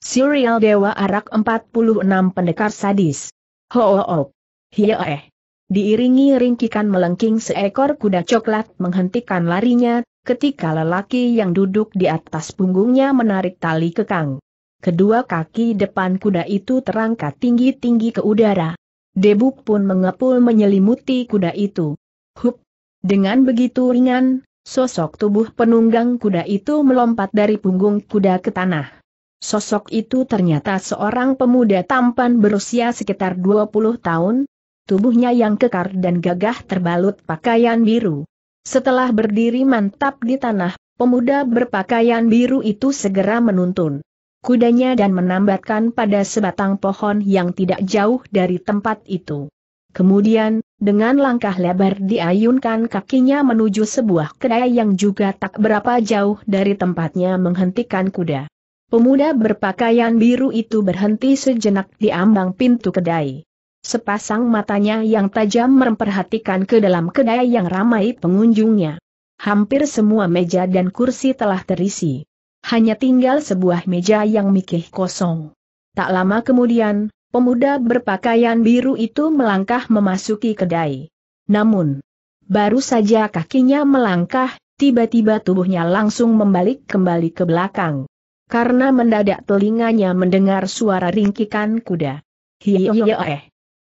Serial Dewa Arak 46 Pendekar Sadis. ho ho oh eh. Diiringi ringkikan melengking seekor kuda coklat menghentikan larinya, ketika lelaki yang duduk di atas punggungnya menarik tali kekang. Kedua kaki depan kuda itu terangkat tinggi-tinggi ke udara. Debu pun mengepul menyelimuti kuda itu. Hup! Dengan begitu ringan, sosok tubuh penunggang kuda itu melompat dari punggung kuda ke tanah. Sosok itu ternyata seorang pemuda tampan berusia sekitar 20 tahun, tubuhnya yang kekar dan gagah terbalut pakaian biru. Setelah berdiri mantap di tanah, pemuda berpakaian biru itu segera menuntun kudanya dan menambatkan pada sebatang pohon yang tidak jauh dari tempat itu. Kemudian, dengan langkah lebar diayunkan kakinya menuju sebuah kedai yang juga tak berapa jauh dari tempatnya menghentikan kuda. Pemuda berpakaian biru itu berhenti sejenak di ambang pintu kedai. Sepasang matanya yang tajam memperhatikan ke dalam kedai yang ramai pengunjungnya. Hampir semua meja dan kursi telah terisi. Hanya tinggal sebuah meja yang mikih kosong. Tak lama kemudian, pemuda berpakaian biru itu melangkah memasuki kedai. Namun, baru saja kakinya melangkah, tiba-tiba tubuhnya langsung membalik kembali ke belakang karena mendadak telinganya mendengar suara ringkikan kuda. Hiyoyoyoeh. -hi -hi eh.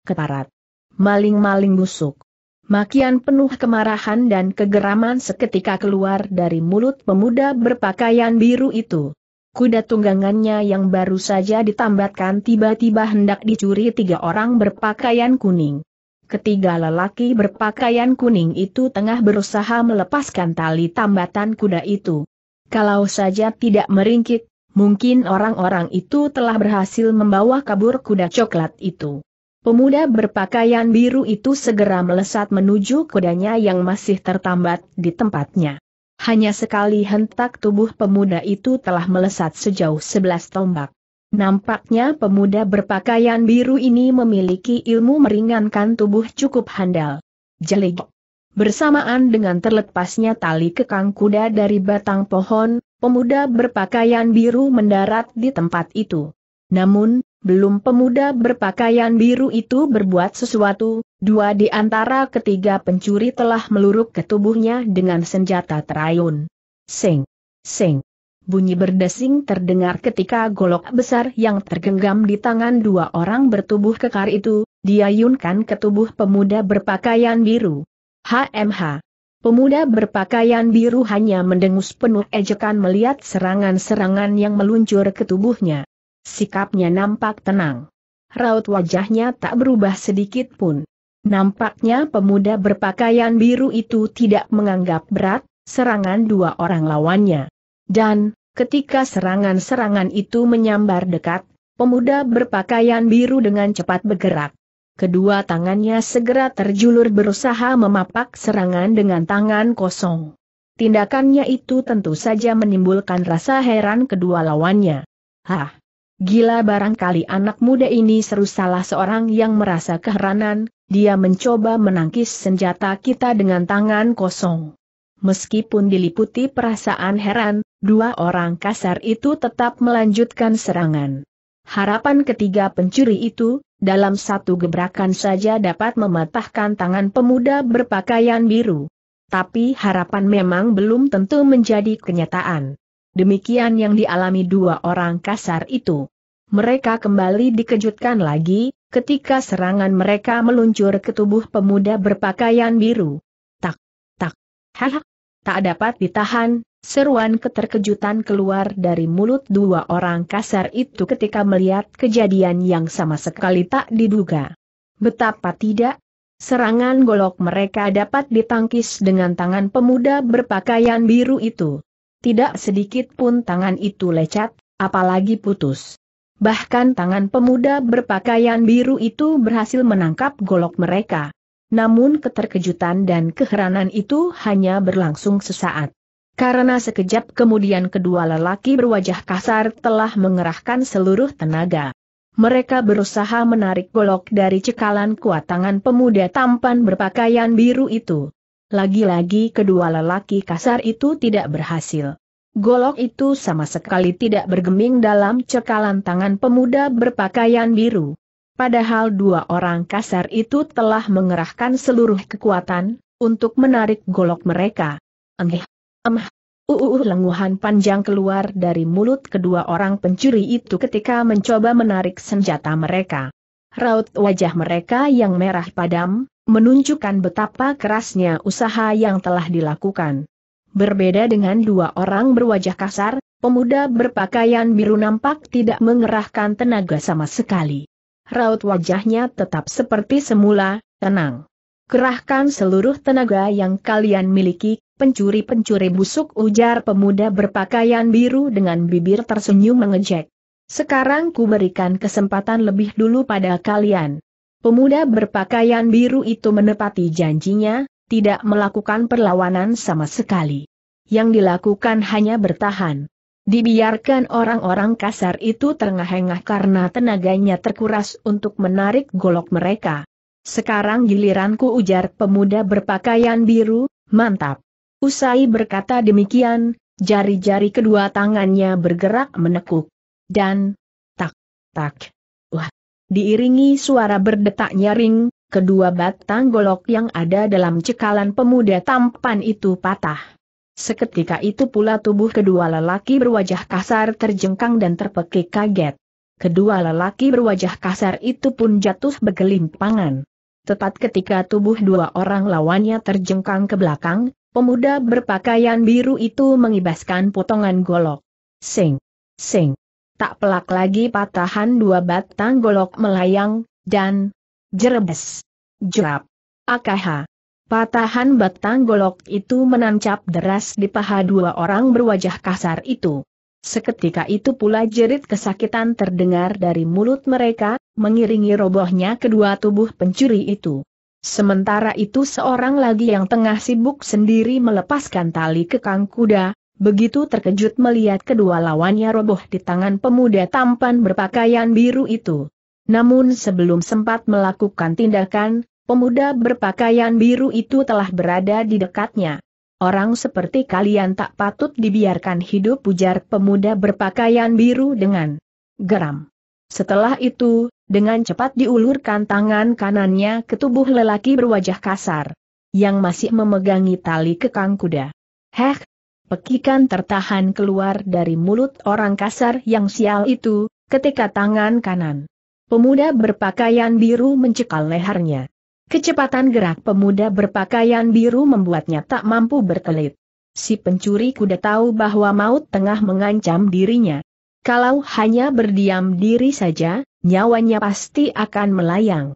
Keparat. Maling-maling busuk. Makian penuh kemarahan dan kegeraman seketika keluar dari mulut pemuda berpakaian biru itu. Kuda tunggangannya yang baru saja ditambatkan tiba-tiba hendak dicuri tiga orang berpakaian kuning. Ketiga lelaki berpakaian kuning itu tengah berusaha melepaskan tali tambatan kuda itu. Kalau saja tidak meringkik, Mungkin orang-orang itu telah berhasil membawa kabur kuda coklat itu. Pemuda berpakaian biru itu segera melesat menuju kudanya yang masih tertambat di tempatnya. Hanya sekali hentak tubuh pemuda itu telah melesat sejauh sebelas tombak. Nampaknya pemuda berpakaian biru ini memiliki ilmu meringankan tubuh cukup handal. Jelik. Bersamaan dengan terlepasnya tali kekang kuda dari batang pohon, pemuda berpakaian biru mendarat di tempat itu. Namun, belum pemuda berpakaian biru itu berbuat sesuatu, dua di antara ketiga pencuri telah meluruk ke tubuhnya dengan senjata terayun. Sing! Seng! Bunyi berdesing terdengar ketika golok besar yang tergenggam di tangan dua orang bertubuh kekar itu, diayunkan ke tubuh pemuda berpakaian biru. HMH. Pemuda berpakaian biru hanya mendengus penuh ejekan melihat serangan-serangan yang meluncur ke tubuhnya. Sikapnya nampak tenang. Raut wajahnya tak berubah sedikit pun. Nampaknya pemuda berpakaian biru itu tidak menganggap berat serangan dua orang lawannya. Dan, ketika serangan-serangan itu menyambar dekat, pemuda berpakaian biru dengan cepat bergerak kedua tangannya segera terjulur berusaha memapak serangan dengan tangan kosong. Tindakannya itu tentu saja menimbulkan rasa heran kedua lawannya. Hah! Gila barangkali anak muda ini seru salah seorang yang merasa keheranan, dia mencoba menangkis senjata kita dengan tangan kosong. Meskipun diliputi perasaan heran, dua orang kasar itu tetap melanjutkan serangan. Harapan ketiga pencuri itu, dalam satu gebrakan saja dapat mematahkan tangan pemuda berpakaian biru. Tapi harapan memang belum tentu menjadi kenyataan. Demikian yang dialami dua orang kasar itu. Mereka kembali dikejutkan lagi, ketika serangan mereka meluncur ke tubuh pemuda berpakaian biru. Tak, tak, haha, Tak dapat ditahan, seruan keterkejutan keluar dari mulut dua orang kasar itu ketika melihat kejadian yang sama sekali tak diduga. Betapa tidak, serangan golok mereka dapat ditangkis dengan tangan pemuda berpakaian biru itu. Tidak sedikit pun tangan itu lecet, apalagi putus. Bahkan tangan pemuda berpakaian biru itu berhasil menangkap golok mereka namun keterkejutan dan keheranan itu hanya berlangsung sesaat. Karena sekejap kemudian kedua lelaki berwajah kasar telah mengerahkan seluruh tenaga. Mereka berusaha menarik golok dari cekalan kuat tangan pemuda tampan berpakaian biru itu. Lagi-lagi kedua lelaki kasar itu tidak berhasil. Golok itu sama sekali tidak bergeming dalam cekalan tangan pemuda berpakaian biru. Padahal dua orang kasar itu telah mengerahkan seluruh kekuatan, untuk menarik golok mereka. Enggih, emh, uuuh uh, uh, lenguhan panjang keluar dari mulut kedua orang pencuri itu ketika mencoba menarik senjata mereka. Raut wajah mereka yang merah padam, menunjukkan betapa kerasnya usaha yang telah dilakukan. Berbeda dengan dua orang berwajah kasar, pemuda berpakaian biru nampak tidak mengerahkan tenaga sama sekali raut wajahnya tetap seperti semula, tenang. Kerahkan seluruh tenaga yang kalian miliki, pencuri-pencuri busuk ujar pemuda berpakaian biru dengan bibir tersenyum mengejek. Sekarang ku berikan kesempatan lebih dulu pada kalian. Pemuda berpakaian biru itu menepati janjinya, tidak melakukan perlawanan sama sekali. Yang dilakukan hanya bertahan. Dibiarkan orang-orang kasar itu terengah-engah karena tenaganya terkuras untuk menarik golok mereka. Sekarang giliranku ujar pemuda berpakaian biru, mantap. Usai berkata demikian, jari-jari kedua tangannya bergerak menekuk. Dan, tak, tak, wah, diiringi suara berdetak nyaring, kedua batang golok yang ada dalam cekalan pemuda tampan itu patah. Seketika itu pula tubuh kedua lelaki berwajah kasar terjengkang dan terpekik kaget. Kedua lelaki berwajah kasar itu pun jatuh bergelimpangan. Tepat ketika tubuh dua orang lawannya terjengkang ke belakang, pemuda berpakaian biru itu mengibaskan potongan golok. Sing! Sing! Tak pelak lagi patahan dua batang golok melayang, dan... Jerebes! Jerap! Akaha! Patahan batang golok itu menancap deras di paha dua orang berwajah kasar itu. Seketika itu pula jerit kesakitan terdengar dari mulut mereka, mengiringi robohnya kedua tubuh pencuri itu. Sementara itu seorang lagi yang tengah sibuk sendiri melepaskan tali kekang kuda, begitu terkejut melihat kedua lawannya roboh di tangan pemuda tampan berpakaian biru itu. Namun sebelum sempat melakukan tindakan, Pemuda berpakaian biru itu telah berada di dekatnya. Orang seperti kalian tak patut dibiarkan hidup ujar pemuda berpakaian biru dengan geram. Setelah itu, dengan cepat diulurkan tangan kanannya ke tubuh lelaki berwajah kasar yang masih memegangi tali kekang kuda. Heh, pekikan tertahan keluar dari mulut orang kasar yang sial itu, ketika tangan kanan. Pemuda berpakaian biru mencekal lehernya. Kecepatan gerak pemuda berpakaian biru membuatnya tak mampu berkelit. Si pencuri kuda tahu bahwa maut tengah mengancam dirinya. Kalau hanya berdiam diri saja, nyawanya pasti akan melayang.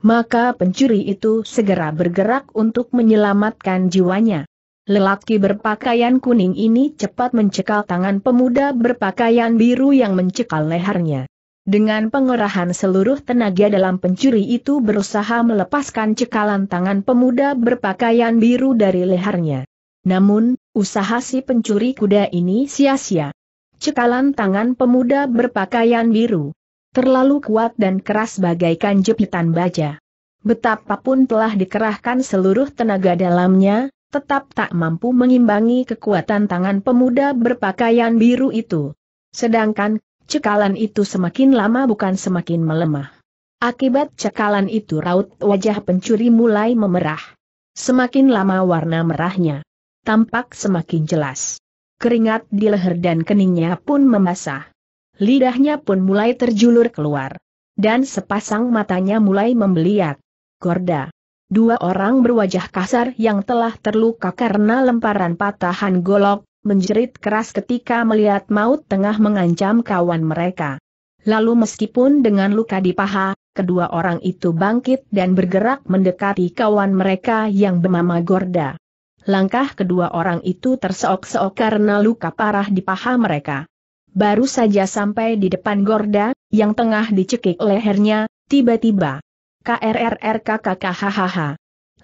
Maka pencuri itu segera bergerak untuk menyelamatkan jiwanya. Lelaki berpakaian kuning ini cepat mencekal tangan pemuda berpakaian biru yang mencekal lehernya. Dengan pengerahan seluruh tenaga dalam pencuri itu berusaha melepaskan cekalan tangan pemuda berpakaian biru dari lehernya. Namun, usaha si pencuri kuda ini sia-sia. Cekalan tangan pemuda berpakaian biru. Terlalu kuat dan keras bagaikan jepitan baja. Betapapun telah dikerahkan seluruh tenaga dalamnya, tetap tak mampu mengimbangi kekuatan tangan pemuda berpakaian biru itu. Sedangkan cekalan itu semakin lama bukan semakin melemah. Akibat cekalan itu raut wajah pencuri mulai memerah. Semakin lama warna merahnya tampak semakin jelas. Keringat di leher dan keningnya pun membasah. Lidahnya pun mulai terjulur keluar. Dan sepasang matanya mulai membeliat. Gorda. Dua orang berwajah kasar yang telah terluka karena lemparan patahan golok, menjerit keras ketika melihat maut tengah mengancam kawan mereka. Lalu meskipun dengan luka di paha, kedua orang itu bangkit dan bergerak mendekati kawan mereka yang bernama Gorda. Langkah kedua orang itu terseok-seok karena luka parah di paha mereka. Baru saja sampai di depan Gorda, yang tengah dicekik lehernya, tiba-tiba. KRRR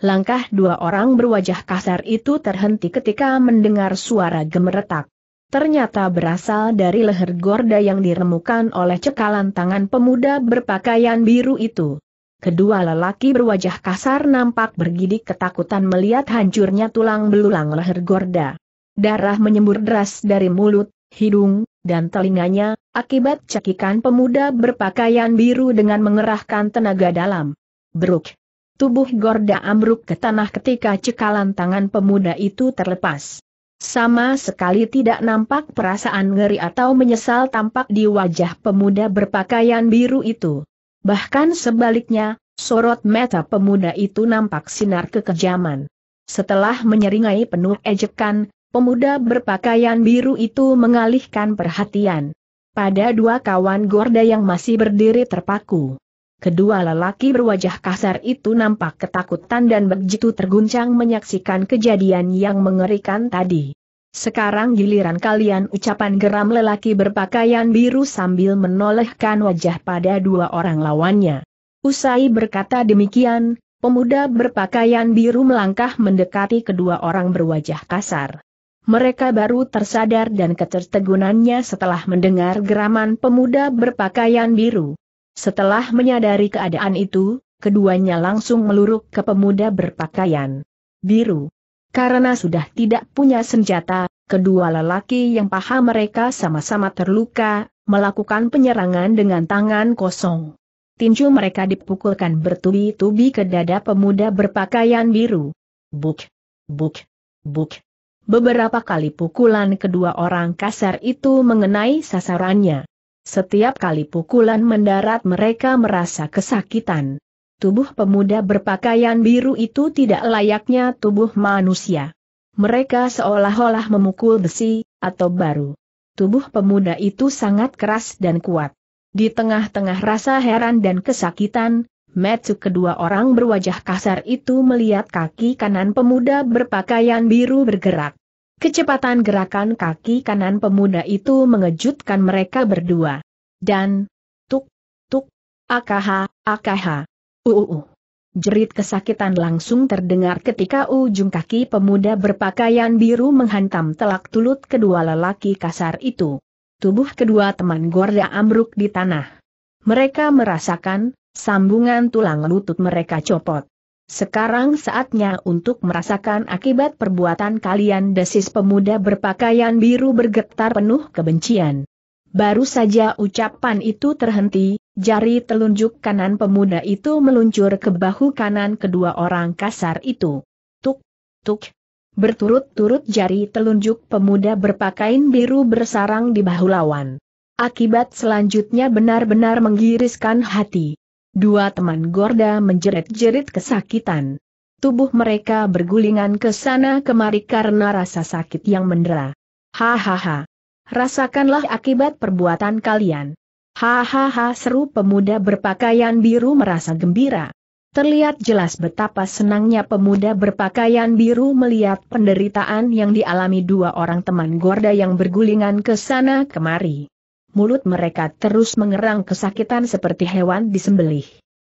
Langkah dua orang berwajah kasar itu terhenti ketika mendengar suara gemeretak. Ternyata berasal dari leher gorda yang diremukan oleh cekalan tangan pemuda berpakaian biru itu. Kedua lelaki berwajah kasar nampak bergidik ketakutan melihat hancurnya tulang belulang leher gorda. Darah menyembur deras dari mulut, hidung, dan telinganya, akibat cekikan pemuda berpakaian biru dengan mengerahkan tenaga dalam. Bruk! Tubuh Gorda ambruk ke tanah ketika cekalan tangan pemuda itu terlepas. Sama sekali tidak nampak perasaan ngeri atau menyesal tampak di wajah pemuda berpakaian biru itu. Bahkan sebaliknya, sorot mata pemuda itu nampak sinar kekejaman. Setelah menyeringai penuh ejekan, pemuda berpakaian biru itu mengalihkan perhatian. Pada dua kawan Gorda yang masih berdiri terpaku. Kedua lelaki berwajah kasar itu nampak ketakutan dan begitu terguncang menyaksikan kejadian yang mengerikan tadi. Sekarang giliran kalian ucapan geram lelaki berpakaian biru sambil menolehkan wajah pada dua orang lawannya. Usai berkata demikian, pemuda berpakaian biru melangkah mendekati kedua orang berwajah kasar. Mereka baru tersadar dan ketertegunannya setelah mendengar geraman pemuda berpakaian biru. Setelah menyadari keadaan itu, keduanya langsung meluruk ke pemuda berpakaian biru. Karena sudah tidak punya senjata, kedua lelaki yang paha mereka sama-sama terluka, melakukan penyerangan dengan tangan kosong. Tinju mereka dipukulkan bertubi-tubi ke dada pemuda berpakaian biru. Buk, buk, buk. Beberapa kali pukulan kedua orang kasar itu mengenai sasarannya. Setiap kali pukulan mendarat mereka merasa kesakitan. Tubuh pemuda berpakaian biru itu tidak layaknya tubuh manusia. Mereka seolah-olah memukul besi, atau baru. Tubuh pemuda itu sangat keras dan kuat. Di tengah-tengah rasa heran dan kesakitan, Metsu kedua orang berwajah kasar itu melihat kaki kanan pemuda berpakaian biru bergerak. Kecepatan gerakan kaki kanan pemuda itu mengejutkan mereka berdua. Dan, tuk, tuk, akaha, akaha, uuu Jerit kesakitan langsung terdengar ketika ujung kaki pemuda berpakaian biru menghantam telak tulut kedua lelaki kasar itu. Tubuh kedua teman Gorda ambruk di tanah. Mereka merasakan, sambungan tulang lutut mereka copot. Sekarang saatnya untuk merasakan akibat perbuatan kalian desis pemuda berpakaian biru bergetar penuh kebencian. Baru saja ucapan itu terhenti, jari telunjuk kanan pemuda itu meluncur ke bahu kanan kedua orang kasar itu. Tuk, tuk. Berturut-turut jari telunjuk pemuda berpakaian biru bersarang di bahu lawan. Akibat selanjutnya benar-benar menggiriskan hati. Dua teman Gorda menjerit-jerit kesakitan. Tubuh mereka bergulingan ke sana kemari karena rasa sakit yang mendera. Hahaha. Rasakanlah akibat perbuatan kalian. Hahaha seru pemuda berpakaian biru merasa gembira. Terlihat jelas betapa senangnya pemuda berpakaian biru melihat penderitaan yang dialami dua orang teman Gorda yang bergulingan ke sana kemari mulut mereka terus mengerang kesakitan seperti hewan disembelih.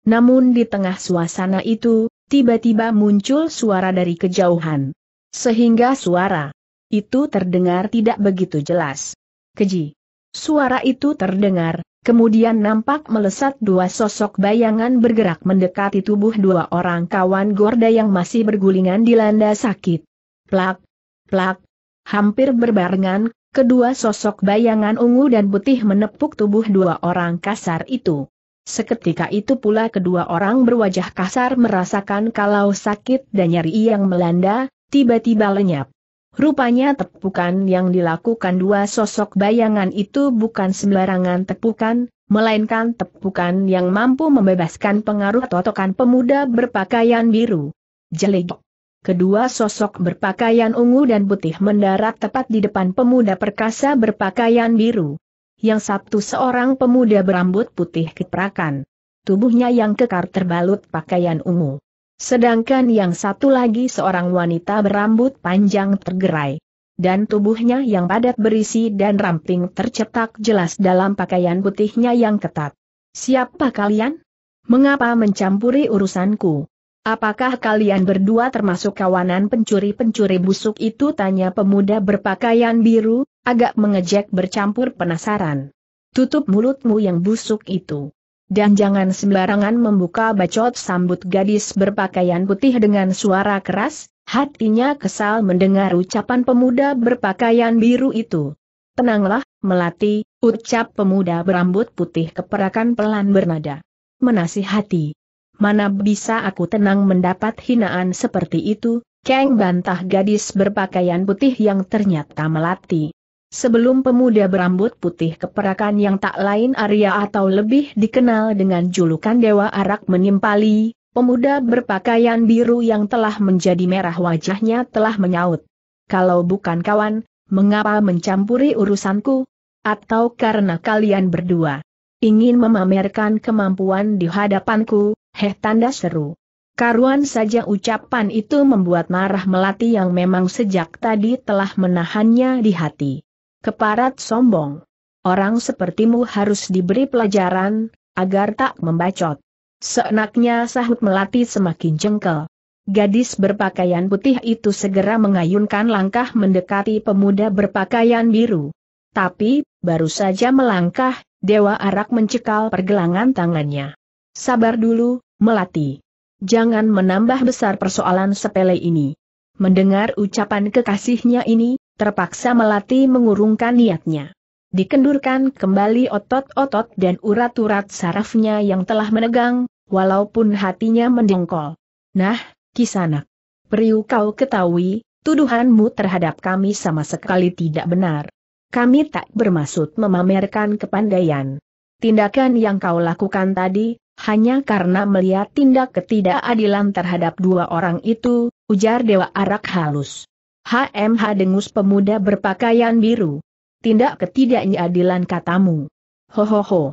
Namun di tengah suasana itu, tiba-tiba muncul suara dari kejauhan. Sehingga suara itu terdengar tidak begitu jelas. Keji. Suara itu terdengar, kemudian nampak melesat dua sosok bayangan bergerak mendekati tubuh dua orang kawan Gorda yang masih bergulingan di landa sakit. Plak, plak, hampir berbarengan, Kedua sosok bayangan ungu dan putih menepuk tubuh dua orang kasar itu. Seketika itu pula kedua orang berwajah kasar merasakan kalau sakit dan nyeri yang melanda, tiba-tiba lenyap. Rupanya tepukan yang dilakukan dua sosok bayangan itu bukan sembarangan tepukan, melainkan tepukan yang mampu membebaskan pengaruh totokan pemuda berpakaian biru. Jelek. Kedua sosok berpakaian ungu dan putih mendarat tepat di depan pemuda perkasa berpakaian biru. Yang satu seorang pemuda berambut putih keprakan. Tubuhnya yang kekar terbalut pakaian ungu. Sedangkan yang satu lagi seorang wanita berambut panjang tergerai. Dan tubuhnya yang padat berisi dan ramping tercetak jelas dalam pakaian putihnya yang ketat. Siapa kalian? Mengapa mencampuri urusanku? Apakah kalian berdua termasuk kawanan pencuri-pencuri busuk itu? Tanya pemuda berpakaian biru, agak mengejek bercampur penasaran. Tutup mulutmu yang busuk itu. Dan jangan sembarangan membuka bacot sambut gadis berpakaian putih dengan suara keras, hatinya kesal mendengar ucapan pemuda berpakaian biru itu. Tenanglah, Melati, ucap pemuda berambut putih keperakan pelan bernada. Menasihati mana bisa aku tenang mendapat hinaan seperti itu, Kang bantah gadis berpakaian putih yang ternyata melati. Sebelum pemuda berambut putih keperakan yang tak lain Arya atau lebih dikenal dengan julukan Dewa Arak menimpali, pemuda berpakaian biru yang telah menjadi merah wajahnya telah menyaut. Kalau bukan kawan, mengapa mencampuri urusanku? Atau karena kalian berdua ingin memamerkan kemampuan di hadapanku, Heh tanda seru. Karuan saja ucapan itu membuat marah Melati yang memang sejak tadi telah menahannya di hati. Keparat sombong. Orang sepertimu harus diberi pelajaran, agar tak membacot. Seenaknya sahut Melati semakin jengkel. Gadis berpakaian putih itu segera mengayunkan langkah mendekati pemuda berpakaian biru. Tapi, baru saja melangkah, Dewa Arak mencekal pergelangan tangannya. Sabar dulu, Melati. Jangan menambah besar persoalan sepele ini. Mendengar ucapan kekasihnya ini, terpaksa Melati mengurungkan niatnya. Dikendurkan kembali otot-otot dan urat-urat sarafnya yang telah menegang, walaupun hatinya mendengkol. Nah, Kisanak. Periu kau ketahui, tuduhanmu terhadap kami sama sekali tidak benar. Kami tak bermaksud memamerkan kepandaian. Tindakan yang kau lakukan tadi, hanya karena melihat tindak ketidakadilan terhadap dua orang itu, ujar Dewa Arak halus. HMH dengus pemuda berpakaian biru. Tindak ketidakadilan katamu. Ho ho ho.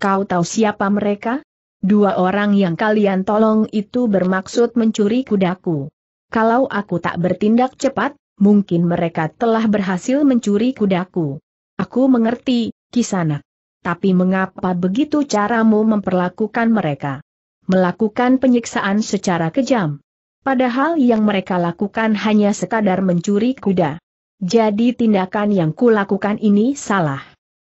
Kau tahu siapa mereka? Dua orang yang kalian tolong itu bermaksud mencuri kudaku. Kalau aku tak bertindak cepat, mungkin mereka telah berhasil mencuri kudaku. Aku mengerti, Kisanak tapi mengapa begitu caramu memperlakukan mereka? Melakukan penyiksaan secara kejam. Padahal yang mereka lakukan hanya sekadar mencuri kuda. Jadi tindakan yang kulakukan ini salah.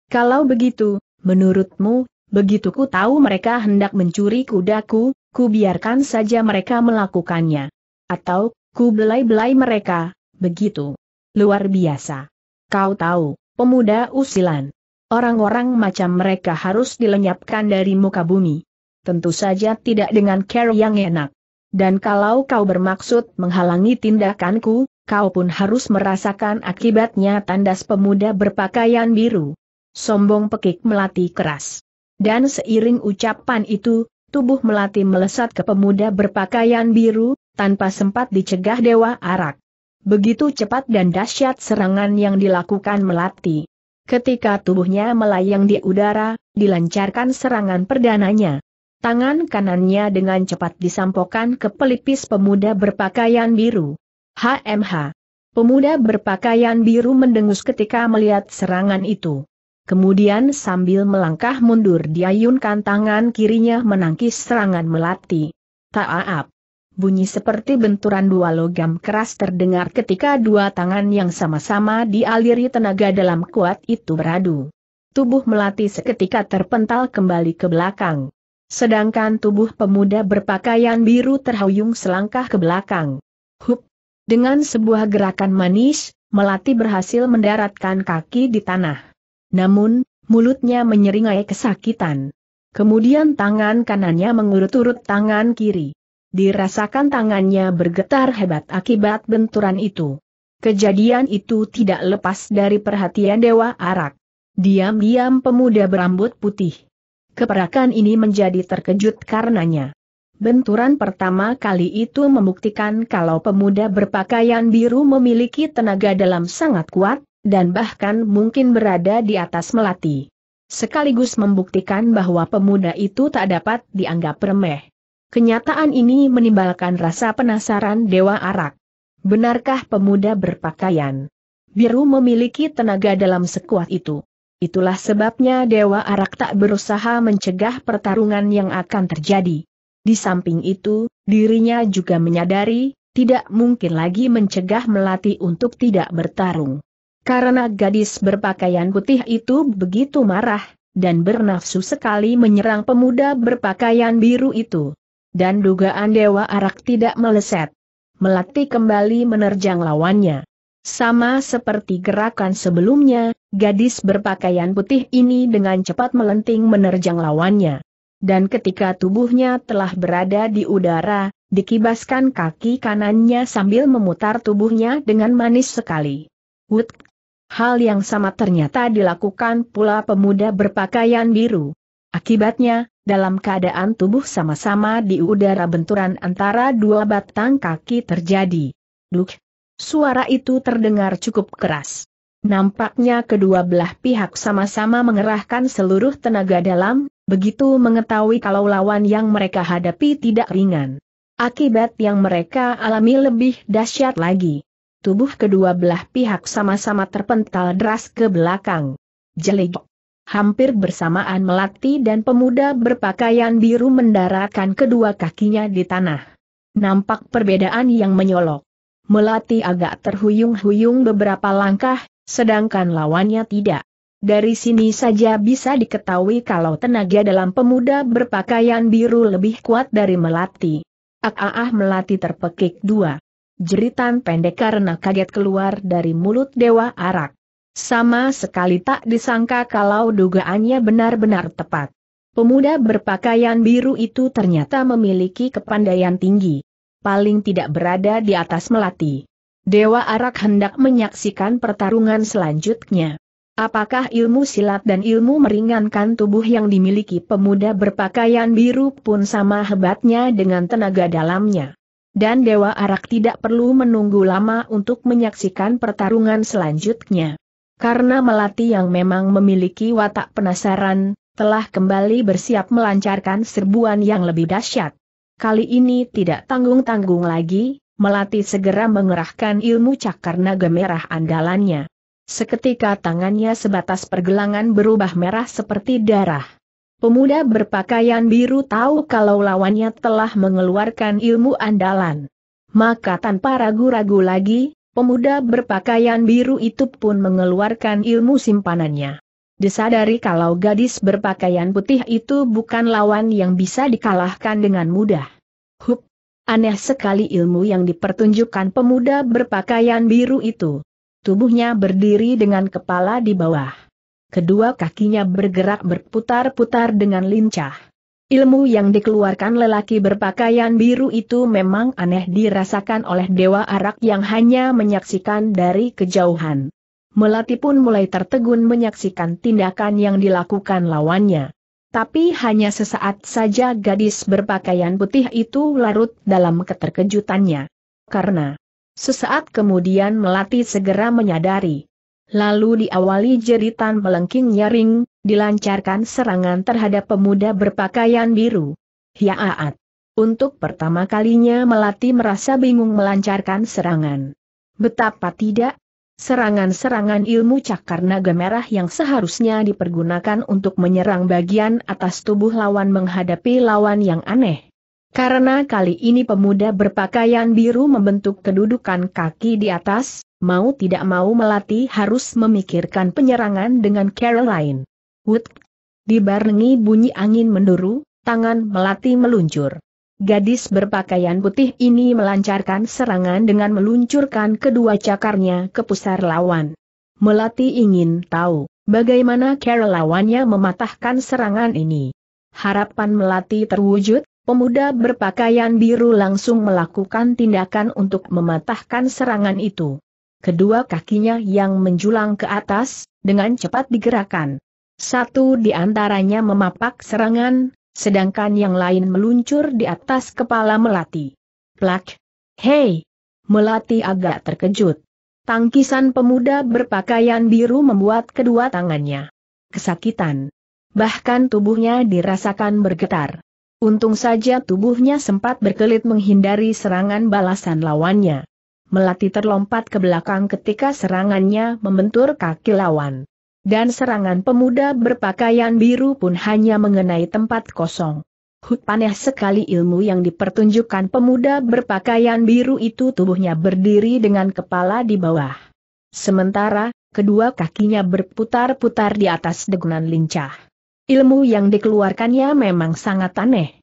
Kalau begitu, menurutmu, begitu ku tahu mereka hendak mencuri kudaku, ku biarkan saja mereka melakukannya. Atau, ku belai-belai mereka, begitu. Luar biasa. Kau tahu, pemuda usilan orang-orang macam mereka harus dilenyapkan dari muka bumi. Tentu saja tidak dengan care yang enak. Dan kalau kau bermaksud menghalangi tindakanku, kau pun harus merasakan akibatnya tandas pemuda berpakaian biru. Sombong pekik melati keras. Dan seiring ucapan itu, tubuh melati melesat ke pemuda berpakaian biru, tanpa sempat dicegah Dewa Arak. Begitu cepat dan dahsyat serangan yang dilakukan Melati. Ketika tubuhnya melayang di udara, dilancarkan serangan perdananya. Tangan kanannya dengan cepat disampokan ke pelipis pemuda berpakaian biru. HMH. Pemuda berpakaian biru mendengus ketika melihat serangan itu. Kemudian sambil melangkah mundur diayunkan tangan kirinya menangkis serangan melati. Taaap. Bunyi seperti benturan dua logam keras terdengar ketika dua tangan yang sama-sama dialiri tenaga dalam kuat itu beradu. Tubuh melati seketika terpental kembali ke belakang. Sedangkan tubuh pemuda berpakaian biru terhuyung selangkah ke belakang. Hup! Dengan sebuah gerakan manis, melati berhasil mendaratkan kaki di tanah. Namun, mulutnya menyeringai kesakitan. Kemudian tangan kanannya mengurut-urut tangan kiri dirasakan tangannya bergetar hebat akibat benturan itu. Kejadian itu tidak lepas dari perhatian Dewa Arak. Diam-diam pemuda berambut putih. Keperakan ini menjadi terkejut karenanya. Benturan pertama kali itu membuktikan kalau pemuda berpakaian biru memiliki tenaga dalam sangat kuat, dan bahkan mungkin berada di atas melati. Sekaligus membuktikan bahwa pemuda itu tak dapat dianggap remeh. Kenyataan ini menimbulkan rasa penasaran Dewa Arak. Benarkah pemuda berpakaian biru memiliki tenaga dalam sekuat itu? Itulah sebabnya Dewa Arak tak berusaha mencegah pertarungan yang akan terjadi. Di samping itu, dirinya juga menyadari, tidak mungkin lagi mencegah Melati untuk tidak bertarung. Karena gadis berpakaian putih itu begitu marah, dan bernafsu sekali menyerang pemuda berpakaian biru itu dan dugaan Dewa Arak tidak meleset. Melati kembali menerjang lawannya. Sama seperti gerakan sebelumnya, gadis berpakaian putih ini dengan cepat melenting menerjang lawannya. Dan ketika tubuhnya telah berada di udara, dikibaskan kaki kanannya sambil memutar tubuhnya dengan manis sekali. Wut! Hal yang sama ternyata dilakukan pula pemuda berpakaian biru. Akibatnya, dalam keadaan tubuh sama-sama di udara benturan antara dua batang kaki terjadi. Duk! Suara itu terdengar cukup keras. Nampaknya kedua belah pihak sama-sama mengerahkan seluruh tenaga dalam, begitu mengetahui kalau lawan yang mereka hadapi tidak ringan. Akibat yang mereka alami lebih dahsyat lagi. Tubuh kedua belah pihak sama-sama terpental deras ke belakang. Jelik. Hampir bersamaan melati dan pemuda berpakaian biru mendaratkan kedua kakinya di tanah. Nampak perbedaan yang menyolok. Melati agak terhuyung-huyung beberapa langkah, sedangkan lawannya tidak. Dari sini saja bisa diketahui kalau tenaga dalam pemuda berpakaian biru lebih kuat dari Melati. Ah Melati terpekik dua. Jeritan pendek karena kaget keluar dari mulut Dewa Arak. Sama sekali tak disangka kalau dugaannya benar-benar tepat. Pemuda berpakaian biru itu ternyata memiliki kepandaian tinggi. Paling tidak berada di atas melati. Dewa Arak hendak menyaksikan pertarungan selanjutnya. Apakah ilmu silat dan ilmu meringankan tubuh yang dimiliki pemuda berpakaian biru pun sama hebatnya dengan tenaga dalamnya? Dan Dewa Arak tidak perlu menunggu lama untuk menyaksikan pertarungan selanjutnya karena Melati yang memang memiliki watak penasaran, telah kembali bersiap melancarkan serbuan yang lebih dahsyat. Kali ini tidak tanggung-tanggung lagi, Melati segera mengerahkan ilmu cakar naga merah andalannya. Seketika tangannya sebatas pergelangan berubah merah seperti darah. Pemuda berpakaian biru tahu kalau lawannya telah mengeluarkan ilmu andalan. Maka tanpa ragu-ragu lagi, Pemuda berpakaian biru itu pun mengeluarkan ilmu simpanannya. Disadari kalau gadis berpakaian putih itu bukan lawan yang bisa dikalahkan dengan mudah. Hup! Aneh sekali ilmu yang dipertunjukkan pemuda berpakaian biru itu. Tubuhnya berdiri dengan kepala di bawah. Kedua kakinya bergerak berputar-putar dengan lincah. Ilmu yang dikeluarkan lelaki berpakaian biru itu memang aneh dirasakan oleh Dewa Arak yang hanya menyaksikan dari kejauhan. Melati pun mulai tertegun menyaksikan tindakan yang dilakukan lawannya. Tapi hanya sesaat saja gadis berpakaian putih itu larut dalam keterkejutannya. Karena sesaat kemudian Melati segera menyadari, Lalu diawali jeritan melengking nyaring, dilancarkan serangan terhadap pemuda berpakaian biru. Hiaat. Untuk pertama kalinya Melati merasa bingung melancarkan serangan. Betapa tidak, serangan-serangan ilmu cakar naga merah yang seharusnya dipergunakan untuk menyerang bagian atas tubuh lawan menghadapi lawan yang aneh. Karena kali ini pemuda berpakaian biru membentuk kedudukan kaki di atas, mau tidak mau Melati harus memikirkan penyerangan dengan Caroline. Wood. Dibarengi bunyi angin menduru, tangan Melati meluncur. Gadis berpakaian putih ini melancarkan serangan dengan meluncurkan kedua cakarnya ke pusar lawan. Melati ingin tahu, bagaimana lawannya mematahkan serangan ini. Harapan Melati terwujud, pemuda berpakaian biru langsung melakukan tindakan untuk mematahkan serangan itu. Kedua kakinya yang menjulang ke atas, dengan cepat digerakkan. Satu di antaranya memapak serangan, sedangkan yang lain meluncur di atas kepala Melati. Plak! Hei! Melati agak terkejut. Tangkisan pemuda berpakaian biru membuat kedua tangannya kesakitan. Bahkan tubuhnya dirasakan bergetar. Untung saja tubuhnya sempat berkelit menghindari serangan balasan lawannya. Melati terlompat ke belakang ketika serangannya membentur kaki lawan. Dan serangan pemuda berpakaian biru pun hanya mengenai tempat kosong. Hut panah sekali ilmu yang dipertunjukkan pemuda berpakaian biru itu tubuhnya berdiri dengan kepala di bawah. Sementara, kedua kakinya berputar-putar di atas degunan lincah. Ilmu yang dikeluarkannya memang sangat aneh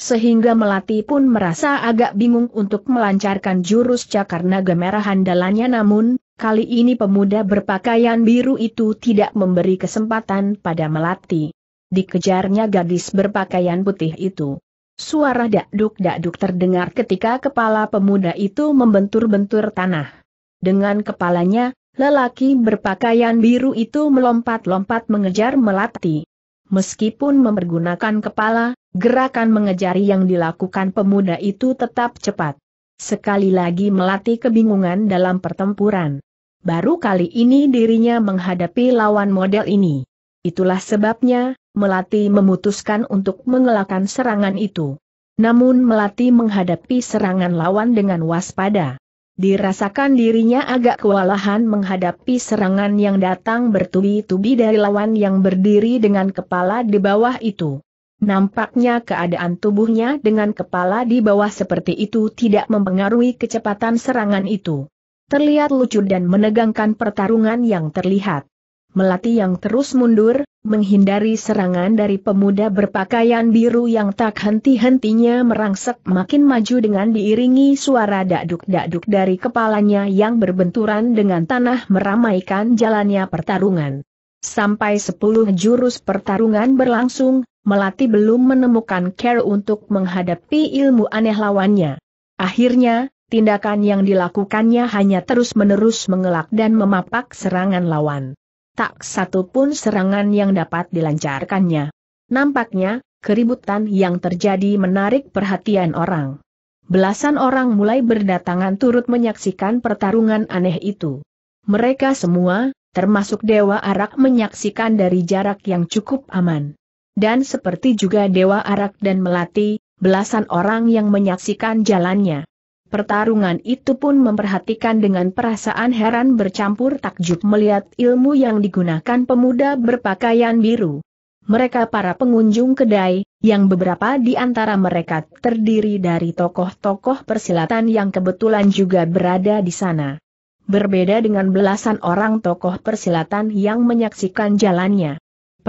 sehingga Melati pun merasa agak bingung untuk melancarkan jurus cakar naga merah handalannya namun, kali ini pemuda berpakaian biru itu tidak memberi kesempatan pada Melati. Dikejarnya gadis berpakaian putih itu. Suara dakduk-dakduk terdengar ketika kepala pemuda itu membentur-bentur tanah. Dengan kepalanya, lelaki berpakaian biru itu melompat-lompat mengejar Melati. Meskipun mempergunakan kepala, Gerakan mengejar yang dilakukan pemuda itu tetap cepat. Sekali lagi melatih kebingungan dalam pertempuran. Baru kali ini dirinya menghadapi lawan model ini. Itulah sebabnya, Melati memutuskan untuk mengelakkan serangan itu. Namun Melati menghadapi serangan lawan dengan waspada. Dirasakan dirinya agak kewalahan menghadapi serangan yang datang bertubi-tubi dari lawan yang berdiri dengan kepala di bawah itu. Nampaknya keadaan tubuhnya dengan kepala di bawah seperti itu tidak mempengaruhi kecepatan serangan itu. Terlihat lucu dan menegangkan pertarungan yang terlihat. Melati yang terus mundur, menghindari serangan dari pemuda berpakaian biru yang tak henti-hentinya merangsek makin maju dengan diiringi suara dakduk-dakduk dari kepalanya yang berbenturan dengan tanah meramaikan jalannya pertarungan. Sampai sepuluh jurus pertarungan berlangsung, Melati belum menemukan care untuk menghadapi ilmu aneh lawannya. Akhirnya, tindakan yang dilakukannya hanya terus-menerus mengelak dan memapak serangan lawan. Tak satu pun serangan yang dapat dilancarkannya. Nampaknya, keributan yang terjadi menarik perhatian orang. Belasan orang mulai berdatangan turut menyaksikan pertarungan aneh itu. Mereka semua, termasuk Dewa Arak menyaksikan dari jarak yang cukup aman. Dan seperti juga Dewa Arak dan Melati, belasan orang yang menyaksikan jalannya. Pertarungan itu pun memperhatikan dengan perasaan heran bercampur takjub melihat ilmu yang digunakan pemuda berpakaian biru. Mereka para pengunjung kedai, yang beberapa di antara mereka terdiri dari tokoh-tokoh persilatan yang kebetulan juga berada di sana. Berbeda dengan belasan orang tokoh persilatan yang menyaksikan jalannya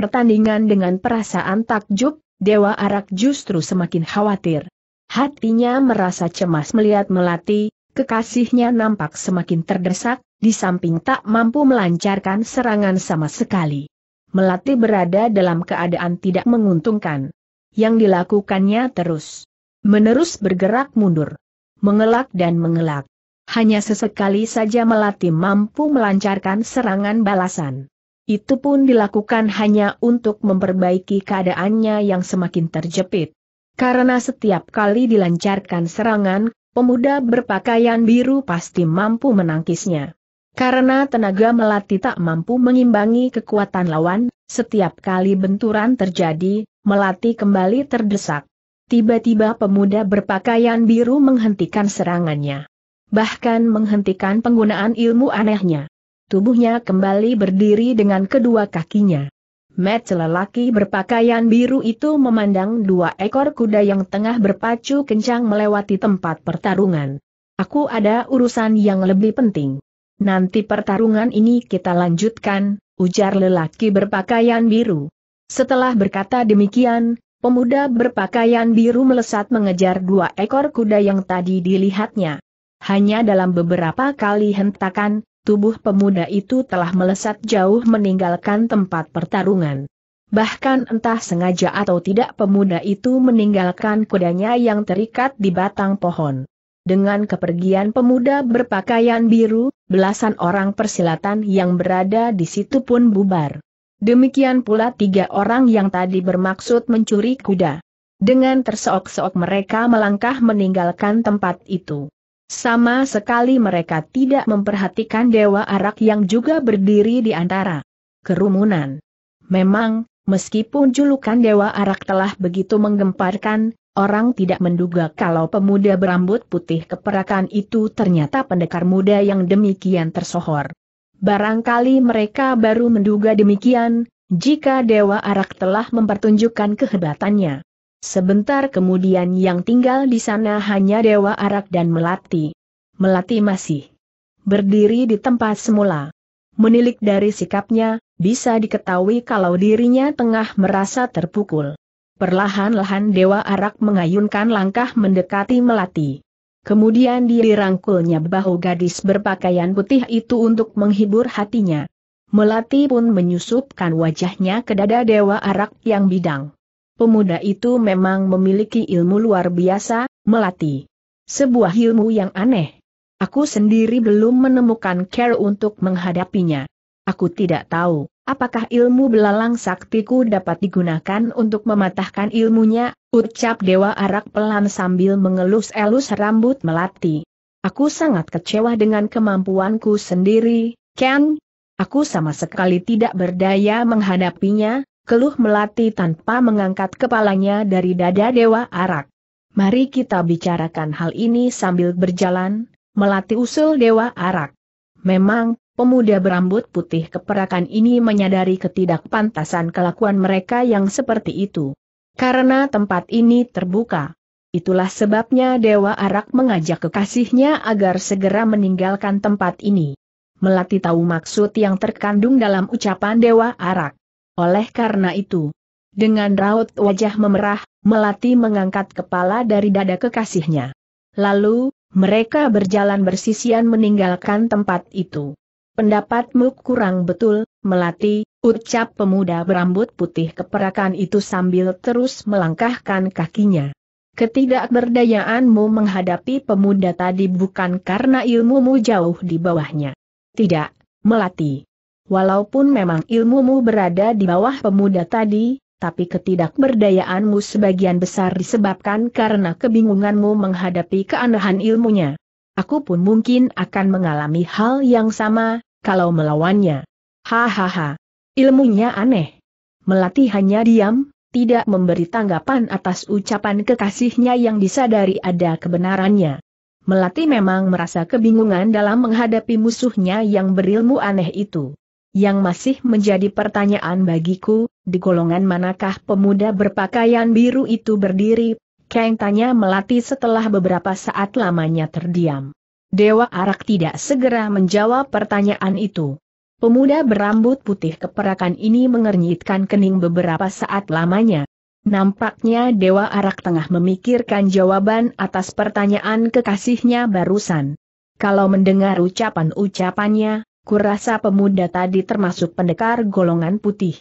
pertandingan dengan perasaan takjub, Dewa Arak justru semakin khawatir. Hatinya merasa cemas melihat Melati, kekasihnya nampak semakin terdesak, di samping tak mampu melancarkan serangan sama sekali. Melati berada dalam keadaan tidak menguntungkan. Yang dilakukannya terus. Menerus bergerak mundur. Mengelak dan mengelak. Hanya sesekali saja Melati mampu melancarkan serangan balasan. Itu pun dilakukan hanya untuk memperbaiki keadaannya yang semakin terjepit. Karena setiap kali dilancarkan serangan, pemuda berpakaian biru pasti mampu menangkisnya. Karena tenaga melati tak mampu mengimbangi kekuatan lawan, setiap kali benturan terjadi, melati kembali terdesak. Tiba-tiba pemuda berpakaian biru menghentikan serangannya. Bahkan menghentikan penggunaan ilmu anehnya. Tubuhnya kembali berdiri dengan kedua kakinya. Matt lelaki berpakaian biru itu memandang dua ekor kuda yang tengah berpacu kencang melewati tempat pertarungan. Aku ada urusan yang lebih penting. Nanti pertarungan ini kita lanjutkan, ujar lelaki berpakaian biru. Setelah berkata demikian, pemuda berpakaian biru melesat mengejar dua ekor kuda yang tadi dilihatnya. Hanya dalam beberapa kali hentakan, tubuh pemuda itu telah melesat jauh meninggalkan tempat pertarungan. Bahkan entah sengaja atau tidak pemuda itu meninggalkan kudanya yang terikat di batang pohon. Dengan kepergian pemuda berpakaian biru, belasan orang persilatan yang berada di situ pun bubar. Demikian pula tiga orang yang tadi bermaksud mencuri kuda. Dengan terseok-seok mereka melangkah meninggalkan tempat itu. Sama sekali mereka tidak memperhatikan Dewa Arak yang juga berdiri di antara kerumunan. Memang, meskipun julukan Dewa Arak telah begitu menggemparkan, orang tidak menduga kalau pemuda berambut putih keperakan itu ternyata pendekar muda yang demikian tersohor. Barangkali mereka baru menduga demikian, jika Dewa Arak telah mempertunjukkan kehebatannya. Sebentar kemudian yang tinggal di sana hanya Dewa Arak dan Melati. Melati masih berdiri di tempat semula. Menilik dari sikapnya, bisa diketahui kalau dirinya tengah merasa terpukul. Perlahan-lahan Dewa Arak mengayunkan langkah mendekati Melati. Kemudian dirangkulnya bahu gadis berpakaian putih itu untuk menghibur hatinya. Melati pun menyusupkan wajahnya ke dada Dewa Arak yang bidang. Pemuda itu memang memiliki ilmu luar biasa, melati. Sebuah ilmu yang aneh. Aku sendiri belum menemukan care untuk menghadapinya. Aku tidak tahu, apakah ilmu belalang saktiku dapat digunakan untuk mematahkan ilmunya, ucap Dewa Arak pelan sambil mengelus-elus rambut melati. Aku sangat kecewa dengan kemampuanku sendiri, Ken. Aku sama sekali tidak berdaya menghadapinya, keluh Melati tanpa mengangkat kepalanya dari dada Dewa Arak. Mari kita bicarakan hal ini sambil berjalan, Melati usul Dewa Arak. Memang, pemuda berambut putih keperakan ini menyadari ketidakpantasan kelakuan mereka yang seperti itu. Karena tempat ini terbuka. Itulah sebabnya Dewa Arak mengajak kekasihnya agar segera meninggalkan tempat ini. Melati tahu maksud yang terkandung dalam ucapan Dewa Arak. Oleh karena itu, dengan raut wajah memerah, Melati mengangkat kepala dari dada kekasihnya. Lalu, mereka berjalan bersisian meninggalkan tempat itu. Pendapatmu kurang betul, Melati, ucap pemuda berambut putih keperakan itu sambil terus melangkahkan kakinya. Ketidakberdayaanmu menghadapi pemuda tadi bukan karena ilmumu jauh di bawahnya. Tidak, Melati. Walaupun memang ilmumu berada di bawah pemuda tadi, tapi ketidakberdayaanmu sebagian besar disebabkan karena kebingunganmu menghadapi keanehan ilmunya. Aku pun mungkin akan mengalami hal yang sama, kalau melawannya. Hahaha. Ilmunya aneh. Melati hanya diam, tidak memberi tanggapan atas ucapan kekasihnya yang disadari ada kebenarannya. Melati memang merasa kebingungan dalam menghadapi musuhnya yang berilmu aneh itu. Yang masih menjadi pertanyaan bagiku, di golongan manakah pemuda berpakaian biru itu berdiri? Kang tanya Melati setelah beberapa saat lamanya terdiam. Dewa Arak tidak segera menjawab pertanyaan itu. Pemuda berambut putih keperakan ini mengernyitkan kening beberapa saat lamanya. Nampaknya Dewa Arak tengah memikirkan jawaban atas pertanyaan kekasihnya barusan. Kalau mendengar ucapan-ucapannya, Kurasa pemuda tadi termasuk pendekar golongan putih.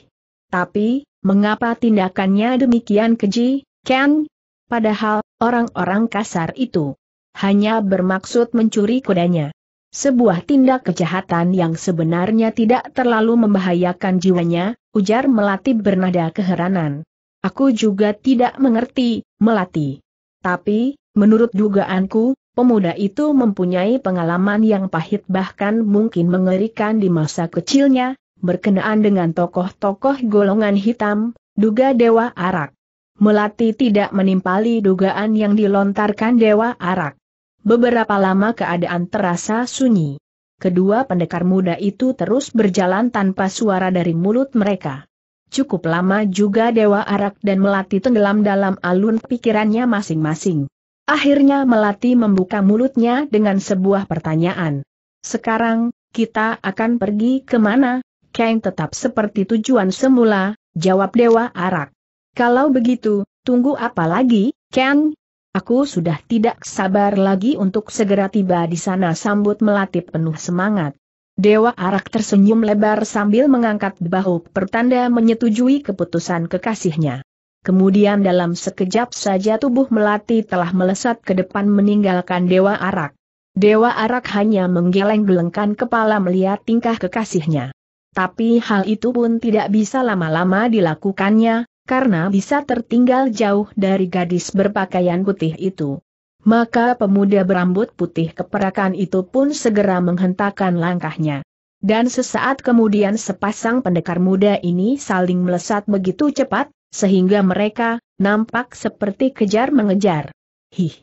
Tapi, mengapa tindakannya demikian keji, Ken? Padahal, orang-orang kasar itu hanya bermaksud mencuri kudanya. Sebuah tindak kejahatan yang sebenarnya tidak terlalu membahayakan jiwanya, ujar Melati bernada keheranan. Aku juga tidak mengerti, Melati. Tapi, menurut dugaanku, Pemuda itu mempunyai pengalaman yang pahit bahkan mungkin mengerikan di masa kecilnya, berkenaan dengan tokoh-tokoh golongan hitam, duga Dewa Arak. Melati tidak menimpali dugaan yang dilontarkan Dewa Arak. Beberapa lama keadaan terasa sunyi. Kedua pendekar muda itu terus berjalan tanpa suara dari mulut mereka. Cukup lama juga Dewa Arak dan Melati tenggelam dalam alun pikirannya masing-masing. Akhirnya Melati membuka mulutnya dengan sebuah pertanyaan. Sekarang, kita akan pergi ke mana, Kang tetap seperti tujuan semula, jawab Dewa Arak. Kalau begitu, tunggu apa lagi, Kang? Aku sudah tidak sabar lagi untuk segera tiba di sana sambut Melati penuh semangat. Dewa Arak tersenyum lebar sambil mengangkat bahu pertanda menyetujui keputusan kekasihnya. Kemudian dalam sekejap saja tubuh Melati telah melesat ke depan meninggalkan Dewa Arak. Dewa Arak hanya menggeleng-gelengkan kepala melihat tingkah kekasihnya. Tapi hal itu pun tidak bisa lama-lama dilakukannya, karena bisa tertinggal jauh dari gadis berpakaian putih itu. Maka pemuda berambut putih keperakan itu pun segera menghentakkan langkahnya. Dan sesaat kemudian sepasang pendekar muda ini saling melesat begitu cepat, sehingga mereka nampak seperti kejar mengejar. Hih.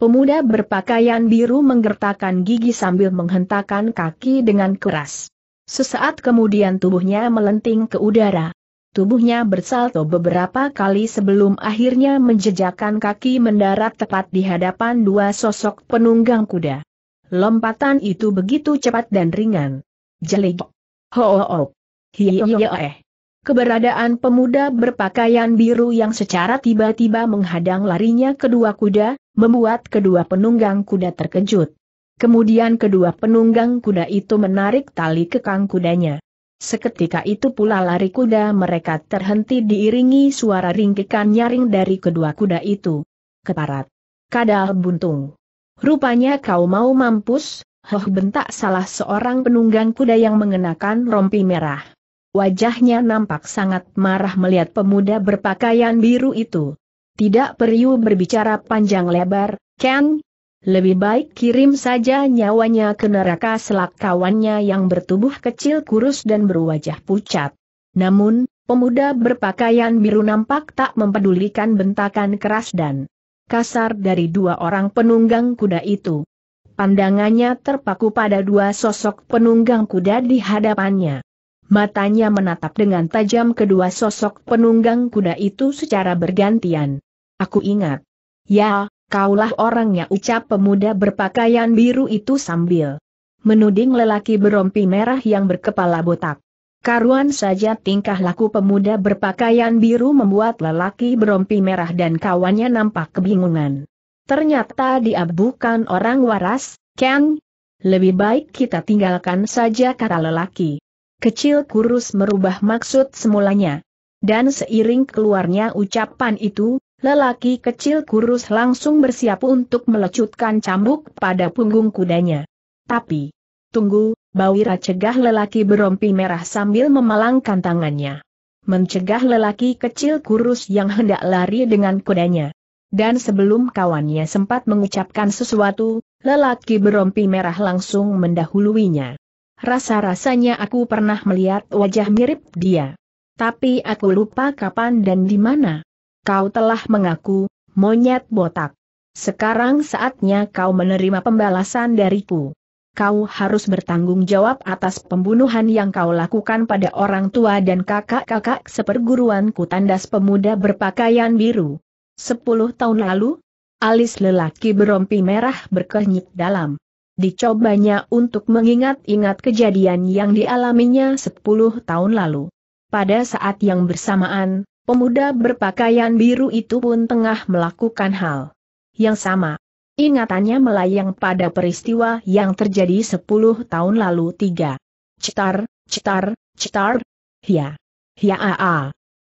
Pemuda berpakaian biru menggertakkan gigi sambil menghentakkan kaki dengan keras. Sesaat kemudian tubuhnya melenting ke udara. Tubuhnya bersalto beberapa kali sebelum akhirnya menjejakkan kaki mendarat tepat di hadapan dua sosok penunggang kuda. Lompatan itu begitu cepat dan ringan. Jelik. Ho, -ho, -ho. eh. Keberadaan pemuda berpakaian biru yang secara tiba-tiba menghadang larinya kedua kuda, membuat kedua penunggang kuda terkejut. Kemudian kedua penunggang kuda itu menarik tali kekang kudanya. Seketika itu pula lari kuda mereka terhenti diiringi suara ringkikan nyaring dari kedua kuda itu. Keparat. Kadal buntung. Rupanya kau mau mampus, hoh bentak salah seorang penunggang kuda yang mengenakan rompi merah. Wajahnya nampak sangat marah melihat pemuda berpakaian biru itu. Tidak perlu berbicara panjang lebar, Ken. Lebih baik kirim saja nyawanya ke neraka selak kawannya yang bertubuh kecil kurus dan berwajah pucat. Namun, pemuda berpakaian biru nampak tak mempedulikan bentakan keras dan kasar dari dua orang penunggang kuda itu. Pandangannya terpaku pada dua sosok penunggang kuda di hadapannya matanya menatap dengan tajam kedua sosok penunggang kuda itu secara bergantian. Aku ingat. Ya, kaulah orangnya ucap pemuda berpakaian biru itu sambil menuding lelaki berompi merah yang berkepala botak. Karuan saja tingkah laku pemuda berpakaian biru membuat lelaki berompi merah dan kawannya nampak kebingungan. Ternyata dia bukan orang waras, Kang. Lebih baik kita tinggalkan saja kata lelaki. Kecil kurus merubah maksud semulanya. Dan seiring keluarnya ucapan itu, lelaki kecil kurus langsung bersiap untuk melecutkan cambuk pada punggung kudanya. Tapi, tunggu, Bawira cegah lelaki berompi merah sambil memalangkan tangannya. Mencegah lelaki kecil kurus yang hendak lari dengan kudanya. Dan sebelum kawannya sempat mengucapkan sesuatu, lelaki berompi merah langsung mendahuluinya. Rasa-rasanya aku pernah melihat wajah mirip dia. Tapi aku lupa kapan dan di mana. Kau telah mengaku, monyet botak. Sekarang saatnya kau menerima pembalasan dariku. Kau harus bertanggung jawab atas pembunuhan yang kau lakukan pada orang tua dan kakak-kakak seperguruanku tandas pemuda berpakaian biru. Sepuluh tahun lalu, alis lelaki berompi merah berkenyit dalam dicobanya untuk mengingat-ingat kejadian yang dialaminya 10 tahun lalu. Pada saat yang bersamaan, pemuda berpakaian biru itu pun tengah melakukan hal yang sama. Ingatannya melayang pada peristiwa yang terjadi 10 tahun lalu tiga. Citar, citar, citar. hia, hia a a,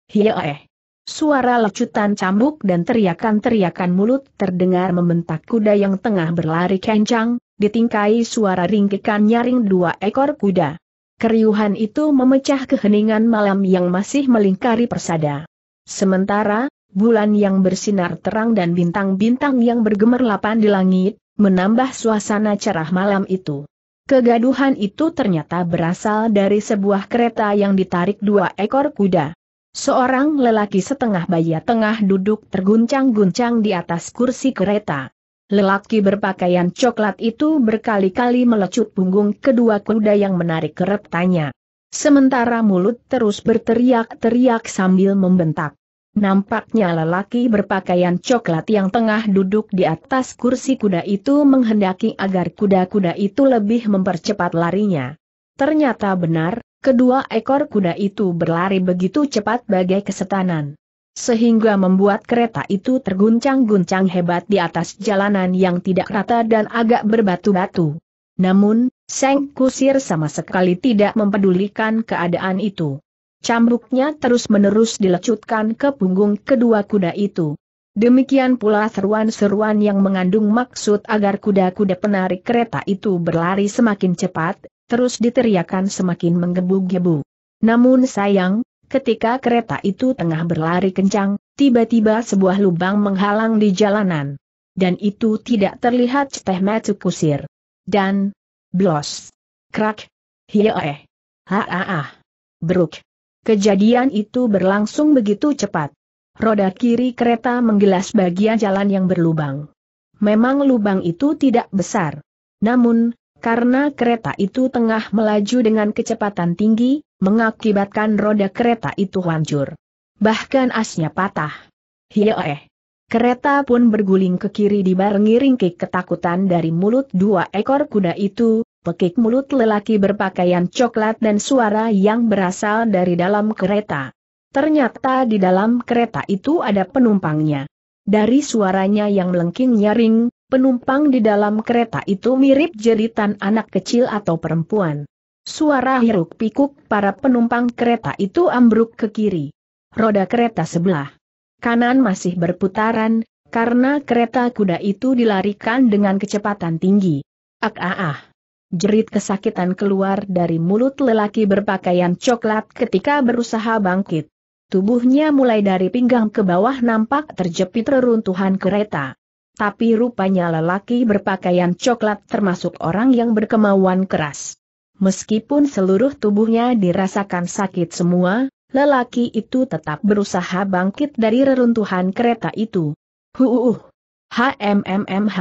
hia eh. Suara lecutan cambuk dan teriakan-teriakan mulut terdengar membentak kuda yang tengah berlari kencang, ditingkai suara ringkikan nyaring dua ekor kuda. Keriuhan itu memecah keheningan malam yang masih melingkari persada. Sementara, bulan yang bersinar terang dan bintang-bintang yang bergemerlapan di langit, menambah suasana cerah malam itu. Kegaduhan itu ternyata berasal dari sebuah kereta yang ditarik dua ekor kuda. Seorang lelaki setengah baya tengah duduk terguncang-guncang di atas kursi kereta. Lelaki berpakaian coklat itu berkali-kali melecut punggung kedua kuda yang menarik keretanya. Sementara mulut terus berteriak-teriak sambil membentak. Nampaknya lelaki berpakaian coklat yang tengah duduk di atas kursi kuda itu menghendaki agar kuda-kuda itu lebih mempercepat larinya. Ternyata benar, Kedua ekor kuda itu berlari begitu cepat bagai kesetanan. Sehingga membuat kereta itu terguncang-guncang hebat di atas jalanan yang tidak rata dan agak berbatu-batu. Namun, Seng Kusir sama sekali tidak mempedulikan keadaan itu. Cambuknya terus-menerus dilecutkan ke punggung kedua kuda itu. Demikian pula seruan-seruan yang mengandung maksud agar kuda-kuda penarik kereta itu berlari semakin cepat, terus diteriakan semakin menggebu-gebu. Namun sayang, ketika kereta itu tengah berlari kencang, tiba-tiba sebuah lubang menghalang di jalanan. Dan itu tidak terlihat Teh metu kusir. Dan, blos. Krak. hiyoe, Haaah. Beruk. Kejadian itu berlangsung begitu cepat. Roda kiri kereta menggelas bagian jalan yang berlubang. Memang lubang itu tidak besar. Namun, karena kereta itu tengah melaju dengan kecepatan tinggi, mengakibatkan roda kereta itu hancur. Bahkan asnya patah. Hiyoe. Eh. Kereta pun berguling ke kiri dibarengi ringkik ketakutan dari mulut dua ekor kuda itu, pekik mulut lelaki berpakaian coklat dan suara yang berasal dari dalam kereta. Ternyata di dalam kereta itu ada penumpangnya. Dari suaranya yang melengking nyaring, Penumpang di dalam kereta itu mirip jeritan anak kecil atau perempuan. Suara hiruk pikuk para penumpang kereta itu ambruk ke kiri. Roda kereta sebelah kanan masih berputaran, karena kereta kuda itu dilarikan dengan kecepatan tinggi. Ak ah ah. Jerit kesakitan keluar dari mulut lelaki berpakaian coklat ketika berusaha bangkit. Tubuhnya mulai dari pinggang ke bawah nampak terjepit reruntuhan kereta. Tapi rupanya lelaki berpakaian coklat termasuk orang yang berkemauan keras. Meskipun seluruh tubuhnya dirasakan sakit semua, lelaki itu tetap berusaha bangkit dari reruntuhan kereta itu. Huuuh! HMMMH!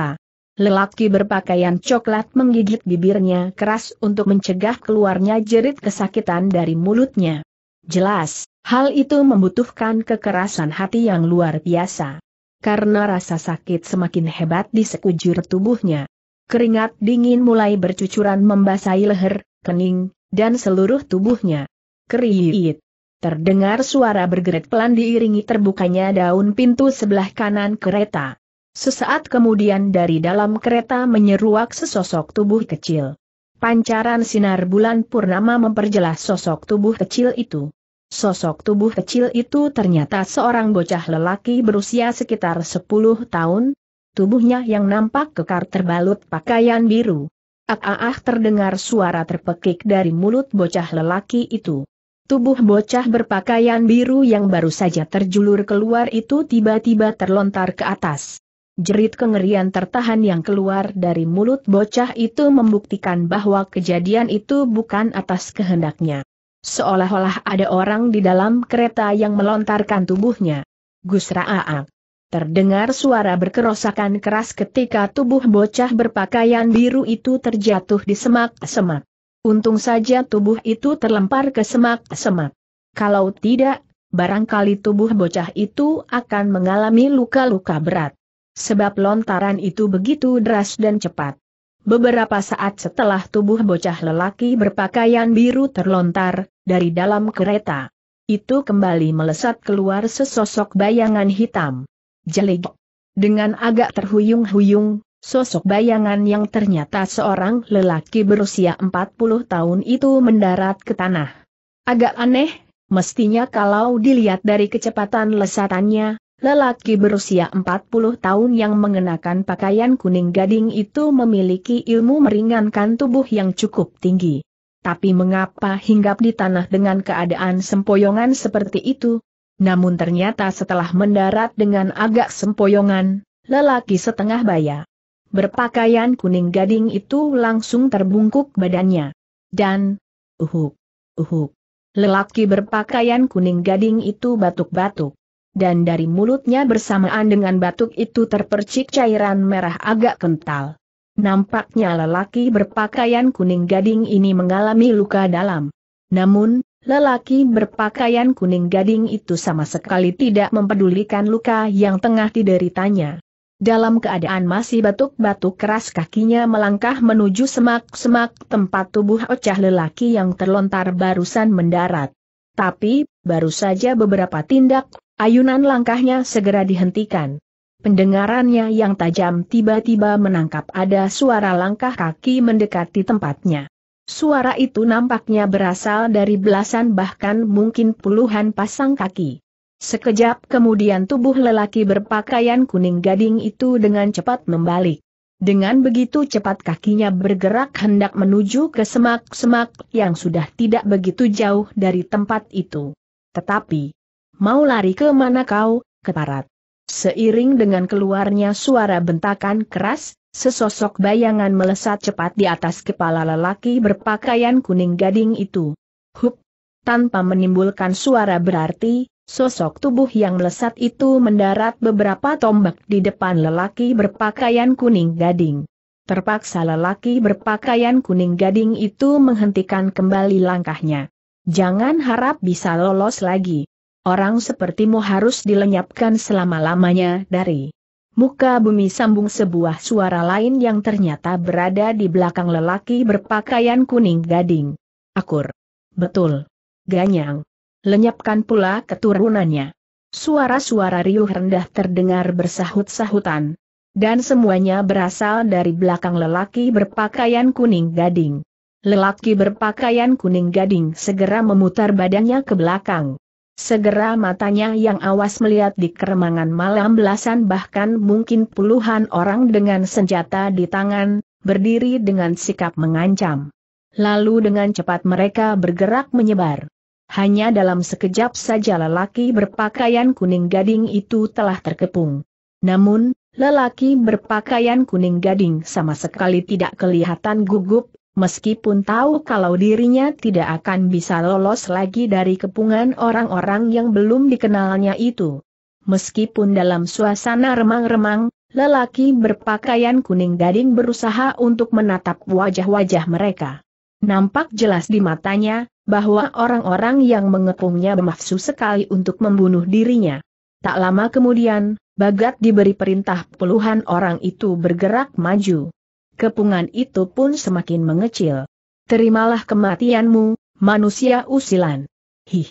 Lelaki berpakaian coklat menggigit bibirnya keras untuk mencegah keluarnya jerit kesakitan dari mulutnya. Jelas, hal itu membutuhkan kekerasan hati yang luar biasa karena rasa sakit semakin hebat di sekujur tubuhnya. Keringat dingin mulai bercucuran membasahi leher, kening, dan seluruh tubuhnya. Keriit. Terdengar suara bergerak pelan diiringi terbukanya daun pintu sebelah kanan kereta. Sesaat kemudian dari dalam kereta menyeruak sesosok tubuh kecil. Pancaran sinar bulan purnama memperjelas sosok tubuh kecil itu. Sosok tubuh kecil itu ternyata seorang bocah lelaki berusia sekitar 10 tahun, tubuhnya yang nampak kekar terbalut pakaian biru. Ah, ah, ah, terdengar suara terpekik dari mulut bocah lelaki itu. Tubuh bocah berpakaian biru yang baru saja terjulur keluar itu tiba-tiba terlontar ke atas. Jerit kengerian tertahan yang keluar dari mulut bocah itu membuktikan bahwa kejadian itu bukan atas kehendaknya. Seolah-olah ada orang di dalam kereta yang melontarkan tubuhnya. Raaak. Terdengar suara berkerosakan keras ketika tubuh bocah berpakaian biru itu terjatuh di semak-semak. Untung saja tubuh itu terlempar ke semak-semak. Kalau tidak, barangkali tubuh bocah itu akan mengalami luka-luka berat. Sebab lontaran itu begitu deras dan cepat. Beberapa saat setelah tubuh bocah lelaki berpakaian biru terlontar, dari dalam kereta. Itu kembali melesat keluar sesosok bayangan hitam. Jelik. Dengan agak terhuyung-huyung, sosok bayangan yang ternyata seorang lelaki berusia 40 tahun itu mendarat ke tanah. Agak aneh, mestinya kalau dilihat dari kecepatan lesatannya, Lelaki berusia 40 tahun yang mengenakan pakaian kuning gading itu memiliki ilmu meringankan tubuh yang cukup tinggi. Tapi mengapa hinggap di tanah dengan keadaan sempoyongan seperti itu? Namun ternyata setelah mendarat dengan agak sempoyongan, lelaki setengah baya. Berpakaian kuning gading itu langsung terbungkuk badannya. Dan, uhuk, uhuk. Lelaki berpakaian kuning gading itu batuk-batuk dan dari mulutnya bersamaan dengan batuk itu terpercik cairan merah agak kental. Nampaknya lelaki berpakaian kuning gading ini mengalami luka dalam. Namun, lelaki berpakaian kuning gading itu sama sekali tidak mempedulikan luka yang tengah dideritanya. Dalam keadaan masih batuk-batuk keras kakinya melangkah menuju semak-semak tempat tubuh ocah lelaki yang terlontar barusan mendarat. Tapi, baru saja beberapa tindak Ayunan langkahnya segera dihentikan. Pendengarannya yang tajam tiba-tiba menangkap ada suara langkah kaki mendekati tempatnya. Suara itu nampaknya berasal dari belasan bahkan mungkin puluhan pasang kaki. Sekejap kemudian tubuh lelaki berpakaian kuning gading itu dengan cepat membalik. Dengan begitu cepat kakinya bergerak hendak menuju ke semak-semak yang sudah tidak begitu jauh dari tempat itu. Tetapi, Mau lari ke mana kau, keparat? Seiring dengan keluarnya suara bentakan keras, sesosok bayangan melesat cepat di atas kepala lelaki berpakaian kuning gading itu. Hup! Tanpa menimbulkan suara berarti, sosok tubuh yang melesat itu mendarat beberapa tombak di depan lelaki berpakaian kuning gading. Terpaksa lelaki berpakaian kuning gading itu menghentikan kembali langkahnya. Jangan harap bisa lolos lagi orang sepertimu harus dilenyapkan selama-lamanya dari muka bumi sambung sebuah suara lain yang ternyata berada di belakang lelaki berpakaian kuning gading. Akur. Betul. Ganyang. Lenyapkan pula keturunannya. Suara-suara riuh rendah terdengar bersahut-sahutan. Dan semuanya berasal dari belakang lelaki berpakaian kuning gading. Lelaki berpakaian kuning gading segera memutar badannya ke belakang. Segera matanya yang awas melihat di keremangan malam belasan bahkan mungkin puluhan orang dengan senjata di tangan, berdiri dengan sikap mengancam. Lalu dengan cepat mereka bergerak menyebar. Hanya dalam sekejap saja lelaki berpakaian kuning gading itu telah terkepung. Namun, lelaki berpakaian kuning gading sama sekali tidak kelihatan gugup, meskipun tahu kalau dirinya tidak akan bisa lolos lagi dari kepungan orang-orang yang belum dikenalnya itu. Meskipun dalam suasana remang-remang, lelaki berpakaian kuning gading berusaha untuk menatap wajah-wajah mereka. Nampak jelas di matanya, bahwa orang-orang yang mengepungnya bermaksud sekali untuk membunuh dirinya. Tak lama kemudian, Bagat diberi perintah puluhan orang itu bergerak maju kepungan itu pun semakin mengecil. Terimalah kematianmu, manusia usilan. Hih.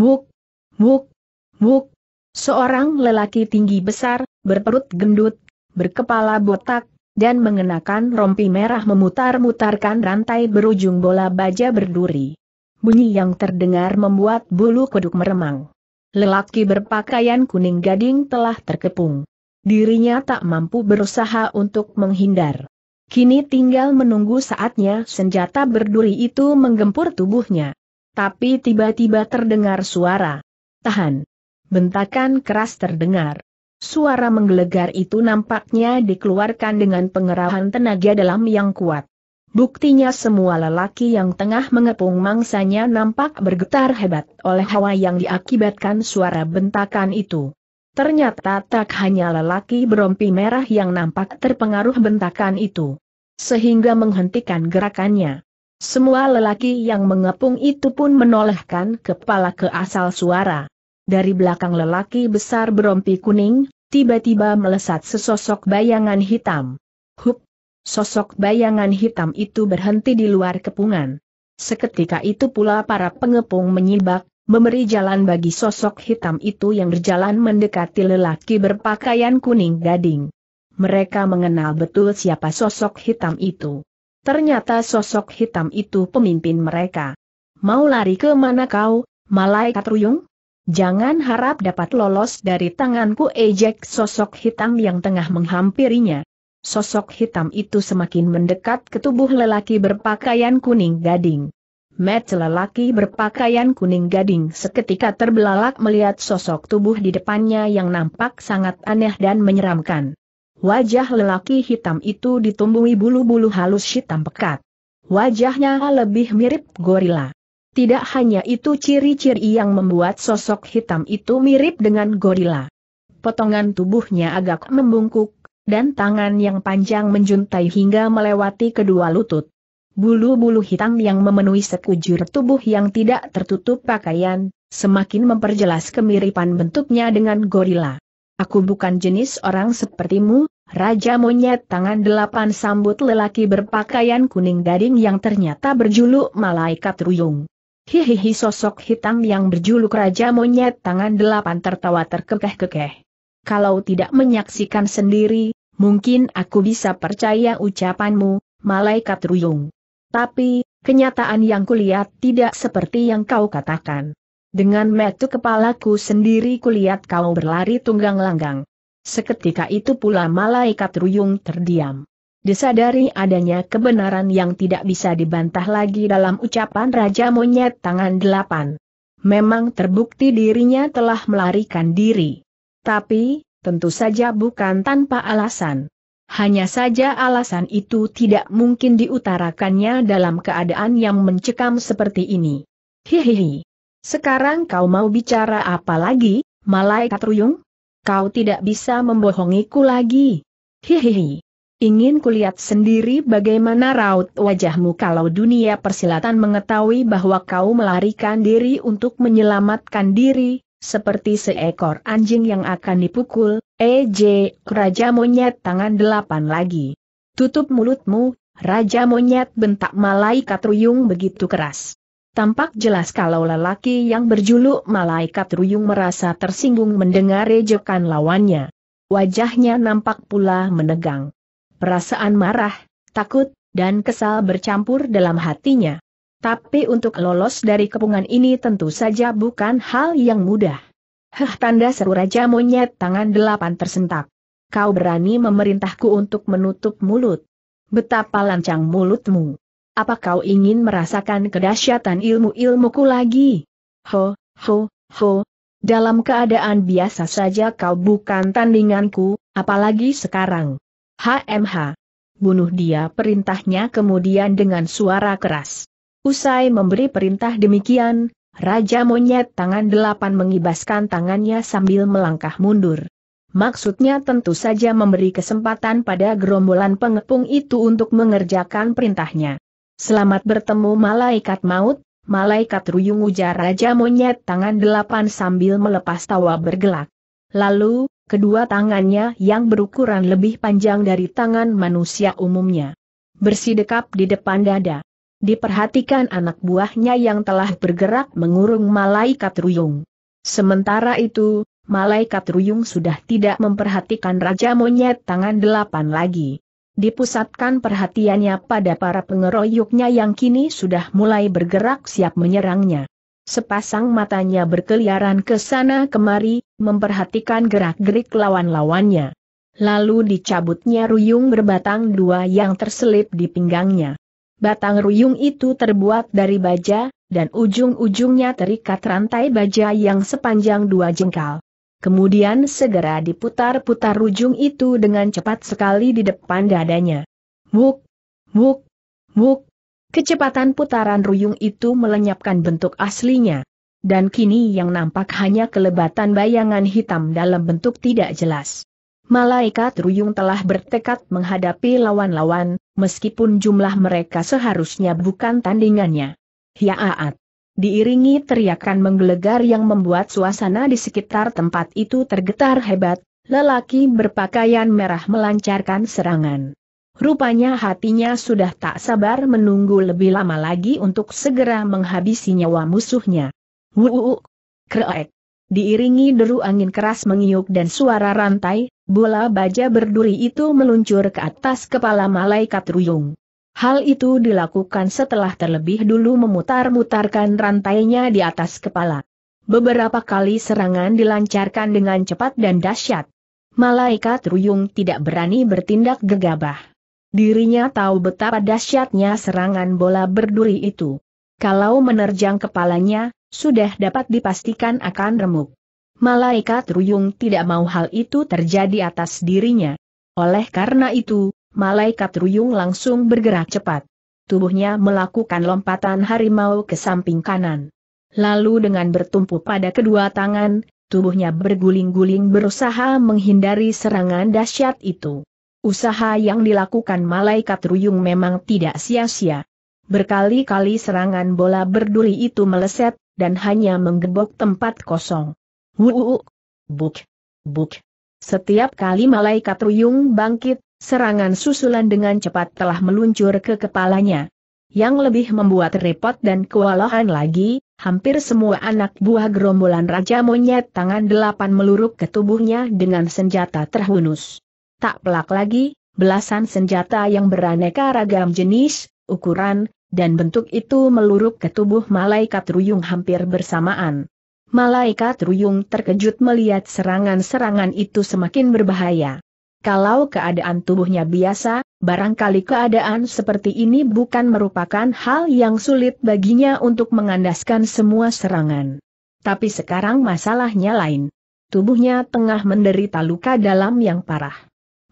Muk. Muk. Muk. Seorang lelaki tinggi besar, berperut gendut, berkepala botak, dan mengenakan rompi merah memutar-mutarkan rantai berujung bola baja berduri. Bunyi yang terdengar membuat bulu kuduk meremang. Lelaki berpakaian kuning gading telah terkepung. Dirinya tak mampu berusaha untuk menghindar. Kini tinggal menunggu saatnya senjata berduri itu menggempur tubuhnya. Tapi tiba-tiba terdengar suara. Tahan. Bentakan keras terdengar. Suara menggelegar itu nampaknya dikeluarkan dengan pengerahan tenaga dalam yang kuat. Buktinya semua lelaki yang tengah mengepung mangsanya nampak bergetar hebat oleh hawa yang diakibatkan suara bentakan itu. Ternyata tak hanya lelaki berompi merah yang nampak terpengaruh bentakan itu. Sehingga menghentikan gerakannya. Semua lelaki yang mengepung itu pun menolehkan kepala ke asal suara. Dari belakang lelaki besar berompi kuning, tiba-tiba melesat sesosok bayangan hitam. Hup! Sosok bayangan hitam itu berhenti di luar kepungan. Seketika itu pula para pengepung menyibak, memberi jalan bagi sosok hitam itu yang berjalan mendekati lelaki berpakaian kuning gading. Mereka mengenal betul siapa sosok hitam itu. Ternyata sosok hitam itu pemimpin mereka. Mau lari ke mana kau, malaikat ruyung? Jangan harap dapat lolos dari tanganku ejek sosok hitam yang tengah menghampirinya. Sosok hitam itu semakin mendekat ke tubuh lelaki berpakaian kuning gading. Matt lelaki berpakaian kuning gading seketika terbelalak melihat sosok tubuh di depannya yang nampak sangat aneh dan menyeramkan. Wajah lelaki hitam itu ditumbuhi bulu-bulu halus hitam pekat. Wajahnya lebih mirip gorila. Tidak hanya itu ciri-ciri yang membuat sosok hitam itu mirip dengan gorila. Potongan tubuhnya agak membungkuk, dan tangan yang panjang menjuntai hingga melewati kedua lutut. Bulu-bulu hitam yang memenuhi sekujur tubuh yang tidak tertutup pakaian, semakin memperjelas kemiripan bentuknya dengan gorila. Aku bukan jenis orang sepertimu, Raja Monyet Tangan Delapan sambut lelaki berpakaian kuning gading yang ternyata berjuluk Malaikat Ruyung. Hihihi sosok hitam yang berjuluk Raja Monyet Tangan Delapan tertawa terkekeh-kekeh. Kalau tidak menyaksikan sendiri, mungkin aku bisa percaya ucapanmu, Malaikat Ruyung. Tapi, kenyataan yang kulihat tidak seperti yang kau katakan. Dengan metu kepalaku sendiri kulihat kau berlari tunggang langgang. Seketika itu pula malaikat ruyung terdiam. Disadari adanya kebenaran yang tidak bisa dibantah lagi dalam ucapan Raja Monyet Tangan Delapan. Memang terbukti dirinya telah melarikan diri. Tapi, tentu saja bukan tanpa alasan. Hanya saja alasan itu tidak mungkin diutarakannya dalam keadaan yang mencekam seperti ini. Hihihi. Sekarang kau mau bicara apa lagi, malaikat ruyung? Kau tidak bisa membohongiku lagi. Hihihi. Ingin kulihat sendiri bagaimana raut wajahmu kalau dunia persilatan mengetahui bahwa kau melarikan diri untuk menyelamatkan diri, seperti seekor anjing yang akan dipukul, EJ, eh, Raja Monyet tangan delapan lagi. Tutup mulutmu, Raja Monyet bentak malaikat ruyung begitu keras. Tampak jelas kalau lelaki yang berjuluk malaikat ruyung merasa tersinggung mendengar ejekan lawannya. Wajahnya nampak pula menegang. Perasaan marah, takut, dan kesal bercampur dalam hatinya. Tapi untuk lolos dari kepungan ini tentu saja bukan hal yang mudah. Heh tanda seru Raja Monyet tangan delapan tersentak. Kau berani memerintahku untuk menutup mulut. Betapa lancang mulutmu. Apa kau ingin merasakan kedahsyatan ilmu-ilmuku lagi? Ho, ho, ho. Dalam keadaan biasa saja kau bukan tandinganku, apalagi sekarang. HMH. Bunuh dia perintahnya kemudian dengan suara keras. Usai memberi perintah demikian, Raja Monyet tangan delapan mengibaskan tangannya sambil melangkah mundur. Maksudnya tentu saja memberi kesempatan pada gerombolan pengepung itu untuk mengerjakan perintahnya. Selamat bertemu malaikat maut, malaikat ruyung ujar Raja Monyet tangan delapan sambil melepas tawa bergelak. Lalu, kedua tangannya yang berukuran lebih panjang dari tangan manusia umumnya. Bersidekap di depan dada diperhatikan anak buahnya yang telah bergerak mengurung malaikat ruyung. Sementara itu, malaikat ruyung sudah tidak memperhatikan Raja Monyet tangan delapan lagi. Dipusatkan perhatiannya pada para pengeroyoknya yang kini sudah mulai bergerak siap menyerangnya. Sepasang matanya berkeliaran ke sana kemari, memperhatikan gerak-gerik lawan-lawannya. Lalu dicabutnya ruyung berbatang dua yang terselip di pinggangnya. Batang ruyung itu terbuat dari baja, dan ujung-ujungnya terikat rantai baja yang sepanjang dua jengkal. Kemudian segera diputar-putar ujung itu dengan cepat sekali di depan dadanya. Muk, muk, muk. Kecepatan putaran ruyung itu melenyapkan bentuk aslinya. Dan kini yang nampak hanya kelebatan bayangan hitam dalam bentuk tidak jelas. Malaikat Ruyung telah bertekad menghadapi lawan-lawan, meskipun jumlah mereka seharusnya bukan tandingannya. Hiaat. Diiringi teriakan menggelegar yang membuat suasana di sekitar tempat itu tergetar hebat, lelaki berpakaian merah melancarkan serangan. Rupanya hatinya sudah tak sabar menunggu lebih lama lagi untuk segera menghabisi nyawa musuhnya. Wuuuk! Kreek! diiringi deru angin keras mengiuk dan suara rantai, bola baja berduri itu meluncur ke atas kepala malaikat ruyung. Hal itu dilakukan setelah terlebih dulu memutar-mutarkan rantainya di atas kepala. Beberapa kali serangan dilancarkan dengan cepat dan dahsyat. Malaikat Ruyung tidak berani bertindak gegabah. Dirinya tahu betapa dahsyatnya serangan bola berduri itu. Kalau menerjang kepalanya, sudah dapat dipastikan akan remuk. Malaikat Ruyung tidak mau hal itu terjadi atas dirinya. Oleh karena itu, malaikat Ruyung langsung bergerak cepat. Tubuhnya melakukan lompatan harimau ke samping kanan. Lalu dengan bertumpu pada kedua tangan, tubuhnya berguling-guling berusaha menghindari serangan dahsyat itu. Usaha yang dilakukan malaikat ruyung memang tidak sia-sia. Berkali-kali serangan bola berduri itu meleset, dan hanya menggebok tempat kosong. Wuuu, buk, buk. Setiap kali malaikat ruyung bangkit, serangan susulan dengan cepat telah meluncur ke kepalanya. Yang lebih membuat repot dan kewalahan lagi, hampir semua anak buah gerombolan Raja Monyet tangan delapan meluruk ke tubuhnya dengan senjata terhunus. Tak pelak lagi, belasan senjata yang beraneka ragam jenis, ukuran, dan bentuk itu meluruk ke tubuh malaikat ruyung hampir bersamaan. Malaikat ruyung terkejut melihat serangan-serangan itu semakin berbahaya. Kalau keadaan tubuhnya biasa, barangkali keadaan seperti ini bukan merupakan hal yang sulit baginya untuk mengandaskan semua serangan. Tapi sekarang masalahnya lain. Tubuhnya tengah menderita luka dalam yang parah.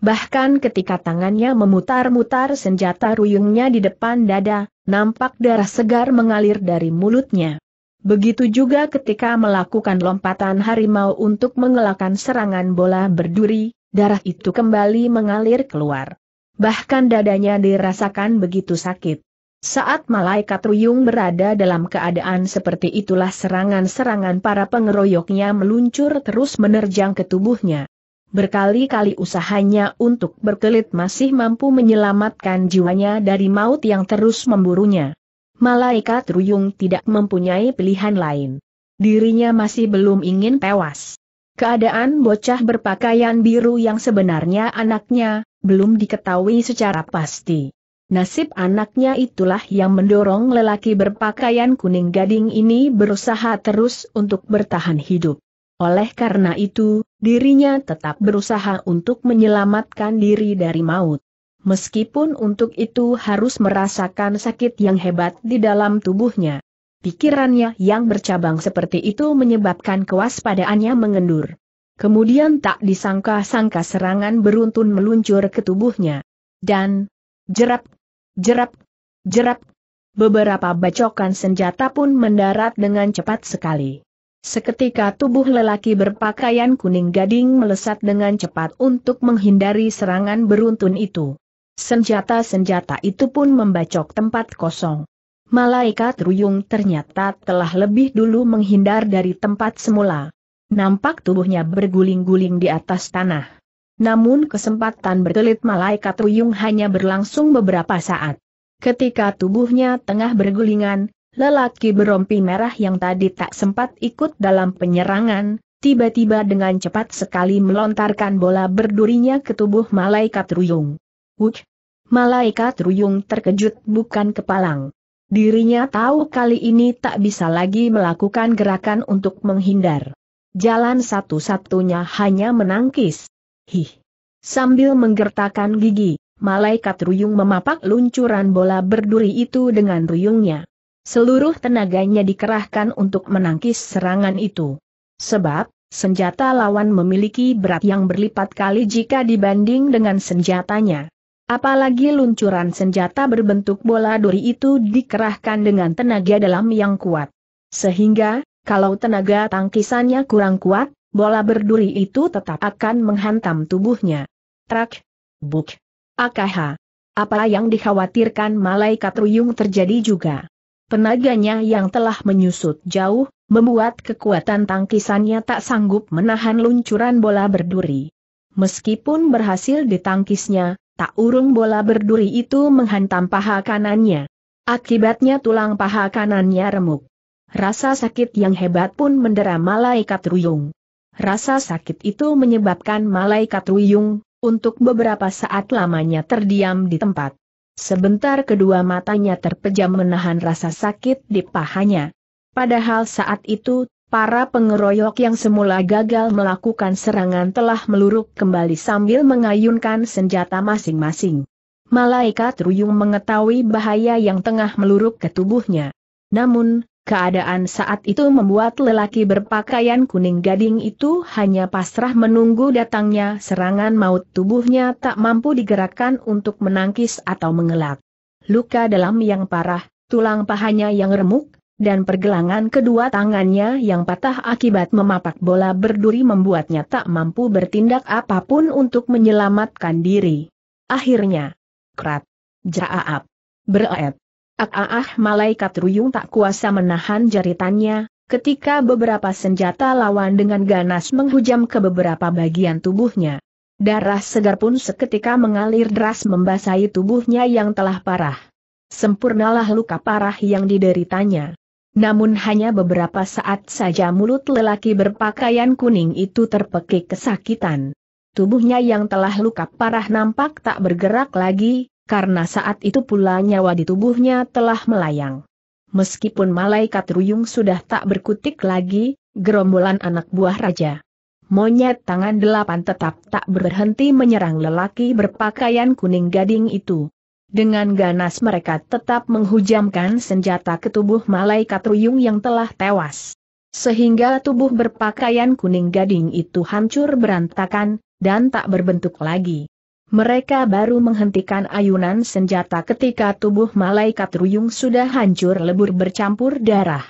Bahkan ketika tangannya memutar-mutar senjata ruyungnya di depan dada, nampak darah segar mengalir dari mulutnya. Begitu juga ketika melakukan lompatan harimau untuk mengelakkan serangan bola berduri, darah itu kembali mengalir keluar. Bahkan dadanya dirasakan begitu sakit. Saat malaikat ruyung berada dalam keadaan seperti itulah serangan-serangan para pengeroyoknya meluncur terus menerjang ke tubuhnya. Berkali-kali usahanya untuk berkelit masih mampu menyelamatkan jiwanya dari maut yang terus memburunya. Malaikat Ruyung tidak mempunyai pilihan lain. Dirinya masih belum ingin tewas. Keadaan bocah berpakaian biru yang sebenarnya anaknya, belum diketahui secara pasti. Nasib anaknya itulah yang mendorong lelaki berpakaian kuning gading ini berusaha terus untuk bertahan hidup. Oleh karena itu, dirinya tetap berusaha untuk menyelamatkan diri dari maut. Meskipun untuk itu harus merasakan sakit yang hebat di dalam tubuhnya. Pikirannya yang bercabang seperti itu menyebabkan kewaspadaannya mengendur. Kemudian tak disangka-sangka serangan beruntun meluncur ke tubuhnya. Dan, jerap, jerap, jerap, beberapa bacokan senjata pun mendarat dengan cepat sekali. Seketika tubuh lelaki berpakaian kuning gading melesat dengan cepat untuk menghindari serangan beruntun itu. Senjata-senjata itu pun membacok tempat kosong. Malaikat Ruyung ternyata telah lebih dulu menghindar dari tempat semula. Nampak tubuhnya berguling-guling di atas tanah. Namun kesempatan berkelit malaikat Ruyung hanya berlangsung beberapa saat. Ketika tubuhnya tengah bergulingan, Lelaki berompi merah yang tadi tak sempat ikut dalam penyerangan, tiba-tiba dengan cepat sekali melontarkan bola berdurinya ke tubuh malaikat ruyung. Wuch! Malaikat ruyung terkejut bukan kepalang. Dirinya tahu kali ini tak bisa lagi melakukan gerakan untuk menghindar. Jalan satu-satunya hanya menangkis. Hih! Sambil menggertakkan gigi, malaikat ruyung memapak luncuran bola berduri itu dengan ruyungnya. Seluruh tenaganya dikerahkan untuk menangkis serangan itu. Sebab, senjata lawan memiliki berat yang berlipat kali jika dibanding dengan senjatanya. Apalagi luncuran senjata berbentuk bola duri itu dikerahkan dengan tenaga dalam yang kuat. Sehingga, kalau tenaga tangkisannya kurang kuat, bola berduri itu tetap akan menghantam tubuhnya. Trak, buk, akaha. Apa yang dikhawatirkan malaikat ruyung terjadi juga. Tenaganya yang telah menyusut jauh, membuat kekuatan tangkisannya tak sanggup menahan luncuran bola berduri. Meskipun berhasil ditangkisnya, tak urung bola berduri itu menghantam paha kanannya. Akibatnya tulang paha kanannya remuk. Rasa sakit yang hebat pun mendera malaikat Ruyung. Rasa sakit itu menyebabkan malaikat Ruyung, untuk beberapa saat lamanya terdiam di tempat. Sebentar kedua matanya terpejam menahan rasa sakit di pahanya. Padahal saat itu, para pengeroyok yang semula gagal melakukan serangan telah meluruk kembali sambil mengayunkan senjata masing-masing. Malaikat Ruyung mengetahui bahaya yang tengah meluruk ke tubuhnya. Namun, Keadaan saat itu membuat lelaki berpakaian kuning gading itu hanya pasrah menunggu datangnya serangan maut tubuhnya tak mampu digerakkan untuk menangkis atau mengelak. Luka dalam yang parah, tulang pahanya yang remuk, dan pergelangan kedua tangannya yang patah akibat memapak bola berduri membuatnya tak mampu bertindak apapun untuk menyelamatkan diri. Akhirnya, krat, jaaap, bereet, Ah, ah, ah, malaikat ruyung tak kuasa menahan jaritannya, ketika beberapa senjata lawan dengan ganas menghujam ke beberapa bagian tubuhnya. Darah segar pun seketika mengalir deras membasahi tubuhnya yang telah parah. Sempurnalah luka parah yang dideritanya. Namun hanya beberapa saat saja mulut lelaki berpakaian kuning itu terpekik kesakitan. Tubuhnya yang telah luka parah nampak tak bergerak lagi, karena saat itu pula nyawa di tubuhnya telah melayang. Meskipun malaikat ruyung sudah tak berkutik lagi, gerombolan anak buah raja. Monyet tangan delapan tetap tak berhenti menyerang lelaki berpakaian kuning gading itu. Dengan ganas mereka tetap menghujamkan senjata ke tubuh malaikat ruyung yang telah tewas. Sehingga tubuh berpakaian kuning gading itu hancur berantakan, dan tak berbentuk lagi. Mereka baru menghentikan ayunan senjata ketika tubuh malaikat ruyung sudah hancur lebur bercampur darah.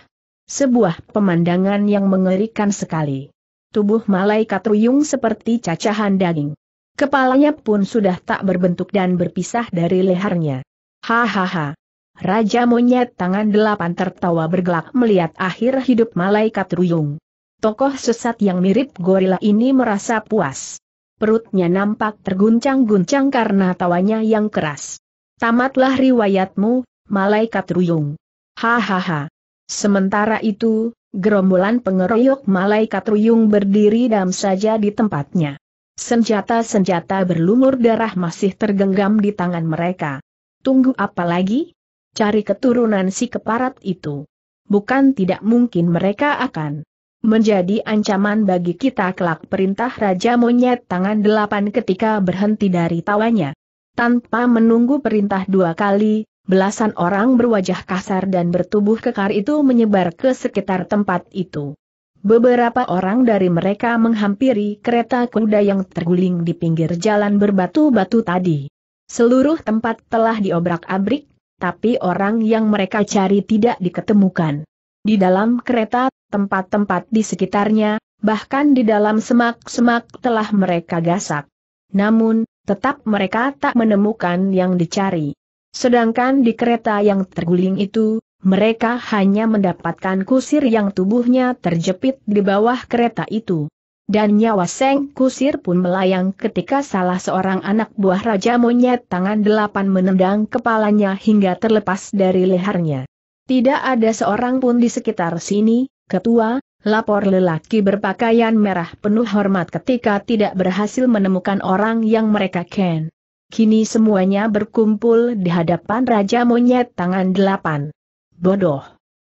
Sebuah pemandangan yang mengerikan sekali. Tubuh malaikat ruyung seperti cacahan daging. Kepalanya pun sudah tak berbentuk dan berpisah dari lehernya. Hahaha. Raja monyet tangan delapan tertawa bergelak melihat akhir hidup malaikat ruyung. Tokoh sesat yang mirip gorila ini merasa puas perutnya nampak terguncang-guncang karena tawanya yang keras. Tamatlah riwayatmu, malaikat ruyung. Hahaha. Sementara itu, gerombolan pengeroyok malaikat ruyung berdiri dam saja di tempatnya. Senjata-senjata berlumur darah masih tergenggam di tangan mereka. Tunggu apa lagi? Cari keturunan si keparat itu. Bukan tidak mungkin mereka akan menjadi ancaman bagi kita kelak perintah Raja Monyet tangan delapan ketika berhenti dari tawanya. Tanpa menunggu perintah dua kali, belasan orang berwajah kasar dan bertubuh kekar itu menyebar ke sekitar tempat itu. Beberapa orang dari mereka menghampiri kereta kuda yang terguling di pinggir jalan berbatu-batu tadi. Seluruh tempat telah diobrak-abrik, tapi orang yang mereka cari tidak diketemukan. Di dalam kereta tempat-tempat di sekitarnya, bahkan di dalam semak-semak telah mereka gasak. Namun, tetap mereka tak menemukan yang dicari. Sedangkan di kereta yang terguling itu, mereka hanya mendapatkan kusir yang tubuhnya terjepit di bawah kereta itu. Dan nyawa Seng Kusir pun melayang ketika salah seorang anak buah Raja Monyet tangan delapan menendang kepalanya hingga terlepas dari lehernya. Tidak ada seorang pun di sekitar sini, Ketua, lapor lelaki berpakaian merah penuh hormat ketika tidak berhasil menemukan orang yang mereka ken. Kini semuanya berkumpul di hadapan Raja Monyet tangan delapan. Bodoh.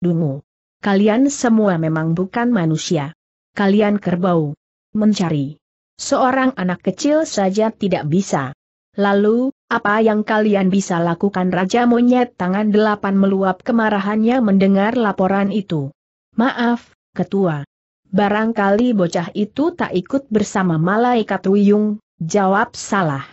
Dungu. Kalian semua memang bukan manusia. Kalian kerbau. Mencari. Seorang anak kecil saja tidak bisa. Lalu, apa yang kalian bisa lakukan Raja Monyet tangan delapan meluap kemarahannya mendengar laporan itu. Maaf, ketua. Barangkali bocah itu tak ikut bersama malaikat Ruyung, jawab salah.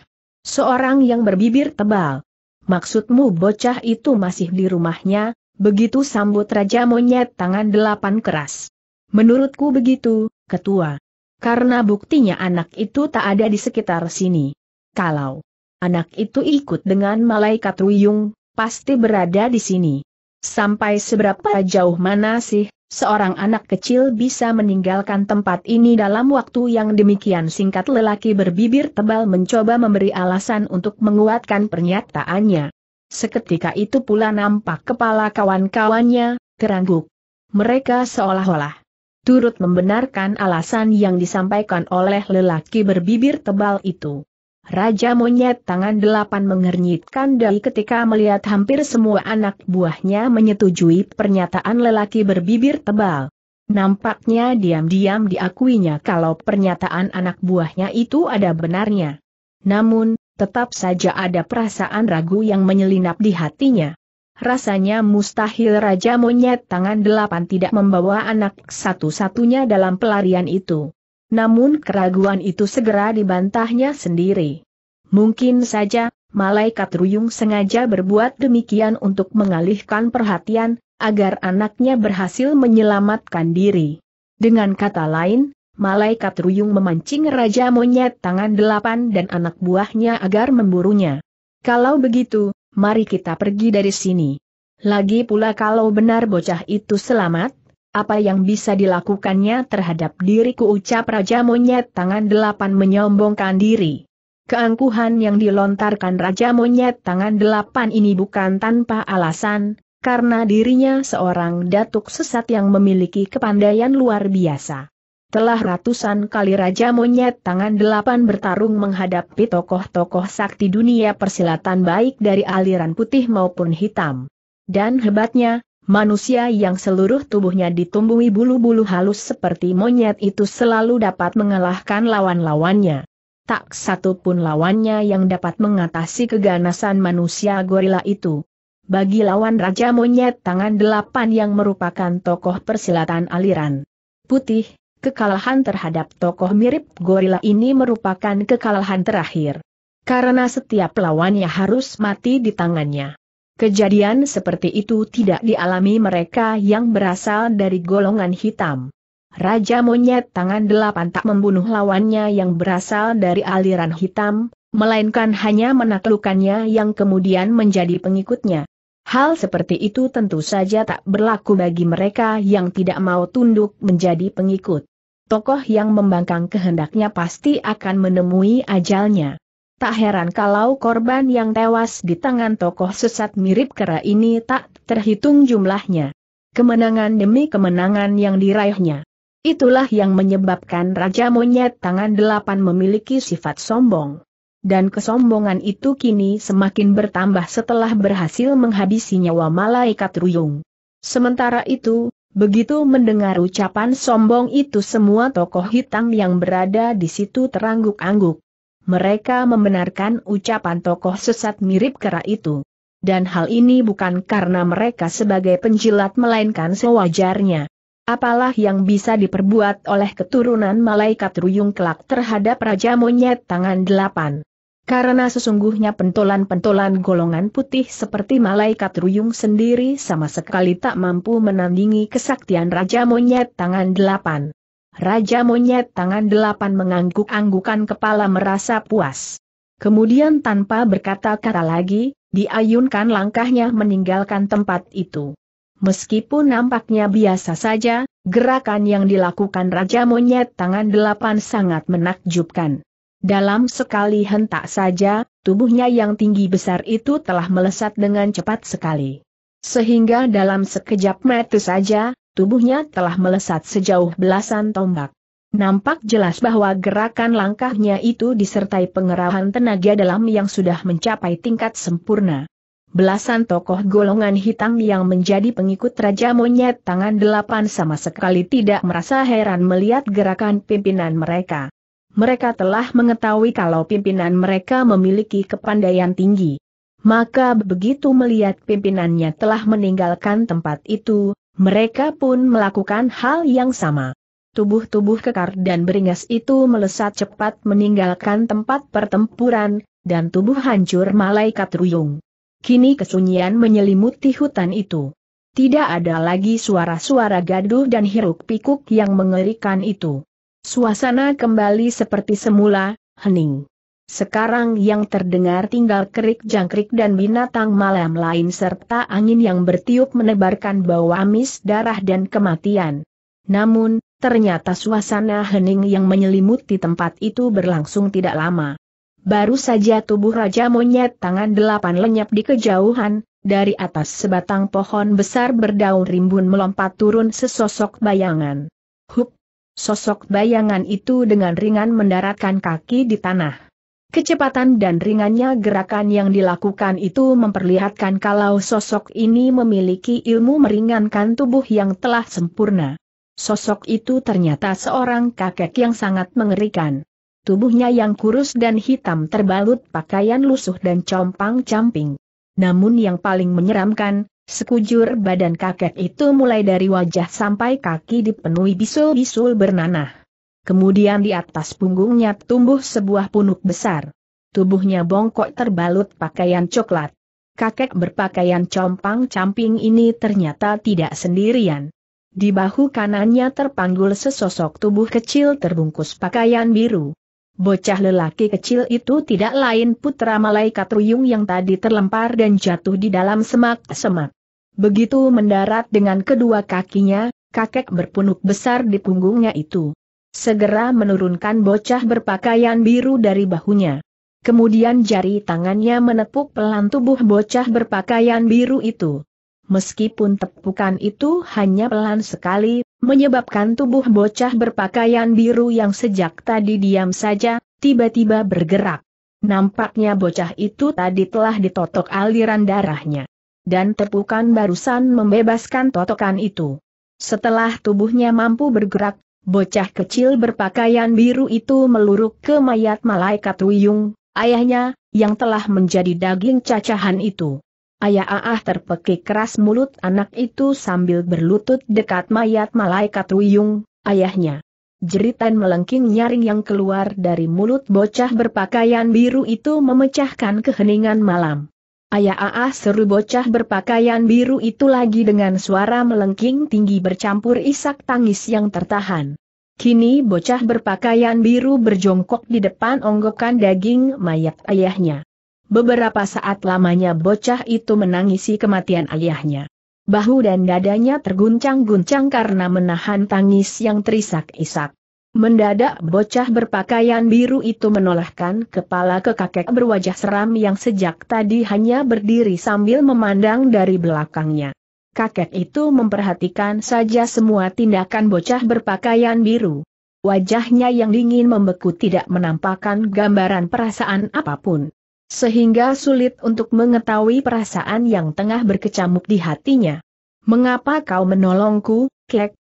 Seorang yang berbibir tebal. Maksudmu bocah itu masih di rumahnya, begitu sambut Raja Monyet tangan delapan keras. Menurutku begitu, ketua. Karena buktinya anak itu tak ada di sekitar sini. Kalau anak itu ikut dengan malaikat Ruyung, pasti berada di sini. Sampai seberapa jauh mana sih seorang anak kecil bisa meninggalkan tempat ini dalam waktu yang demikian singkat lelaki berbibir tebal mencoba memberi alasan untuk menguatkan pernyataannya. Seketika itu pula nampak kepala kawan-kawannya, terangguk. Mereka seolah-olah turut membenarkan alasan yang disampaikan oleh lelaki berbibir tebal itu. Raja monyet tangan delapan mengernyitkan dai ketika melihat hampir semua anak buahnya menyetujui pernyataan lelaki berbibir tebal. Nampaknya diam-diam diakuinya kalau pernyataan anak buahnya itu ada benarnya. Namun, tetap saja ada perasaan ragu yang menyelinap di hatinya. Rasanya mustahil Raja Monyet Tangan Delapan tidak membawa anak satu-satunya dalam pelarian itu. Namun keraguan itu segera dibantahnya sendiri. Mungkin saja, malaikat ruyung sengaja berbuat demikian untuk mengalihkan perhatian, agar anaknya berhasil menyelamatkan diri. Dengan kata lain, malaikat ruyung memancing Raja Monyet tangan delapan dan anak buahnya agar memburunya. Kalau begitu, mari kita pergi dari sini. Lagi pula kalau benar bocah itu selamat, apa yang bisa dilakukannya terhadap diriku ucap Raja Monyet tangan delapan menyombongkan diri. Keangkuhan yang dilontarkan Raja Monyet tangan delapan ini bukan tanpa alasan, karena dirinya seorang datuk sesat yang memiliki kepandaian luar biasa. Telah ratusan kali Raja Monyet tangan delapan bertarung menghadapi tokoh-tokoh sakti dunia persilatan baik dari aliran putih maupun hitam. Dan hebatnya, Manusia yang seluruh tubuhnya ditumbuhi bulu-bulu halus seperti monyet itu selalu dapat mengalahkan lawan-lawannya. Tak satu pun lawannya yang dapat mengatasi keganasan manusia gorila itu. Bagi lawan Raja Monyet Tangan Delapan yang merupakan tokoh persilatan aliran putih, kekalahan terhadap tokoh mirip gorila ini merupakan kekalahan terakhir. Karena setiap lawannya harus mati di tangannya. Kejadian seperti itu tidak dialami mereka yang berasal dari golongan hitam. Raja Monyet Tangan Delapan tak membunuh lawannya yang berasal dari aliran hitam, melainkan hanya menaklukkannya yang kemudian menjadi pengikutnya. Hal seperti itu tentu saja tak berlaku bagi mereka yang tidak mau tunduk menjadi pengikut. Tokoh yang membangkang kehendaknya pasti akan menemui ajalnya. Tak heran kalau korban yang tewas di tangan tokoh sesat mirip kera ini tak terhitung jumlahnya. Kemenangan demi kemenangan yang diraihnya. Itulah yang menyebabkan Raja Monyet Tangan Delapan memiliki sifat sombong. Dan kesombongan itu kini semakin bertambah setelah berhasil menghabisi nyawa malaikat ruyung. Sementara itu, Begitu mendengar ucapan sombong itu semua tokoh hitam yang berada di situ terangguk-angguk mereka membenarkan ucapan tokoh sesat mirip kera itu. Dan hal ini bukan karena mereka sebagai penjilat melainkan sewajarnya. Apalah yang bisa diperbuat oleh keturunan malaikat ruyung kelak terhadap Raja Monyet Tangan Delapan. Karena sesungguhnya pentolan-pentolan golongan putih seperti malaikat ruyung sendiri sama sekali tak mampu menandingi kesaktian Raja Monyet Tangan Delapan. Raja monyet tangan delapan mengangguk-anggukan kepala merasa puas. Kemudian tanpa berkata-kata lagi, diayunkan langkahnya meninggalkan tempat itu. Meskipun nampaknya biasa saja, gerakan yang dilakukan Raja Monyet tangan delapan sangat menakjubkan. Dalam sekali hentak saja, tubuhnya yang tinggi besar itu telah melesat dengan cepat sekali. Sehingga dalam sekejap mata saja, tubuhnya telah melesat sejauh belasan tombak. Nampak jelas bahwa gerakan langkahnya itu disertai pengerahan tenaga dalam yang sudah mencapai tingkat sempurna. Belasan tokoh golongan hitam yang menjadi pengikut Raja Monyet Tangan Delapan sama sekali tidak merasa heran melihat gerakan pimpinan mereka. Mereka telah mengetahui kalau pimpinan mereka memiliki kepandaian tinggi. Maka begitu melihat pimpinannya telah meninggalkan tempat itu, mereka pun melakukan hal yang sama. Tubuh-tubuh kekar dan beringas itu melesat cepat meninggalkan tempat pertempuran, dan tubuh hancur malaikat ruyung. Kini kesunyian menyelimuti hutan itu. Tidak ada lagi suara-suara gaduh dan hiruk-pikuk yang mengerikan itu. Suasana kembali seperti semula, hening. Sekarang yang terdengar tinggal kerik jangkrik dan binatang malam lain serta angin yang bertiup menebarkan bau amis darah dan kematian. Namun, ternyata suasana hening yang menyelimuti tempat itu berlangsung tidak lama. Baru saja tubuh Raja Monyet tangan delapan lenyap di kejauhan, dari atas sebatang pohon besar berdaun rimbun melompat turun sesosok bayangan. Hup! Sosok bayangan itu dengan ringan mendaratkan kaki di tanah. Kecepatan dan ringannya gerakan yang dilakukan itu memperlihatkan kalau sosok ini memiliki ilmu meringankan tubuh yang telah sempurna. Sosok itu ternyata seorang kakek yang sangat mengerikan. Tubuhnya yang kurus dan hitam terbalut pakaian lusuh dan compang-camping. Namun yang paling menyeramkan, sekujur badan kakek itu mulai dari wajah sampai kaki dipenuhi bisul-bisul bernanah. Kemudian di atas punggungnya tumbuh sebuah punuk besar. Tubuhnya bongkok terbalut pakaian coklat. Kakek berpakaian compang-camping ini ternyata tidak sendirian. Di bahu kanannya terpanggul sesosok tubuh kecil terbungkus pakaian biru. Bocah lelaki kecil itu tidak lain putra malaikat ruyung yang tadi terlempar dan jatuh di dalam semak-semak. Begitu mendarat dengan kedua kakinya, kakek berpunuk besar di punggungnya itu Segera menurunkan bocah berpakaian biru dari bahunya. Kemudian jari tangannya menepuk pelan tubuh bocah berpakaian biru itu. Meskipun tepukan itu hanya pelan sekali, menyebabkan tubuh bocah berpakaian biru yang sejak tadi diam saja, tiba-tiba bergerak. Nampaknya bocah itu tadi telah ditotok aliran darahnya. Dan tepukan barusan membebaskan totokan itu. Setelah tubuhnya mampu bergerak, Bocah kecil berpakaian biru itu meluruk ke mayat malaikat Ruyung, ayahnya, yang telah menjadi daging cacahan itu. Ayah Aah terpekik keras mulut anak itu sambil berlutut dekat mayat malaikat Ruyung, ayahnya. Jeritan melengking nyaring yang keluar dari mulut bocah berpakaian biru itu memecahkan keheningan malam. Ayah Aa seru bocah berpakaian biru itu lagi dengan suara melengking tinggi bercampur isak tangis yang tertahan. Kini bocah berpakaian biru berjongkok di depan onggokan daging mayat ayahnya. Beberapa saat lamanya bocah itu menangisi kematian ayahnya. Bahu dan dadanya terguncang-guncang karena menahan tangis yang terisak-isak. Mendadak bocah berpakaian biru itu menolehkan kepala ke kakek berwajah seram yang sejak tadi hanya berdiri sambil memandang dari belakangnya. Kakek itu memperhatikan saja semua tindakan bocah berpakaian biru. Wajahnya yang dingin membeku tidak menampakkan gambaran perasaan apapun. Sehingga sulit untuk mengetahui perasaan yang tengah berkecamuk di hatinya. Mengapa kau menolongku, Klek?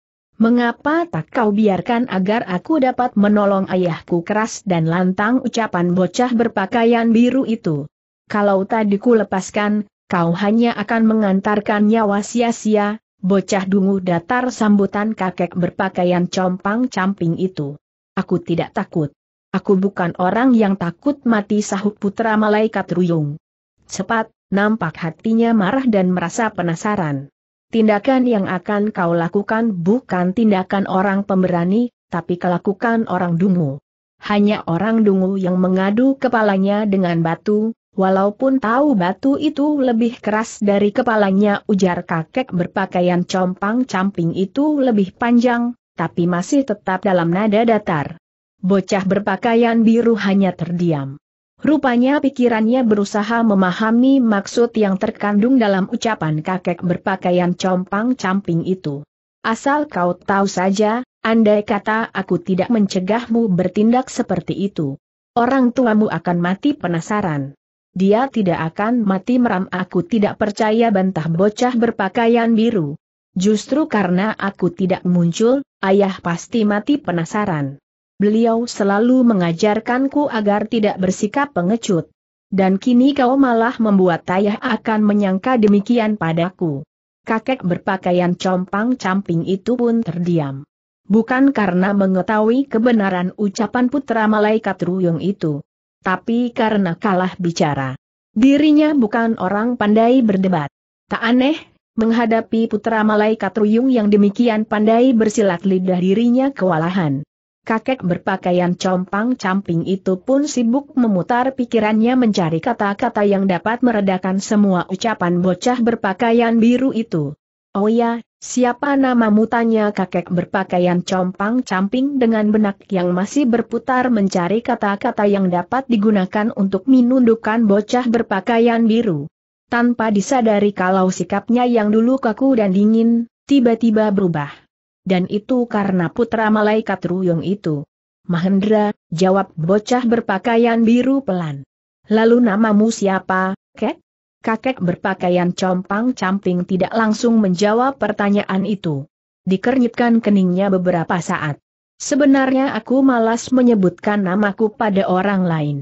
Mengapa tak kau biarkan agar aku dapat menolong ayahku keras dan lantang ucapan bocah berpakaian biru itu? Kalau tadi ku lepaskan, kau hanya akan mengantarkan nyawa sia-sia, bocah dungu datar sambutan kakek berpakaian compang-camping itu. Aku tidak takut. Aku bukan orang yang takut mati sahut putra malaikat ruyung. Cepat, nampak hatinya marah dan merasa penasaran. Tindakan yang akan kau lakukan bukan tindakan orang pemberani, tapi kelakukan orang dungu. Hanya orang dungu yang mengadu kepalanya dengan batu, walaupun tahu batu itu lebih keras dari kepalanya ujar kakek berpakaian compang-camping itu lebih panjang, tapi masih tetap dalam nada datar. Bocah berpakaian biru hanya terdiam. Rupanya pikirannya berusaha memahami maksud yang terkandung dalam ucapan kakek berpakaian compang-camping itu. Asal kau tahu saja, andai kata aku tidak mencegahmu bertindak seperti itu. Orang tuamu akan mati penasaran. Dia tidak akan mati meram aku tidak percaya bantah bocah berpakaian biru. Justru karena aku tidak muncul, ayah pasti mati penasaran. Beliau selalu mengajarkanku agar tidak bersikap pengecut. Dan kini kau malah membuat Tayah akan menyangka demikian padaku. Kakek berpakaian compang-camping itu pun terdiam. Bukan karena mengetahui kebenaran ucapan putra malaikat ruyung itu. Tapi karena kalah bicara. Dirinya bukan orang pandai berdebat. Tak aneh, menghadapi putra malaikat ruyung yang demikian pandai bersilat lidah dirinya kewalahan kakek berpakaian compang-camping itu pun sibuk memutar pikirannya mencari kata-kata yang dapat meredakan semua ucapan bocah berpakaian biru itu. Oh ya, siapa namamu tanya kakek berpakaian compang-camping dengan benak yang masih berputar mencari kata-kata yang dapat digunakan untuk menundukkan bocah berpakaian biru. Tanpa disadari kalau sikapnya yang dulu kaku dan dingin, tiba-tiba berubah dan itu karena putra malaikat Ruyung itu. Mahendra, jawab bocah berpakaian biru pelan. Lalu namamu siapa, kek? Kakek berpakaian compang-camping tidak langsung menjawab pertanyaan itu. Dikernyitkan keningnya beberapa saat. Sebenarnya aku malas menyebutkan namaku pada orang lain.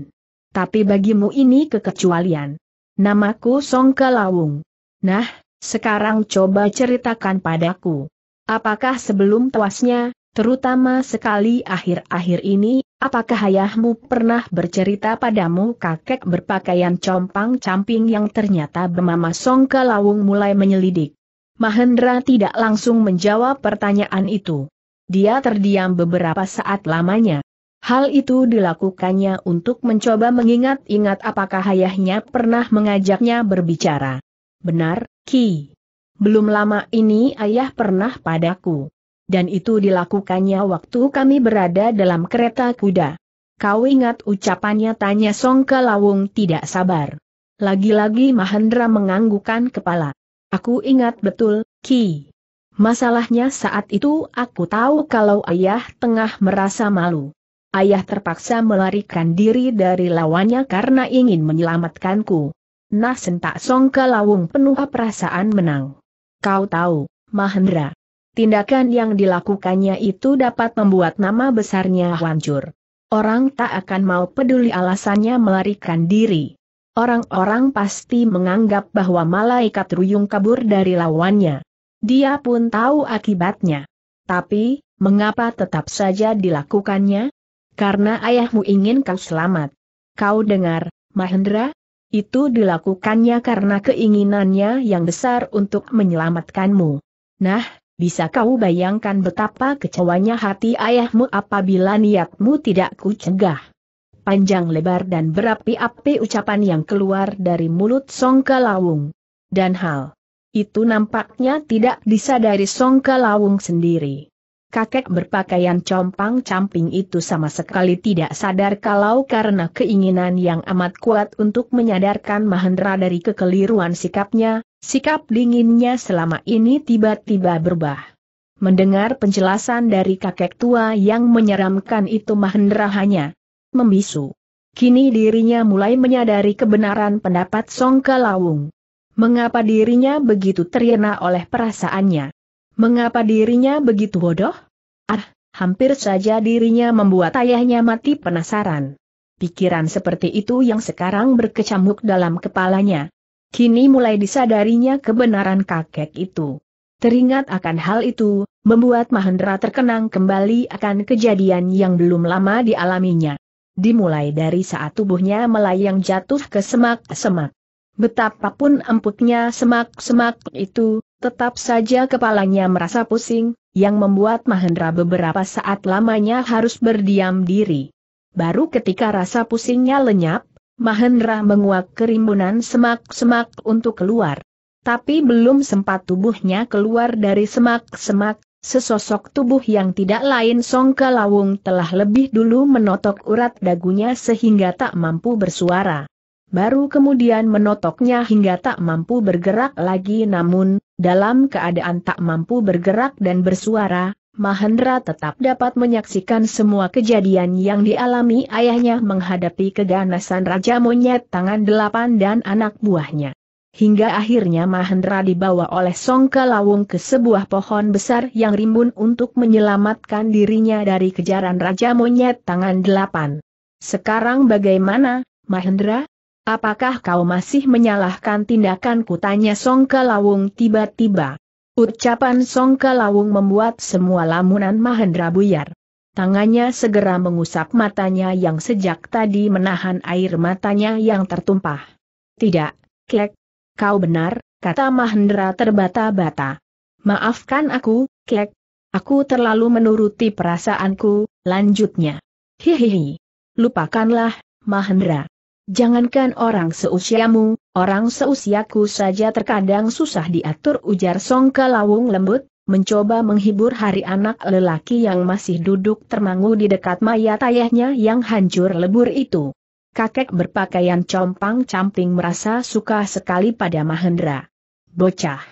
Tapi bagimu ini kekecualian. Namaku Songkelawung. Nah, sekarang coba ceritakan padaku. Apakah sebelum tuasnya, terutama sekali akhir-akhir ini, apakah ayahmu pernah bercerita padamu kakek berpakaian compang-camping yang ternyata Bemama Songka Lawung mulai menyelidik? Mahendra tidak langsung menjawab pertanyaan itu. Dia terdiam beberapa saat lamanya. Hal itu dilakukannya untuk mencoba mengingat-ingat apakah ayahnya pernah mengajaknya berbicara. Benar, Ki belum lama ini ayah pernah padaku. Dan itu dilakukannya waktu kami berada dalam kereta kuda. Kau ingat ucapannya tanya Song ke Lawung tidak sabar. Lagi-lagi Mahendra menganggukan kepala. Aku ingat betul, Ki. Masalahnya saat itu aku tahu kalau ayah tengah merasa malu. Ayah terpaksa melarikan diri dari lawannya karena ingin menyelamatkanku. Nah sentak Song ke Lawung penuh perasaan menang. Kau tahu, Mahendra. Tindakan yang dilakukannya itu dapat membuat nama besarnya hancur. Orang tak akan mau peduli alasannya melarikan diri. Orang-orang pasti menganggap bahwa malaikat ruyung kabur dari lawannya. Dia pun tahu akibatnya. Tapi, mengapa tetap saja dilakukannya? Karena ayahmu ingin kau selamat. Kau dengar, Mahendra? Itu dilakukannya karena keinginannya yang besar untuk menyelamatkanmu. Nah, bisa kau bayangkan betapa kecewanya hati ayahmu apabila niatmu tidak kucegah. Panjang lebar dan berapi-api ucapan yang keluar dari mulut Songka Lawung. Dan hal itu nampaknya tidak disadari Songka Lawung sendiri kakek berpakaian compang-camping itu sama sekali tidak sadar kalau karena keinginan yang amat kuat untuk menyadarkan Mahendra dari kekeliruan sikapnya, sikap dinginnya selama ini tiba-tiba berubah. Mendengar penjelasan dari kakek tua yang menyeramkan itu Mahendra hanya membisu. Kini dirinya mulai menyadari kebenaran pendapat Songkalawung. Lawung. Mengapa dirinya begitu terlena oleh perasaannya? Mengapa dirinya begitu bodoh? Ah, hampir saja dirinya membuat ayahnya mati penasaran. Pikiran seperti itu yang sekarang berkecamuk dalam kepalanya. Kini mulai disadarinya kebenaran kakek itu. Teringat akan hal itu, membuat Mahendra terkenang kembali akan kejadian yang belum lama dialaminya. Dimulai dari saat tubuhnya melayang jatuh ke semak-semak. Betapapun empuknya semak-semak itu, Tetap saja kepalanya merasa pusing, yang membuat Mahendra beberapa saat lamanya harus berdiam diri. Baru ketika rasa pusingnya lenyap, Mahendra menguak kerimbunan semak-semak untuk keluar. Tapi belum sempat tubuhnya keluar dari semak-semak, sesosok tubuh yang tidak lain Songka Lawung telah lebih dulu menotok urat dagunya sehingga tak mampu bersuara baru kemudian menotoknya hingga tak mampu bergerak lagi namun, dalam keadaan tak mampu bergerak dan bersuara, Mahendra tetap dapat menyaksikan semua kejadian yang dialami ayahnya menghadapi keganasan Raja Monyet Tangan Delapan dan anak buahnya. Hingga akhirnya Mahendra dibawa oleh Songka Lawung ke sebuah pohon besar yang rimbun untuk menyelamatkan dirinya dari kejaran Raja Monyet Tangan Delapan. Sekarang bagaimana, Mahendra? Apakah kau masih menyalahkan tindakan Tanya Song Kelawung tiba-tiba. Ucapan Song Kelawung membuat semua lamunan Mahendra buyar. Tangannya segera mengusap matanya yang sejak tadi menahan air matanya yang tertumpah. Tidak, Kek. Kau benar, kata Mahendra terbata-bata. Maafkan aku, Kek. Aku terlalu menuruti perasaanku, lanjutnya. Hihihi. Lupakanlah, Mahendra. Jangankan orang seusiamu, orang seusiaku saja terkadang susah diatur ujar ke Lawung lembut, mencoba menghibur hari anak lelaki yang masih duduk termangu di dekat mayat ayahnya yang hancur lebur itu. Kakek berpakaian compang-camping merasa suka sekali pada Mahendra. Bocah.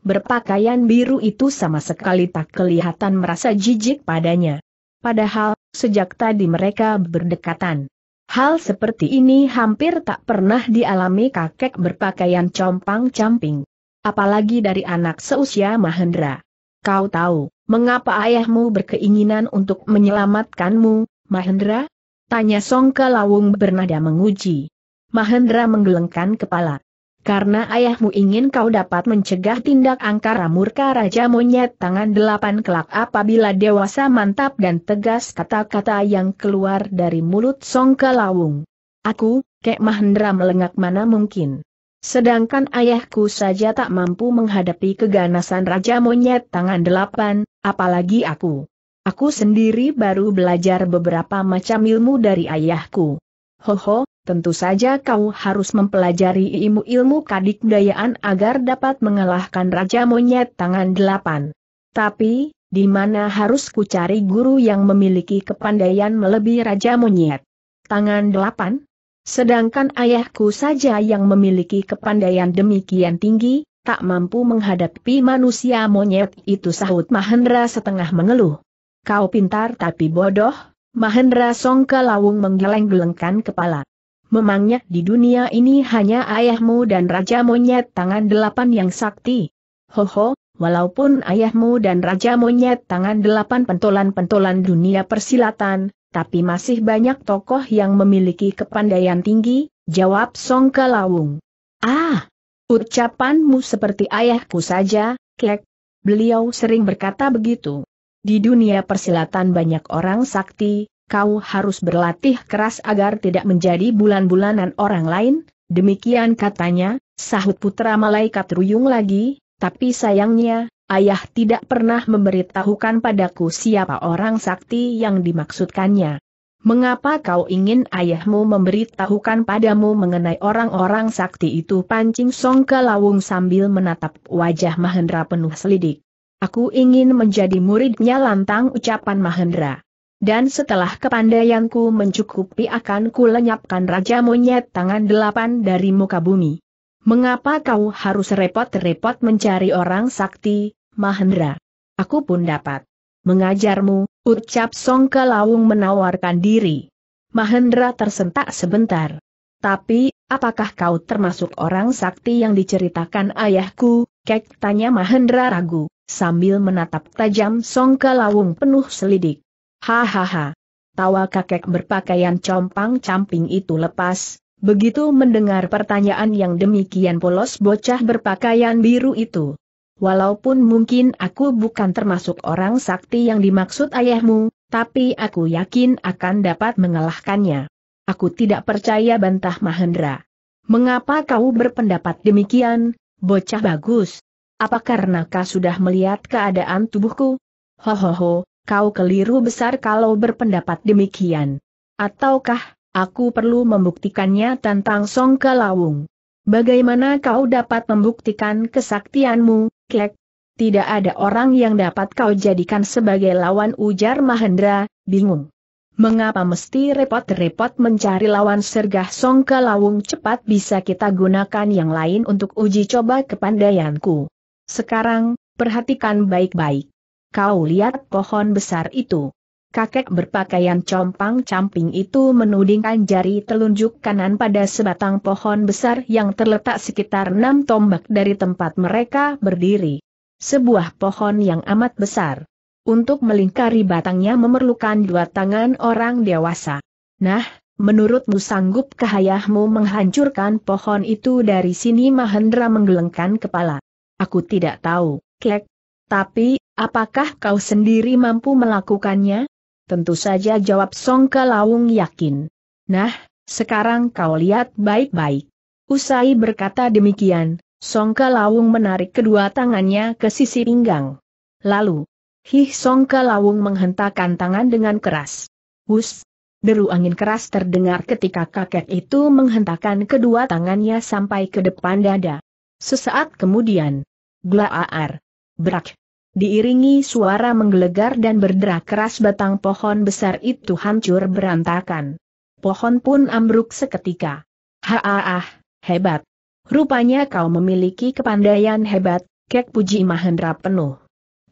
Berpakaian biru itu sama sekali tak kelihatan merasa jijik padanya. Padahal, sejak tadi mereka berdekatan. Hal seperti ini hampir tak pernah dialami kakek berpakaian compang-camping. Apalagi dari anak seusia Mahendra. Kau tahu, mengapa ayahmu berkeinginan untuk menyelamatkanmu, Mahendra? Tanya Songka Lawung bernada menguji. Mahendra menggelengkan kepala karena ayahmu ingin kau dapat mencegah tindak angkara murka Raja Monyet tangan delapan kelak apabila dewasa mantap dan tegas kata-kata yang keluar dari mulut Song Kelawung. Aku, Kek Mahendra melengak mana mungkin. Sedangkan ayahku saja tak mampu menghadapi keganasan Raja Monyet tangan delapan, apalagi aku. Aku sendiri baru belajar beberapa macam ilmu dari ayahku. Hoho, tentu saja kau harus mempelajari ilmu-ilmu kadikdayaan agar dapat mengalahkan Raja Monyet Tangan Delapan. Tapi, di mana harus ku cari guru yang memiliki kepandaian melebihi Raja Monyet Tangan Delapan? Sedangkan ayahku saja yang memiliki kepandaian demikian tinggi, tak mampu menghadapi manusia monyet itu sahut Mahendra setengah mengeluh. Kau pintar tapi bodoh, Mahendra Songka Lawung menggeleng-gelengkan kepala memangnya di dunia ini hanya ayahmu dan Raja Monyet Tangan Delapan yang sakti? Ho ho, walaupun ayahmu dan Raja Monyet Tangan Delapan pentolan-pentolan dunia persilatan, tapi masih banyak tokoh yang memiliki kepandaian tinggi, jawab Song Kalawung. Ah, ucapanmu seperti ayahku saja, kek. Beliau sering berkata begitu. Di dunia persilatan banyak orang sakti, kau harus berlatih keras agar tidak menjadi bulan-bulanan orang lain, demikian katanya, sahut putra malaikat ruyung lagi, tapi sayangnya, ayah tidak pernah memberitahukan padaku siapa orang sakti yang dimaksudkannya. Mengapa kau ingin ayahmu memberitahukan padamu mengenai orang-orang sakti itu pancing song ke lawung sambil menatap wajah Mahendra penuh selidik. Aku ingin menjadi muridnya lantang ucapan Mahendra. Dan setelah kepandaianku mencukupi akan ku lenyapkan Raja Monyet tangan delapan dari muka bumi. Mengapa kau harus repot-repot mencari orang sakti, Mahendra? Aku pun dapat mengajarmu, ucap Songke Lawung menawarkan diri. Mahendra tersentak sebentar. Tapi, apakah kau termasuk orang sakti yang diceritakan ayahku? Kek tanya Mahendra ragu, sambil menatap tajam Songke Lawung penuh selidik. Hahaha. Tawa kakek berpakaian compang-camping itu lepas, begitu mendengar pertanyaan yang demikian polos bocah berpakaian biru itu. Walaupun mungkin aku bukan termasuk orang sakti yang dimaksud ayahmu, tapi aku yakin akan dapat mengalahkannya. Aku tidak percaya bantah Mahendra. Mengapa kau berpendapat demikian, bocah bagus? Apa karena kau sudah melihat keadaan tubuhku? Hohoho, kau keliru besar kalau berpendapat demikian. Ataukah, aku perlu membuktikannya tentang Song Kalawung? Bagaimana kau dapat membuktikan kesaktianmu, Kek? Tidak ada orang yang dapat kau jadikan sebagai lawan ujar Mahendra, bingung. Mengapa mesti repot-repot mencari lawan sergah Song Kalawung cepat bisa kita gunakan yang lain untuk uji coba kepandaianku. Sekarang, perhatikan baik-baik. Kau lihat pohon besar itu. Kakek berpakaian compang-camping itu menudingkan jari telunjuk kanan pada sebatang pohon besar yang terletak sekitar enam tombak dari tempat mereka berdiri. Sebuah pohon yang amat besar. Untuk melingkari batangnya memerlukan dua tangan orang dewasa. Nah, menurutmu sanggup kahayahmu menghancurkan pohon itu dari sini Mahendra menggelengkan kepala. Aku tidak tahu, kek. Tapi, Apakah kau sendiri mampu melakukannya? Tentu saja jawab Ke Lawung yakin. Nah, sekarang kau lihat baik-baik. Usai berkata demikian, Ke Lawung menarik kedua tangannya ke sisi pinggang. Lalu, Hih Ke Lawung menghentakkan tangan dengan keras. Hus! Deru angin keras terdengar ketika kakek itu menghentakkan kedua tangannya sampai ke depan dada. Sesaat kemudian, Glaar! Brak! diiringi suara menggelegar dan berderak keras batang pohon besar itu hancur berantakan. Pohon pun ambruk seketika. Haah, hebat. Rupanya kau memiliki kepandaian hebat, kek puji Mahendra penuh.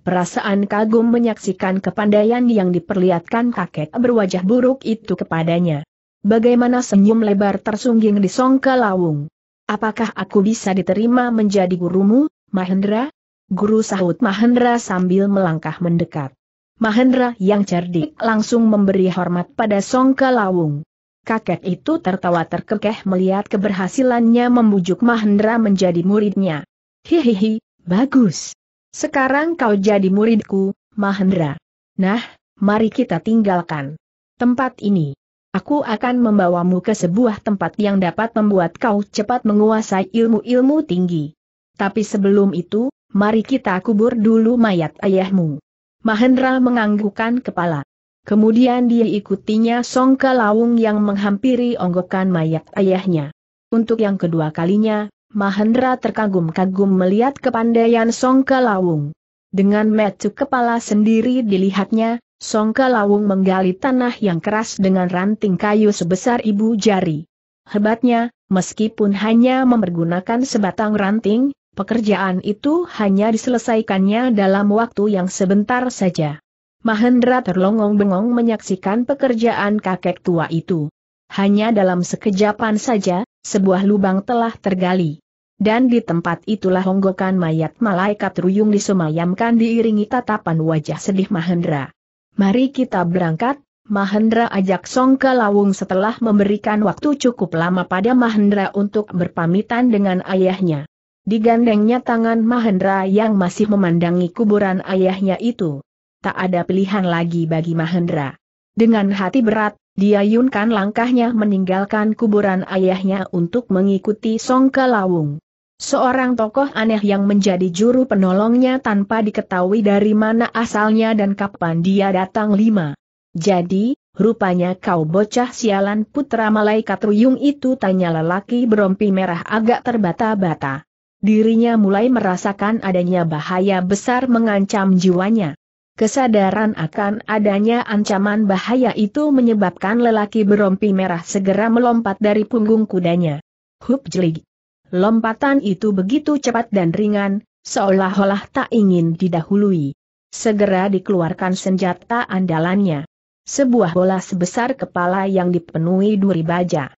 Perasaan kagum menyaksikan kepandaian yang diperlihatkan kakek berwajah buruk itu kepadanya. Bagaimana senyum lebar tersungging di songka lawung. Apakah aku bisa diterima menjadi gurumu, Mahendra? Guru sahut Mahendra sambil melangkah mendekat. Mahendra yang cerdik langsung memberi hormat pada Songka Lawung. Kakek itu tertawa terkekeh melihat keberhasilannya membujuk Mahendra menjadi muridnya. Hihihi, bagus. Sekarang kau jadi muridku, Mahendra. Nah, mari kita tinggalkan tempat ini. Aku akan membawamu ke sebuah tempat yang dapat membuat kau cepat menguasai ilmu-ilmu tinggi. Tapi sebelum itu, mari kita kubur dulu mayat ayahmu. Mahendra menganggukkan kepala. Kemudian dia ikutinya Songka laung yang menghampiri onggokan mayat ayahnya. Untuk yang kedua kalinya, Mahendra terkagum-kagum melihat kepandaian Songka laung. Dengan metu kepala sendiri dilihatnya, Songka laung menggali tanah yang keras dengan ranting kayu sebesar ibu jari. Hebatnya, meskipun hanya mempergunakan sebatang ranting, Pekerjaan itu hanya diselesaikannya dalam waktu yang sebentar saja. Mahendra terlongong-bengong menyaksikan pekerjaan kakek tua itu. Hanya dalam sekejapan saja, sebuah lubang telah tergali. Dan di tempat itulah honggokan mayat malaikat ruyung disemayamkan diiringi tatapan wajah sedih Mahendra. Mari kita berangkat, Mahendra ajak Song ke Lawung setelah memberikan waktu cukup lama pada Mahendra untuk berpamitan dengan ayahnya. Digandengnya tangan Mahendra yang masih memandangi kuburan ayahnya itu. Tak ada pilihan lagi bagi Mahendra. Dengan hati berat, dia yunkan langkahnya meninggalkan kuburan ayahnya untuk mengikuti Song Lawung. Seorang tokoh aneh yang menjadi juru penolongnya tanpa diketahui dari mana asalnya dan kapan dia datang lima. Jadi, rupanya kau bocah sialan putra malaikat ruyung itu tanya lelaki berompi merah agak terbata-bata dirinya mulai merasakan adanya bahaya besar mengancam jiwanya. Kesadaran akan adanya ancaman bahaya itu menyebabkan lelaki berompi merah segera melompat dari punggung kudanya. Hup jelig. Lompatan itu begitu cepat dan ringan, seolah-olah tak ingin didahului. Segera dikeluarkan senjata andalannya. Sebuah bola sebesar kepala yang dipenuhi duri baja.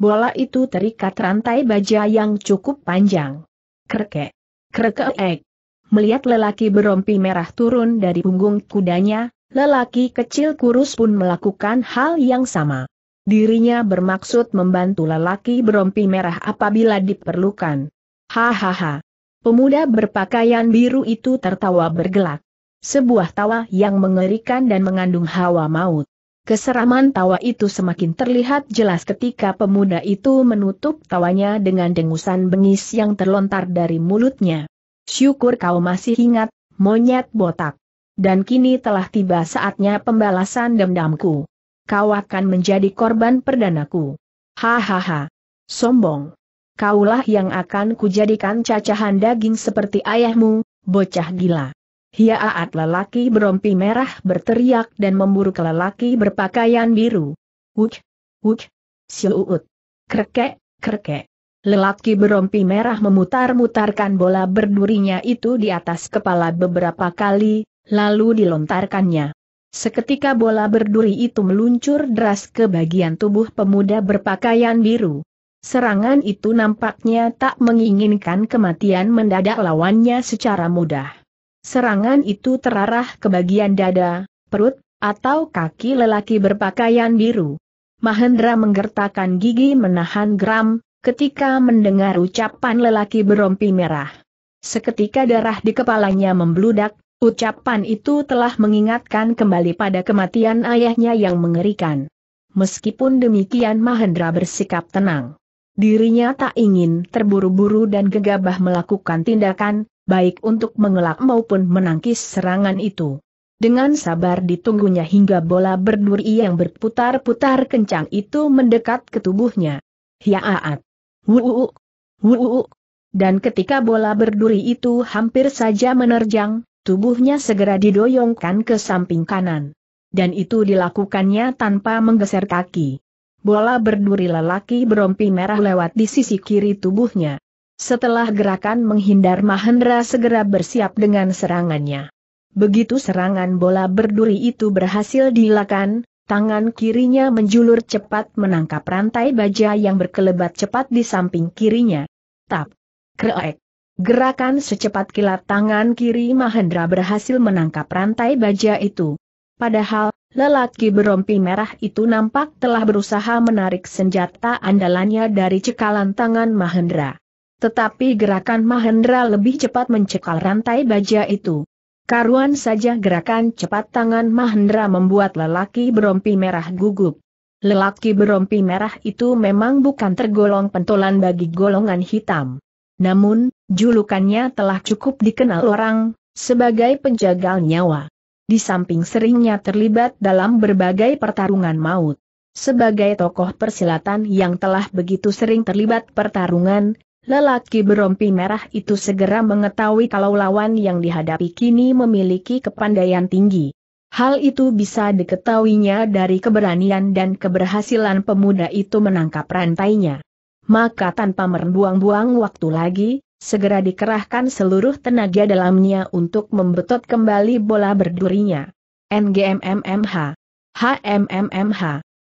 Bola itu terikat rantai baja yang cukup panjang kerke, Kerkeek. Melihat lelaki berompi merah turun dari punggung kudanya, lelaki kecil kurus pun melakukan hal yang sama. Dirinya bermaksud membantu lelaki berompi merah apabila diperlukan. Hahaha. Pemuda berpakaian biru itu tertawa bergelak. Sebuah tawa yang mengerikan dan mengandung hawa maut. Keseraman tawa itu semakin terlihat jelas ketika pemuda itu menutup tawanya dengan dengusan bengis yang terlontar dari mulutnya. Syukur kau masih ingat, monyet botak. Dan kini telah tiba saatnya pembalasan dendamku. Kau akan menjadi korban perdanaku. Hahaha. Sombong. Kaulah yang akan kujadikan cacahan daging seperti ayahmu, bocah gila. Hiaat lelaki berompi merah berteriak dan memburu ke lelaki berpakaian biru. Wuj, wuj, siuut, kerkek, kerkek. Lelaki berompi merah memutar-mutarkan bola berdurinya itu di atas kepala beberapa kali, lalu dilontarkannya. Seketika bola berduri itu meluncur deras ke bagian tubuh pemuda berpakaian biru. Serangan itu nampaknya tak menginginkan kematian mendadak lawannya secara mudah. Serangan itu terarah ke bagian dada, perut, atau kaki lelaki berpakaian biru. Mahendra menggertakkan gigi menahan geram, ketika mendengar ucapan lelaki berompi merah. Seketika darah di kepalanya membludak, ucapan itu telah mengingatkan kembali pada kematian ayahnya yang mengerikan. Meskipun demikian Mahendra bersikap tenang. Dirinya tak ingin terburu-buru dan gegabah melakukan tindakan, baik untuk mengelak maupun menangkis serangan itu. Dengan sabar ditunggunya hingga bola berduri yang berputar-putar kencang itu mendekat ke tubuhnya. Hiaat! Wuuuk! Wuuuk! Dan ketika bola berduri itu hampir saja menerjang, tubuhnya segera didoyongkan ke samping kanan. Dan itu dilakukannya tanpa menggeser kaki. Bola berduri lelaki berompi merah lewat di sisi kiri tubuhnya. Setelah gerakan menghindar Mahendra segera bersiap dengan serangannya. Begitu serangan bola berduri itu berhasil dilakukan, tangan kirinya menjulur cepat menangkap rantai baja yang berkelebat cepat di samping kirinya. Tap! Kreek! Gerakan secepat kilat tangan kiri Mahendra berhasil menangkap rantai baja itu. Padahal, lelaki berompi merah itu nampak telah berusaha menarik senjata andalannya dari cekalan tangan Mahendra. Tetapi gerakan Mahendra lebih cepat mencekal rantai baja itu. Karuan saja gerakan cepat tangan Mahendra membuat lelaki berompi merah gugup. Lelaki berompi merah itu memang bukan tergolong pentolan bagi golongan hitam. Namun, julukannya telah cukup dikenal orang, sebagai penjagal nyawa. Di samping seringnya terlibat dalam berbagai pertarungan maut. Sebagai tokoh persilatan yang telah begitu sering terlibat pertarungan, Lelaki berompi merah itu segera mengetahui kalau lawan yang dihadapi kini memiliki kepandaian tinggi. Hal itu bisa diketahuinya dari keberanian dan keberhasilan pemuda itu menangkap rantainya. Maka tanpa merbuang-buang waktu lagi, segera dikerahkan seluruh tenaga dalamnya untuk membetot kembali bola berdurinya. NGMMMH. HMMMH.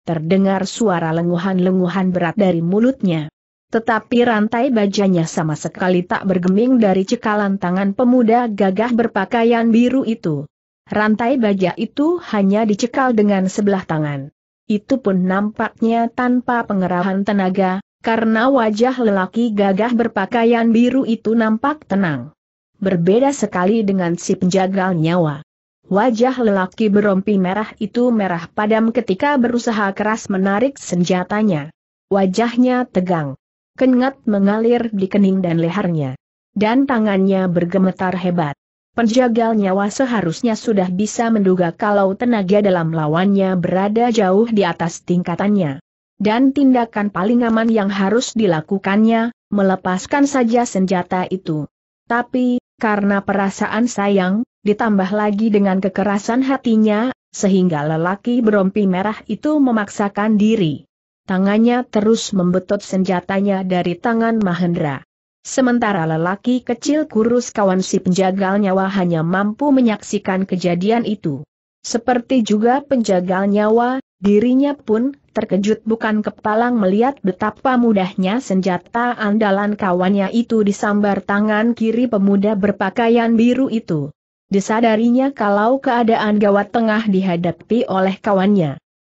Terdengar suara lenguhan-lenguhan berat dari mulutnya. Tetapi rantai bajanya sama sekali tak bergeming dari cekalan tangan pemuda gagah berpakaian biru itu. Rantai baja itu hanya dicekal dengan sebelah tangan. Itu pun nampaknya tanpa pengerahan tenaga, karena wajah lelaki gagah berpakaian biru itu nampak tenang. Berbeda sekali dengan si penjagal nyawa. Wajah lelaki berompi merah itu merah padam ketika berusaha keras menarik senjatanya. Wajahnya tegang kengat mengalir di kening dan lehernya. Dan tangannya bergemetar hebat. Penjagal nyawa seharusnya sudah bisa menduga kalau tenaga dalam lawannya berada jauh di atas tingkatannya. Dan tindakan paling aman yang harus dilakukannya, melepaskan saja senjata itu. Tapi, karena perasaan sayang, ditambah lagi dengan kekerasan hatinya, sehingga lelaki berompi merah itu memaksakan diri tangannya terus membetot senjatanya dari tangan Mahendra. Sementara lelaki kecil kurus kawan si penjagal nyawa hanya mampu menyaksikan kejadian itu. Seperti juga penjagal nyawa, dirinya pun terkejut bukan kepalang melihat betapa mudahnya senjata andalan kawannya itu disambar tangan kiri pemuda berpakaian biru itu. Disadarinya kalau keadaan gawat tengah dihadapi oleh kawannya.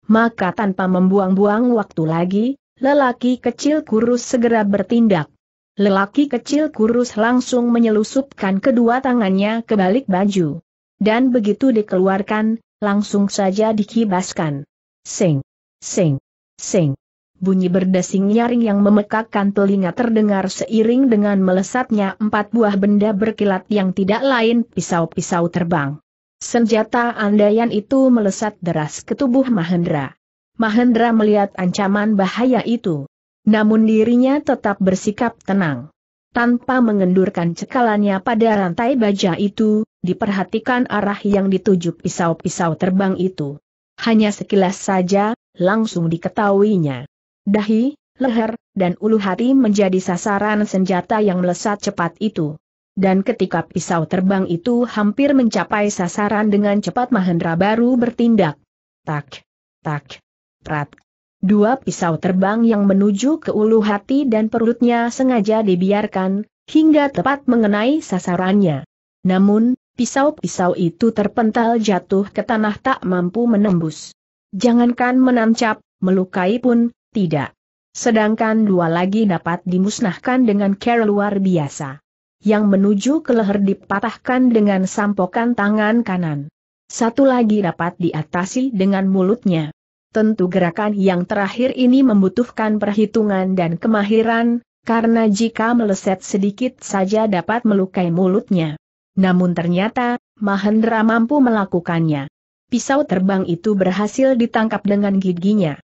Maka tanpa membuang-buang waktu lagi, lelaki kecil kurus segera bertindak. Lelaki kecil kurus langsung menyelusupkan kedua tangannya ke balik baju. Dan begitu dikeluarkan, langsung saja dikibaskan. Sing, sing, sing. Bunyi berdesing nyaring yang memekakkan telinga terdengar seiring dengan melesatnya empat buah benda berkilat yang tidak lain pisau-pisau terbang. Senjata andaian itu melesat deras ke tubuh Mahendra. Mahendra melihat ancaman bahaya itu. Namun dirinya tetap bersikap tenang. Tanpa mengendurkan cekalannya pada rantai baja itu, diperhatikan arah yang dituju pisau-pisau terbang itu. Hanya sekilas saja, langsung diketahuinya. Dahi, leher, dan ulu hati menjadi sasaran senjata yang melesat cepat itu. Dan ketika pisau terbang itu hampir mencapai sasaran dengan cepat Mahendra baru bertindak. Tak, tak, prat. Dua pisau terbang yang menuju ke ulu hati dan perutnya sengaja dibiarkan, hingga tepat mengenai sasarannya. Namun, pisau-pisau itu terpental jatuh ke tanah tak mampu menembus. Jangankan menancap, melukai pun, tidak. Sedangkan dua lagi dapat dimusnahkan dengan cara luar biasa yang menuju ke leher dipatahkan dengan sampokan tangan kanan. Satu lagi dapat diatasi dengan mulutnya. Tentu gerakan yang terakhir ini membutuhkan perhitungan dan kemahiran, karena jika meleset sedikit saja dapat melukai mulutnya. Namun ternyata, Mahendra mampu melakukannya. Pisau terbang itu berhasil ditangkap dengan giginya.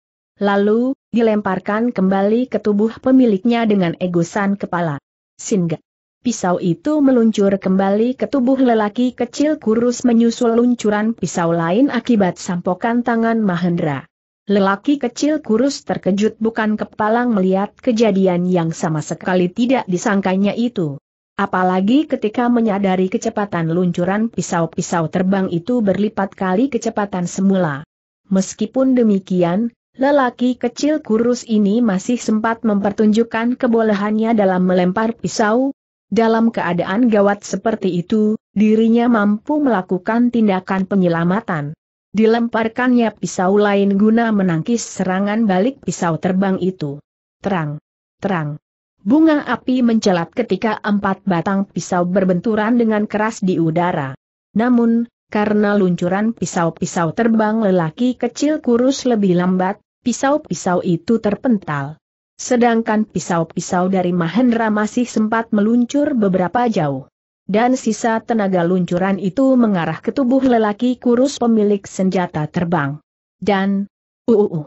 Lalu, dilemparkan kembali ke tubuh pemiliknya dengan egosan kepala. Singa pisau itu meluncur kembali ke tubuh lelaki kecil kurus menyusul luncuran pisau lain akibat sampokan tangan Mahendra. Lelaki kecil kurus terkejut bukan kepalang melihat kejadian yang sama sekali tidak disangkanya itu. Apalagi ketika menyadari kecepatan luncuran pisau-pisau terbang itu berlipat kali kecepatan semula. Meskipun demikian, lelaki kecil kurus ini masih sempat mempertunjukkan kebolehannya dalam melempar pisau, dalam keadaan gawat seperti itu, dirinya mampu melakukan tindakan penyelamatan. Dilemparkannya pisau lain guna menangkis serangan balik pisau terbang itu. Terang. Terang. Bunga api mencelat ketika empat batang pisau berbenturan dengan keras di udara. Namun, karena luncuran pisau-pisau terbang lelaki kecil kurus lebih lambat, pisau-pisau itu terpental. Sedangkan pisau-pisau dari Mahendra masih sempat meluncur beberapa jauh. Dan sisa tenaga luncuran itu mengarah ke tubuh lelaki kurus pemilik senjata terbang. Dan, uh. uh, uh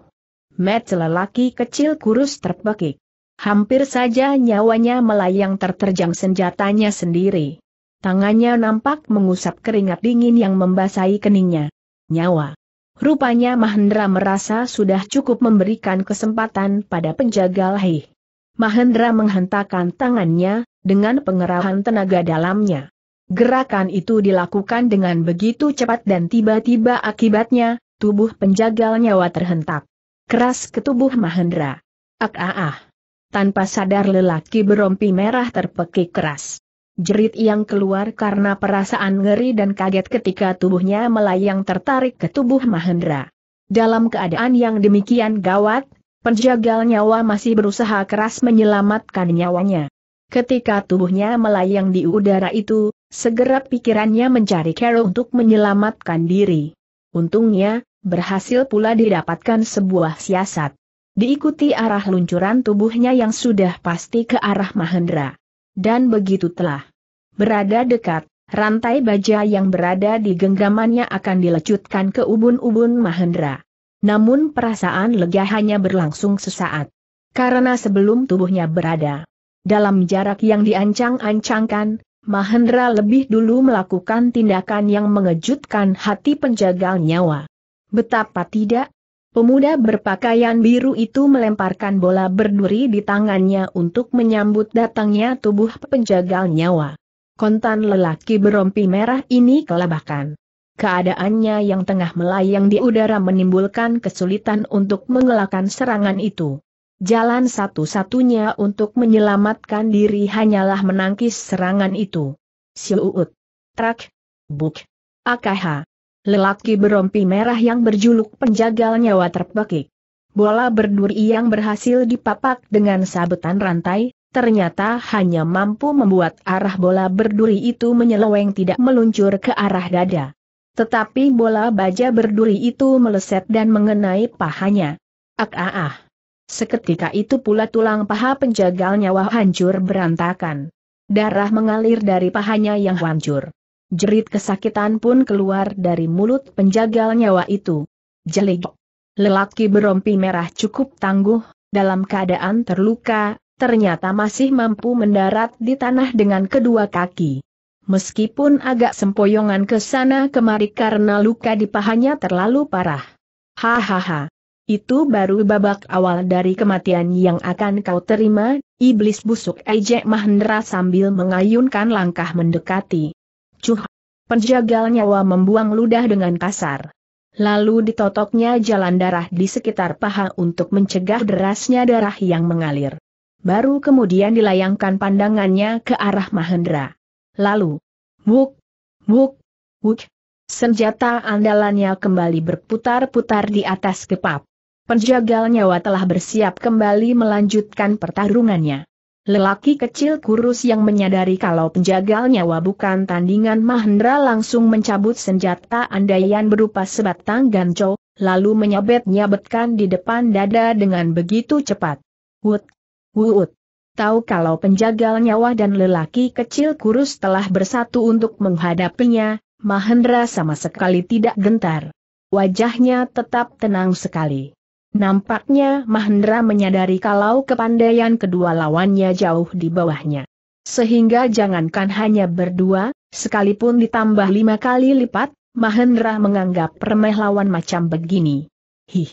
met lelaki kecil kurus terpekik. Hampir saja nyawanya melayang terterjang senjatanya sendiri. Tangannya nampak mengusap keringat dingin yang membasahi keningnya. Nyawa. Rupanya Mahendra merasa sudah cukup memberikan kesempatan pada penjaga lahi. Mahendra menghentakkan tangannya, dengan pengerahan tenaga dalamnya. Gerakan itu dilakukan dengan begitu cepat dan tiba-tiba akibatnya, tubuh penjaga nyawa terhentak. Keras ke tubuh Mahendra. Ak ah ah. Tanpa sadar lelaki berompi merah terpekik keras. Jerit yang keluar karena perasaan ngeri dan kaget ketika tubuhnya melayang tertarik ke tubuh Mahendra. Dalam keadaan yang demikian gawat, penjagal nyawa masih berusaha keras menyelamatkan nyawanya. Ketika tubuhnya melayang di udara itu, segera pikirannya mencari Carol untuk menyelamatkan diri. Untungnya, berhasil pula didapatkan sebuah siasat. Diikuti arah luncuran tubuhnya yang sudah pasti ke arah Mahendra. Dan begitu telah berada dekat, rantai baja yang berada di genggamannya akan dilecutkan ke ubun-ubun Mahendra. Namun perasaan lega hanya berlangsung sesaat. Karena sebelum tubuhnya berada dalam jarak yang diancang-ancangkan, Mahendra lebih dulu melakukan tindakan yang mengejutkan hati penjaga nyawa. Betapa tidak, pemuda berpakaian biru itu melemparkan bola berduri di tangannya untuk menyambut datangnya tubuh penjaga nyawa kontan lelaki berompi merah ini kelabakan. Keadaannya yang tengah melayang di udara menimbulkan kesulitan untuk mengelakkan serangan itu. Jalan satu-satunya untuk menyelamatkan diri hanyalah menangkis serangan itu. Siuut. Trak. Buk. AKH. Lelaki berompi merah yang berjuluk penjagal nyawa terpekik. Bola berduri yang berhasil dipapak dengan sabetan rantai, ternyata hanya mampu membuat arah bola berduri itu menyeleweng tidak meluncur ke arah dada. Tetapi bola baja berduri itu meleset dan mengenai pahanya. Ak ah ah. Seketika itu pula tulang paha penjagal nyawa hancur berantakan. Darah mengalir dari pahanya yang hancur. Jerit kesakitan pun keluar dari mulut penjagal nyawa itu. Jelik. Lelaki berompi merah cukup tangguh, dalam keadaan terluka, ternyata masih mampu mendarat di tanah dengan kedua kaki. Meskipun agak sempoyongan ke sana kemari karena luka di pahanya terlalu parah. Hahaha. Itu baru babak awal dari kematian yang akan kau terima, iblis busuk ejek Mahendra sambil mengayunkan langkah mendekati. Cuh! Penjagal nyawa membuang ludah dengan kasar. Lalu ditotoknya jalan darah di sekitar paha untuk mencegah derasnya darah yang mengalir. Baru kemudian dilayangkan pandangannya ke arah Mahendra. Lalu, wuk, wuk, wuk, senjata andalannya kembali berputar-putar di atas kepap. Penjagal nyawa telah bersiap kembali melanjutkan pertarungannya. Lelaki kecil kurus yang menyadari kalau penjagal nyawa bukan tandingan Mahendra langsung mencabut senjata andaian berupa sebatang ganco, lalu menyabet-nyabetkan di depan dada dengan begitu cepat. Wut, Wuut. Tahu kalau penjagal nyawa dan lelaki kecil kurus telah bersatu untuk menghadapinya, Mahendra sama sekali tidak gentar. Wajahnya tetap tenang sekali. Nampaknya Mahendra menyadari kalau kepandaian kedua lawannya jauh di bawahnya. Sehingga jangankan hanya berdua, sekalipun ditambah lima kali lipat, Mahendra menganggap remeh lawan macam begini. Hih.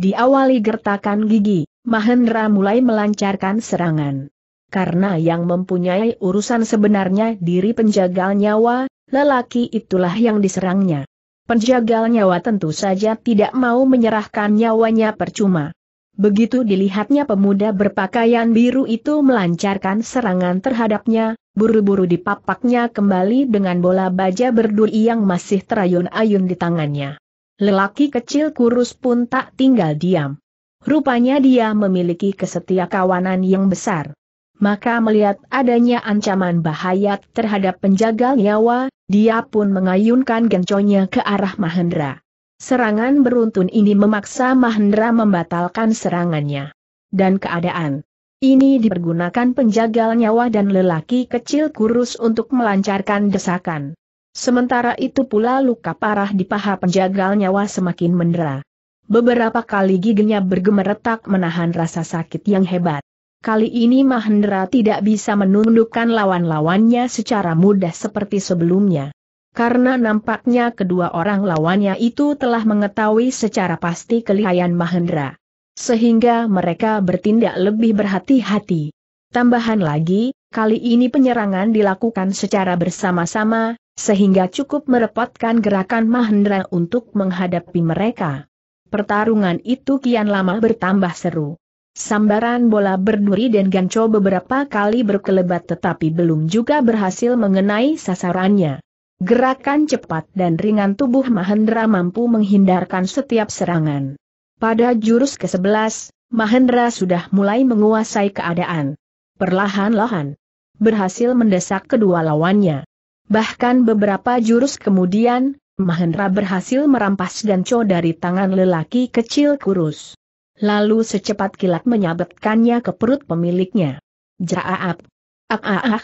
Diawali gertakan gigi. Mahendra mulai melancarkan serangan. Karena yang mempunyai urusan sebenarnya diri penjagal nyawa, lelaki itulah yang diserangnya. Penjagal nyawa tentu saja tidak mau menyerahkan nyawanya percuma. Begitu dilihatnya pemuda berpakaian biru itu melancarkan serangan terhadapnya, buru-buru dipapaknya kembali dengan bola baja berduri yang masih terayun-ayun di tangannya. Lelaki kecil kurus pun tak tinggal diam. Rupanya dia memiliki kesetia kawanan yang besar. Maka melihat adanya ancaman bahaya terhadap penjaga nyawa, dia pun mengayunkan genconya ke arah Mahendra. Serangan beruntun ini memaksa Mahendra membatalkan serangannya. Dan keadaan ini dipergunakan penjaga nyawa dan lelaki kecil kurus untuk melancarkan desakan. Sementara itu pula luka parah di paha penjaga nyawa semakin mendera. Beberapa kali giginya bergemeretak menahan rasa sakit yang hebat. Kali ini Mahendra tidak bisa menundukkan lawan-lawannya secara mudah seperti sebelumnya. Karena nampaknya kedua orang lawannya itu telah mengetahui secara pasti kelihayan Mahendra. Sehingga mereka bertindak lebih berhati-hati. Tambahan lagi, kali ini penyerangan dilakukan secara bersama-sama, sehingga cukup merepotkan gerakan Mahendra untuk menghadapi mereka. Pertarungan itu kian lama bertambah seru. Sambaran bola berduri dan ganco beberapa kali berkelebat tetapi belum juga berhasil mengenai sasarannya. Gerakan cepat dan ringan tubuh Mahendra mampu menghindarkan setiap serangan. Pada jurus ke-11, Mahendra sudah mulai menguasai keadaan. Perlahan-lahan, berhasil mendesak kedua lawannya. Bahkan beberapa jurus kemudian, Mahendra berhasil merampas ganco dari tangan lelaki kecil kurus. Lalu secepat kilat menyabetkannya ke perut pemiliknya. Jaaap. Ah, ah, ah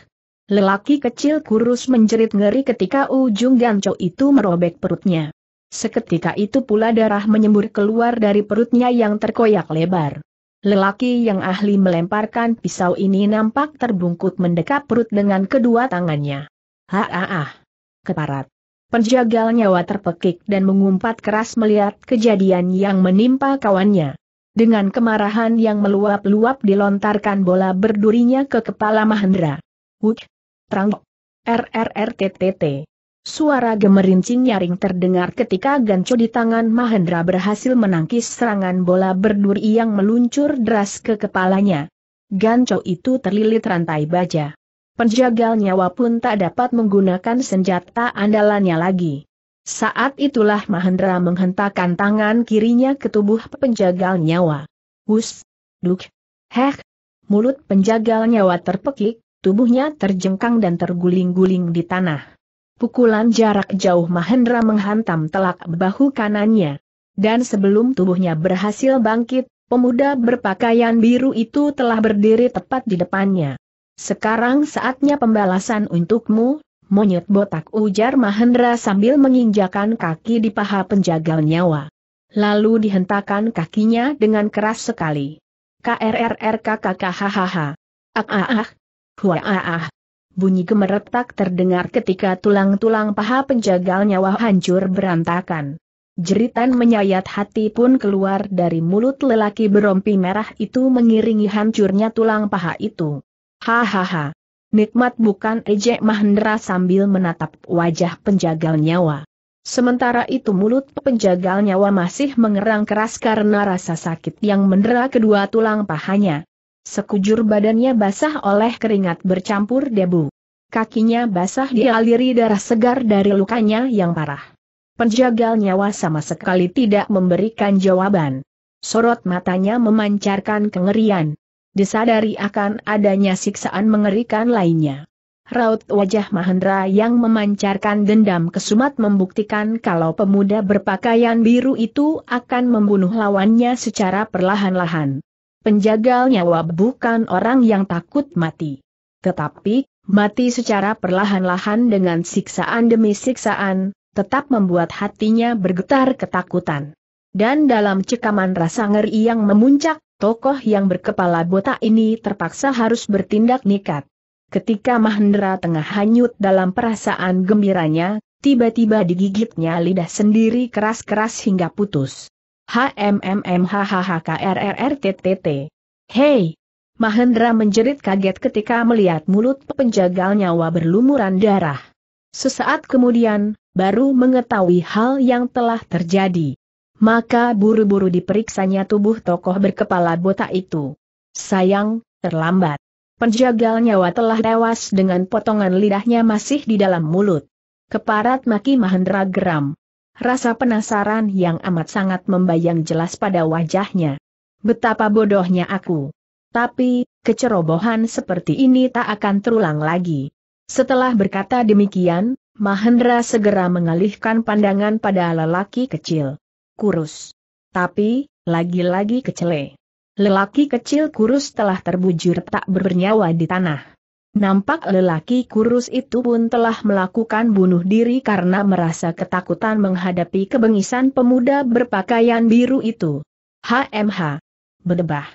Lelaki kecil kurus menjerit ngeri ketika ujung ganco itu merobek perutnya. Seketika itu pula darah menyembur keluar dari perutnya yang terkoyak lebar. Lelaki yang ahli melemparkan pisau ini nampak terbungkut mendekap perut dengan kedua tangannya. Ha Keparat. Penjagal nyawa terpekik dan mengumpat keras melihat kejadian yang menimpa kawannya. Dengan kemarahan yang meluap-luap dilontarkan bola berdurinya ke kepala Mahendra. Wuk! Trang! RRRTTT! Suara gemerincing nyaring terdengar ketika ganco di tangan Mahendra berhasil menangkis serangan bola berduri yang meluncur deras ke kepalanya. Ganco itu terlilit rantai baja penjagal nyawa pun tak dapat menggunakan senjata andalannya lagi. Saat itulah Mahendra menghentakkan tangan kirinya ke tubuh penjagal nyawa. Hus! Duk! Heh! Mulut penjagal nyawa terpekik, tubuhnya terjengkang dan terguling-guling di tanah. Pukulan jarak jauh Mahendra menghantam telak bahu kanannya. Dan sebelum tubuhnya berhasil bangkit, pemuda berpakaian biru itu telah berdiri tepat di depannya. Sekarang saatnya pembalasan untukmu, monyet botak ujar Mahendra sambil menginjakan kaki di paha penjaga nyawa. Lalu dihentakkan kakinya dengan keras sekali. KRRRKKKHHH. Ah ah Bunyi gemeretak terdengar ketika tulang-tulang paha penjaga nyawa hancur berantakan. Jeritan menyayat hati pun keluar dari mulut lelaki berompi merah itu mengiringi hancurnya tulang paha itu. Hahaha. Nikmat bukan ejek Mahendra sambil menatap wajah penjagal nyawa. Sementara itu mulut penjagal nyawa masih mengerang keras karena rasa sakit yang mendera kedua tulang pahanya. Sekujur badannya basah oleh keringat bercampur debu. Kakinya basah dialiri darah segar dari lukanya yang parah. Penjagal nyawa sama sekali tidak memberikan jawaban. Sorot matanya memancarkan kengerian disadari akan adanya siksaan mengerikan lainnya. Raut wajah Mahendra yang memancarkan dendam kesumat membuktikan kalau pemuda berpakaian biru itu akan membunuh lawannya secara perlahan-lahan. Penjagal nyawa bukan orang yang takut mati. Tetapi, mati secara perlahan-lahan dengan siksaan demi siksaan, tetap membuat hatinya bergetar ketakutan. Dan dalam cekaman rasa ngeri yang memuncak, tokoh yang berkepala botak ini terpaksa harus bertindak nikat. Ketika Mahendra tengah hanyut dalam perasaan gembiranya, tiba-tiba digigitnya lidah sendiri keras-keras hingga putus. HMMMHHHKRRRTTT. Hei! Mahendra menjerit kaget ketika melihat mulut penjagal nyawa berlumuran darah. Sesaat kemudian, baru mengetahui hal yang telah terjadi maka buru-buru diperiksanya tubuh tokoh berkepala botak itu. Sayang, terlambat. Penjagal nyawa telah tewas dengan potongan lidahnya masih di dalam mulut. Keparat Maki Mahendra geram. Rasa penasaran yang amat sangat membayang jelas pada wajahnya. Betapa bodohnya aku. Tapi, kecerobohan seperti ini tak akan terulang lagi. Setelah berkata demikian, Mahendra segera mengalihkan pandangan pada lelaki kecil kurus. Tapi, lagi-lagi kecele. Lelaki kecil kurus telah terbujur tak bernyawa di tanah. Nampak lelaki kurus itu pun telah melakukan bunuh diri karena merasa ketakutan menghadapi kebengisan pemuda berpakaian biru itu. HMH. Bedebah.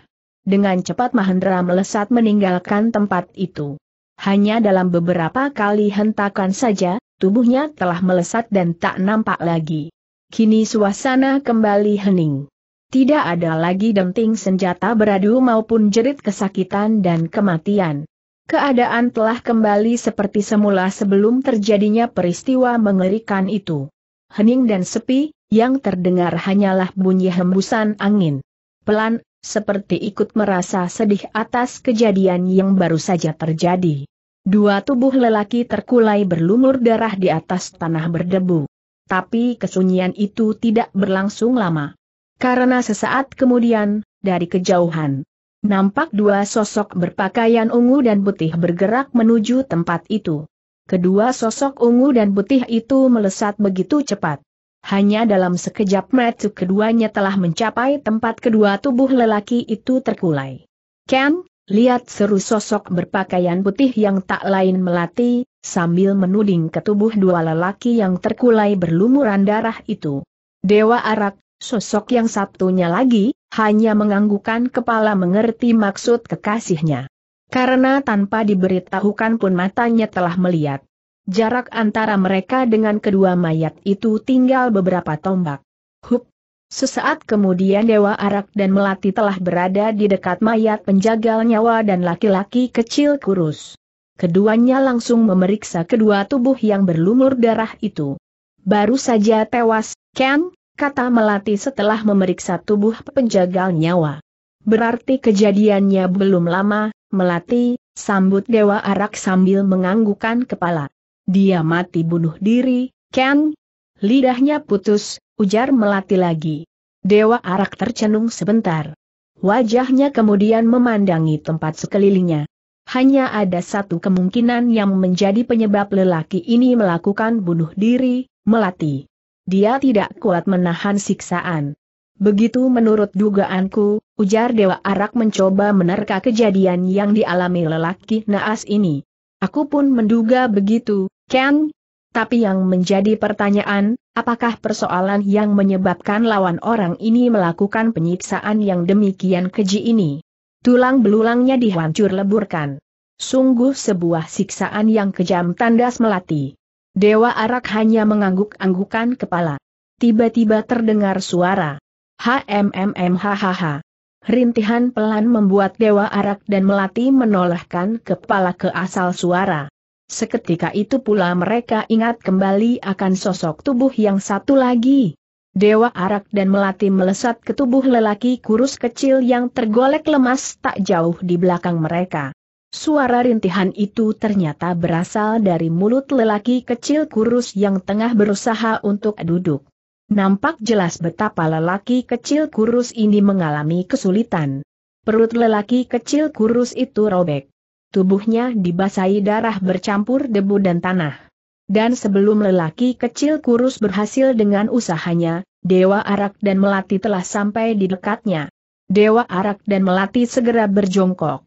Dengan cepat Mahendra melesat meninggalkan tempat itu. Hanya dalam beberapa kali hentakan saja, tubuhnya telah melesat dan tak nampak lagi. Kini suasana kembali hening. Tidak ada lagi denting senjata beradu maupun jerit kesakitan dan kematian. Keadaan telah kembali seperti semula sebelum terjadinya peristiwa mengerikan itu. Hening dan sepi, yang terdengar hanyalah bunyi hembusan angin. Pelan, seperti ikut merasa sedih atas kejadian yang baru saja terjadi. Dua tubuh lelaki terkulai berlumur darah di atas tanah berdebu. Tapi kesunyian itu tidak berlangsung lama. Karena sesaat kemudian, dari kejauhan, nampak dua sosok berpakaian ungu dan putih bergerak menuju tempat itu. Kedua sosok ungu dan putih itu melesat begitu cepat. Hanya dalam sekejap mata keduanya telah mencapai tempat kedua tubuh lelaki itu terkulai. Ken, lihat seru sosok berpakaian putih yang tak lain melati, sambil menuding ke tubuh dua lelaki yang terkulai berlumuran darah itu. Dewa Arak, sosok yang satunya lagi, hanya menganggukan kepala mengerti maksud kekasihnya. Karena tanpa diberitahukan pun matanya telah melihat. Jarak antara mereka dengan kedua mayat itu tinggal beberapa tombak. Hup! Sesaat kemudian Dewa Arak dan Melati telah berada di dekat mayat penjagal nyawa dan laki-laki kecil kurus. Keduanya langsung memeriksa kedua tubuh yang berlumur darah itu. Baru saja tewas, Ken, kata Melati setelah memeriksa tubuh penjagal nyawa. Berarti kejadiannya belum lama, Melati, sambut Dewa Arak sambil menganggukan kepala. Dia mati bunuh diri, Ken. Lidahnya putus, ujar Melati lagi. Dewa Arak tercenung sebentar. Wajahnya kemudian memandangi tempat sekelilingnya. Hanya ada satu kemungkinan yang menjadi penyebab lelaki ini melakukan bunuh diri, melati. Dia tidak kuat menahan siksaan. Begitu menurut dugaanku, ujar Dewa Arak mencoba menerka kejadian yang dialami lelaki naas ini. Aku pun menduga begitu, Ken. Tapi yang menjadi pertanyaan, apakah persoalan yang menyebabkan lawan orang ini melakukan penyiksaan yang demikian keji ini? Tulang belulangnya dihancur leburkan. Sungguh sebuah siksaan yang kejam tandas melati. Dewa Arak hanya mengangguk-anggukan kepala. Tiba-tiba terdengar suara. Hmmm, hahaha. Rintihan pelan membuat Dewa Arak dan Melati menolehkan kepala ke asal suara. Seketika itu pula mereka ingat kembali akan sosok tubuh yang satu lagi. Dewa arak dan melati melesat ke tubuh lelaki kurus kecil yang tergolek lemas tak jauh di belakang mereka. Suara rintihan itu ternyata berasal dari mulut lelaki kecil kurus yang tengah berusaha untuk duduk. Nampak jelas betapa lelaki kecil kurus ini mengalami kesulitan. Perut lelaki kecil kurus itu robek. Tubuhnya dibasahi darah bercampur debu dan tanah. Dan sebelum lelaki kecil kurus berhasil dengan usahanya, Dewa Arak dan Melati telah sampai di dekatnya. Dewa Arak dan Melati segera berjongkok.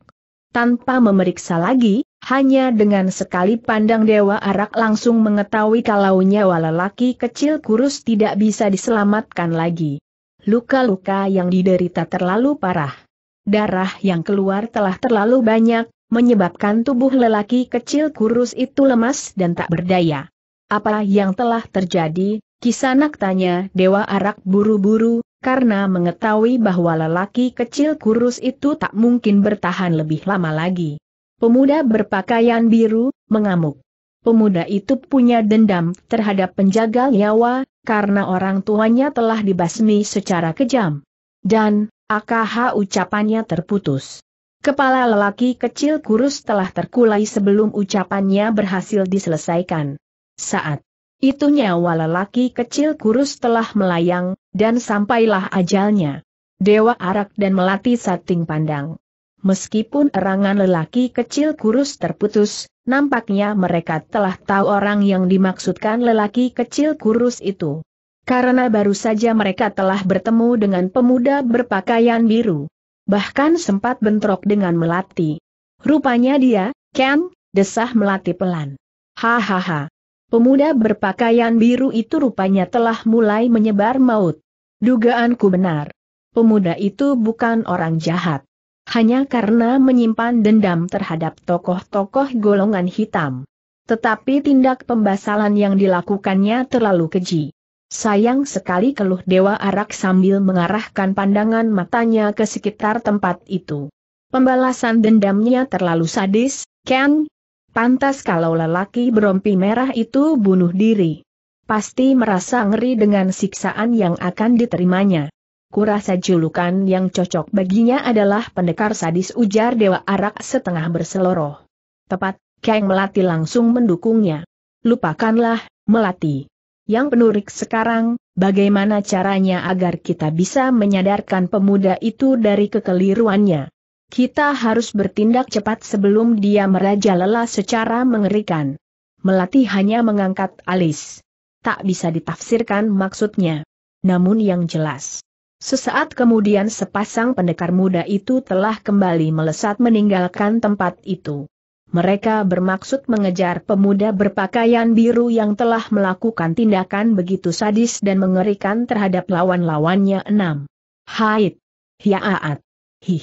Tanpa memeriksa lagi, hanya dengan sekali pandang Dewa Arak langsung mengetahui kalau nyawa lelaki kecil kurus tidak bisa diselamatkan lagi. Luka-luka yang diderita terlalu parah. Darah yang keluar telah terlalu banyak, menyebabkan tubuh lelaki kecil kurus itu lemas dan tak berdaya. Apa yang telah terjadi, kisanak tanya Dewa Arak buru-buru, karena mengetahui bahwa lelaki kecil kurus itu tak mungkin bertahan lebih lama lagi. Pemuda berpakaian biru, mengamuk. Pemuda itu punya dendam terhadap penjaga nyawa, karena orang tuanya telah dibasmi secara kejam. Dan, AKH ucapannya terputus. Kepala lelaki kecil kurus telah terkulai sebelum ucapannya berhasil diselesaikan. Saat itu nyawa lelaki kecil kurus telah melayang, dan sampailah ajalnya. Dewa Arak dan Melati Sating Pandang. Meskipun erangan lelaki kecil kurus terputus, nampaknya mereka telah tahu orang yang dimaksudkan lelaki kecil kurus itu. Karena baru saja mereka telah bertemu dengan pemuda berpakaian biru bahkan sempat bentrok dengan Melati. Rupanya dia, Ken, desah Melati pelan. Hahaha. Pemuda berpakaian biru itu rupanya telah mulai menyebar maut. Dugaanku benar. Pemuda itu bukan orang jahat. Hanya karena menyimpan dendam terhadap tokoh-tokoh golongan hitam. Tetapi tindak pembasalan yang dilakukannya terlalu keji. Sayang sekali keluh Dewa Arak sambil mengarahkan pandangan matanya ke sekitar tempat itu. Pembalasan dendamnya terlalu sadis, Ken. Pantas kalau lelaki berompi merah itu bunuh diri. Pasti merasa ngeri dengan siksaan yang akan diterimanya. Kurasa julukan yang cocok baginya adalah pendekar sadis ujar Dewa Arak setengah berseloroh. Tepat, Kang Melati langsung mendukungnya. Lupakanlah, Melati yang penurik sekarang, bagaimana caranya agar kita bisa menyadarkan pemuda itu dari kekeliruannya. Kita harus bertindak cepat sebelum dia merajalela secara mengerikan. Melati hanya mengangkat alis. Tak bisa ditafsirkan maksudnya. Namun yang jelas. Sesaat kemudian sepasang pendekar muda itu telah kembali melesat meninggalkan tempat itu. Mereka bermaksud mengejar pemuda berpakaian biru yang telah melakukan tindakan begitu sadis dan mengerikan terhadap lawan-lawannya enam. Haid! Hiaat! Hi!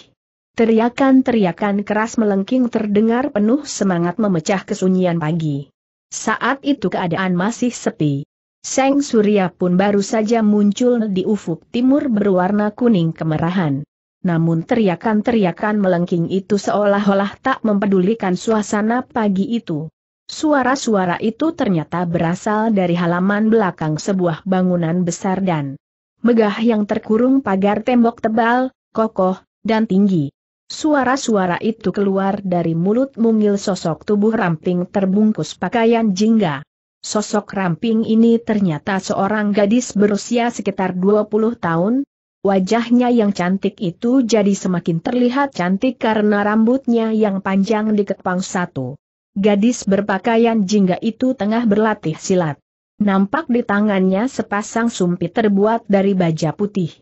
Teriakan-teriakan keras melengking terdengar penuh semangat memecah kesunyian pagi. Saat itu keadaan masih sepi. Seng Surya pun baru saja muncul di ufuk timur berwarna kuning kemerahan namun teriakan-teriakan melengking itu seolah-olah tak mempedulikan suasana pagi itu. Suara-suara itu ternyata berasal dari halaman belakang sebuah bangunan besar dan megah yang terkurung pagar tembok tebal, kokoh, dan tinggi. Suara-suara itu keluar dari mulut mungil sosok tubuh ramping terbungkus pakaian jingga. Sosok ramping ini ternyata seorang gadis berusia sekitar 20 tahun, Wajahnya yang cantik itu jadi semakin terlihat cantik karena rambutnya yang panjang dikepang satu. Gadis berpakaian jingga itu tengah berlatih silat. Nampak di tangannya sepasang sumpit terbuat dari baja putih.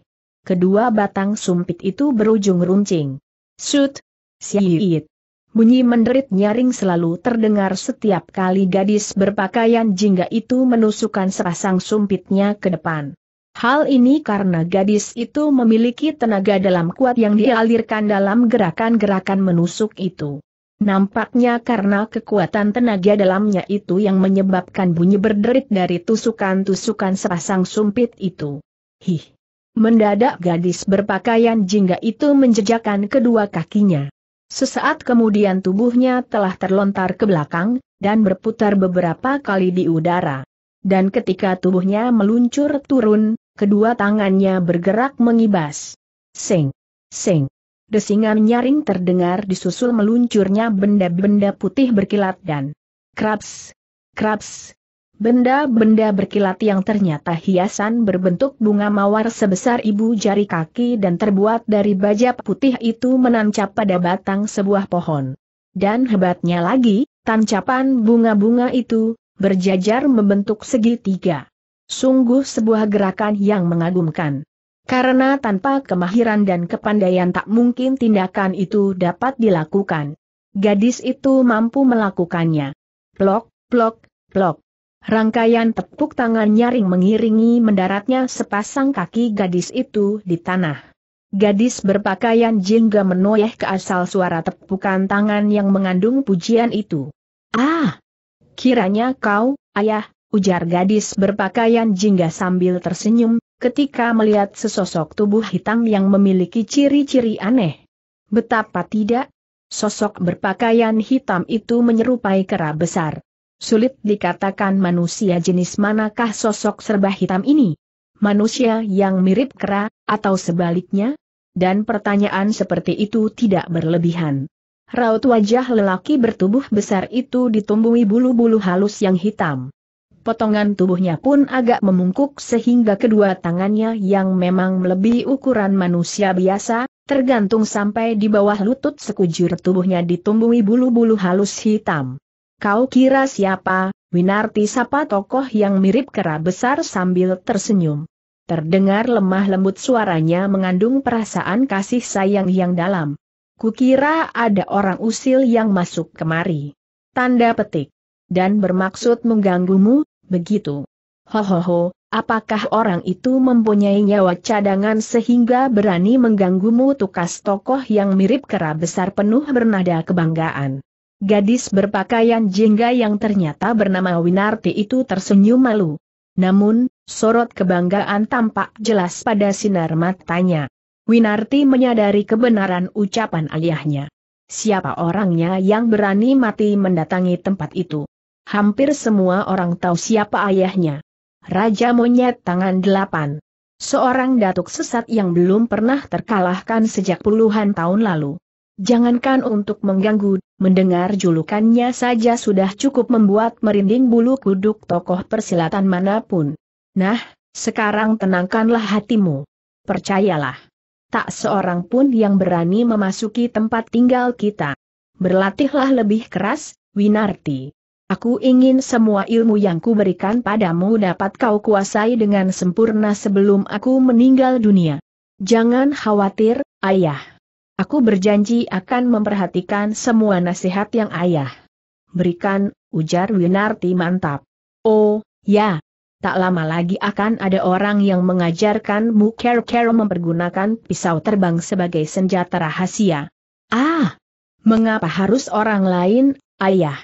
Kedua batang sumpit itu berujung runcing. Sut! Siit! Bunyi menderit nyaring selalu terdengar setiap kali gadis berpakaian jingga itu menusukkan sepasang sumpitnya ke depan. Hal ini karena gadis itu memiliki tenaga dalam kuat yang dialirkan dalam gerakan-gerakan menusuk itu. Nampaknya karena kekuatan tenaga dalamnya itu yang menyebabkan bunyi berderit dari tusukan-tusukan sepasang sumpit itu. Hih! Mendadak gadis berpakaian jingga itu menjejakkan kedua kakinya. Sesaat kemudian tubuhnya telah terlontar ke belakang, dan berputar beberapa kali di udara. Dan ketika tubuhnya meluncur turun, Kedua tangannya bergerak mengibas. Seng. Seng. Desingan nyaring terdengar disusul meluncurnya benda-benda putih berkilat dan kraps, kraps. Benda-benda berkilat yang ternyata hiasan berbentuk bunga mawar sebesar ibu jari kaki dan terbuat dari baja putih itu menancap pada batang sebuah pohon. Dan hebatnya lagi, tancapan bunga-bunga itu berjajar membentuk segitiga. Sungguh sebuah gerakan yang mengagumkan. Karena tanpa kemahiran dan kepandaian tak mungkin tindakan itu dapat dilakukan. Gadis itu mampu melakukannya. Plok, plok, plok. Rangkaian tepuk tangan nyaring mengiringi mendaratnya sepasang kaki gadis itu di tanah. Gadis berpakaian jingga menoyah ke asal suara tepukan tangan yang mengandung pujian itu. Ah! Kiranya kau, ayah, ujar gadis berpakaian jingga sambil tersenyum, ketika melihat sesosok tubuh hitam yang memiliki ciri-ciri aneh. Betapa tidak, sosok berpakaian hitam itu menyerupai kera besar. Sulit dikatakan manusia jenis manakah sosok serba hitam ini? Manusia yang mirip kera, atau sebaliknya? Dan pertanyaan seperti itu tidak berlebihan. Raut wajah lelaki bertubuh besar itu ditumbuhi bulu-bulu halus yang hitam potongan tubuhnya pun agak memungkuk sehingga kedua tangannya yang memang melebihi ukuran manusia biasa, tergantung sampai di bawah lutut sekujur tubuhnya ditumbuhi bulu-bulu halus hitam. Kau kira siapa, Winarti sapa tokoh yang mirip kera besar sambil tersenyum. Terdengar lemah lembut suaranya mengandung perasaan kasih sayang yang dalam. Kukira ada orang usil yang masuk kemari. Tanda petik. Dan bermaksud mengganggumu, begitu. Hohoho, apakah orang itu mempunyai nyawa cadangan sehingga berani mengganggumu tukas tokoh yang mirip kera besar penuh bernada kebanggaan. Gadis berpakaian jingga yang ternyata bernama Winarti itu tersenyum malu. Namun, sorot kebanggaan tampak jelas pada sinar matanya. Winarti menyadari kebenaran ucapan ayahnya. Siapa orangnya yang berani mati mendatangi tempat itu? Hampir semua orang tahu siapa ayahnya. Raja Monyet Tangan Delapan. Seorang datuk sesat yang belum pernah terkalahkan sejak puluhan tahun lalu. Jangankan untuk mengganggu, mendengar julukannya saja sudah cukup membuat merinding bulu kuduk tokoh persilatan manapun. Nah, sekarang tenangkanlah hatimu. Percayalah. Tak seorang pun yang berani memasuki tempat tinggal kita. Berlatihlah lebih keras, Winarti. Aku ingin semua ilmu yang kuberikan padamu dapat kau kuasai dengan sempurna sebelum aku meninggal dunia. Jangan khawatir, ayah. Aku berjanji akan memperhatikan semua nasihat yang ayah berikan, ujar Winarti mantap. Oh, ya. Tak lama lagi akan ada orang yang mengajarkanmu care-care mempergunakan pisau terbang sebagai senjata rahasia. Ah! Mengapa harus orang lain, ayah?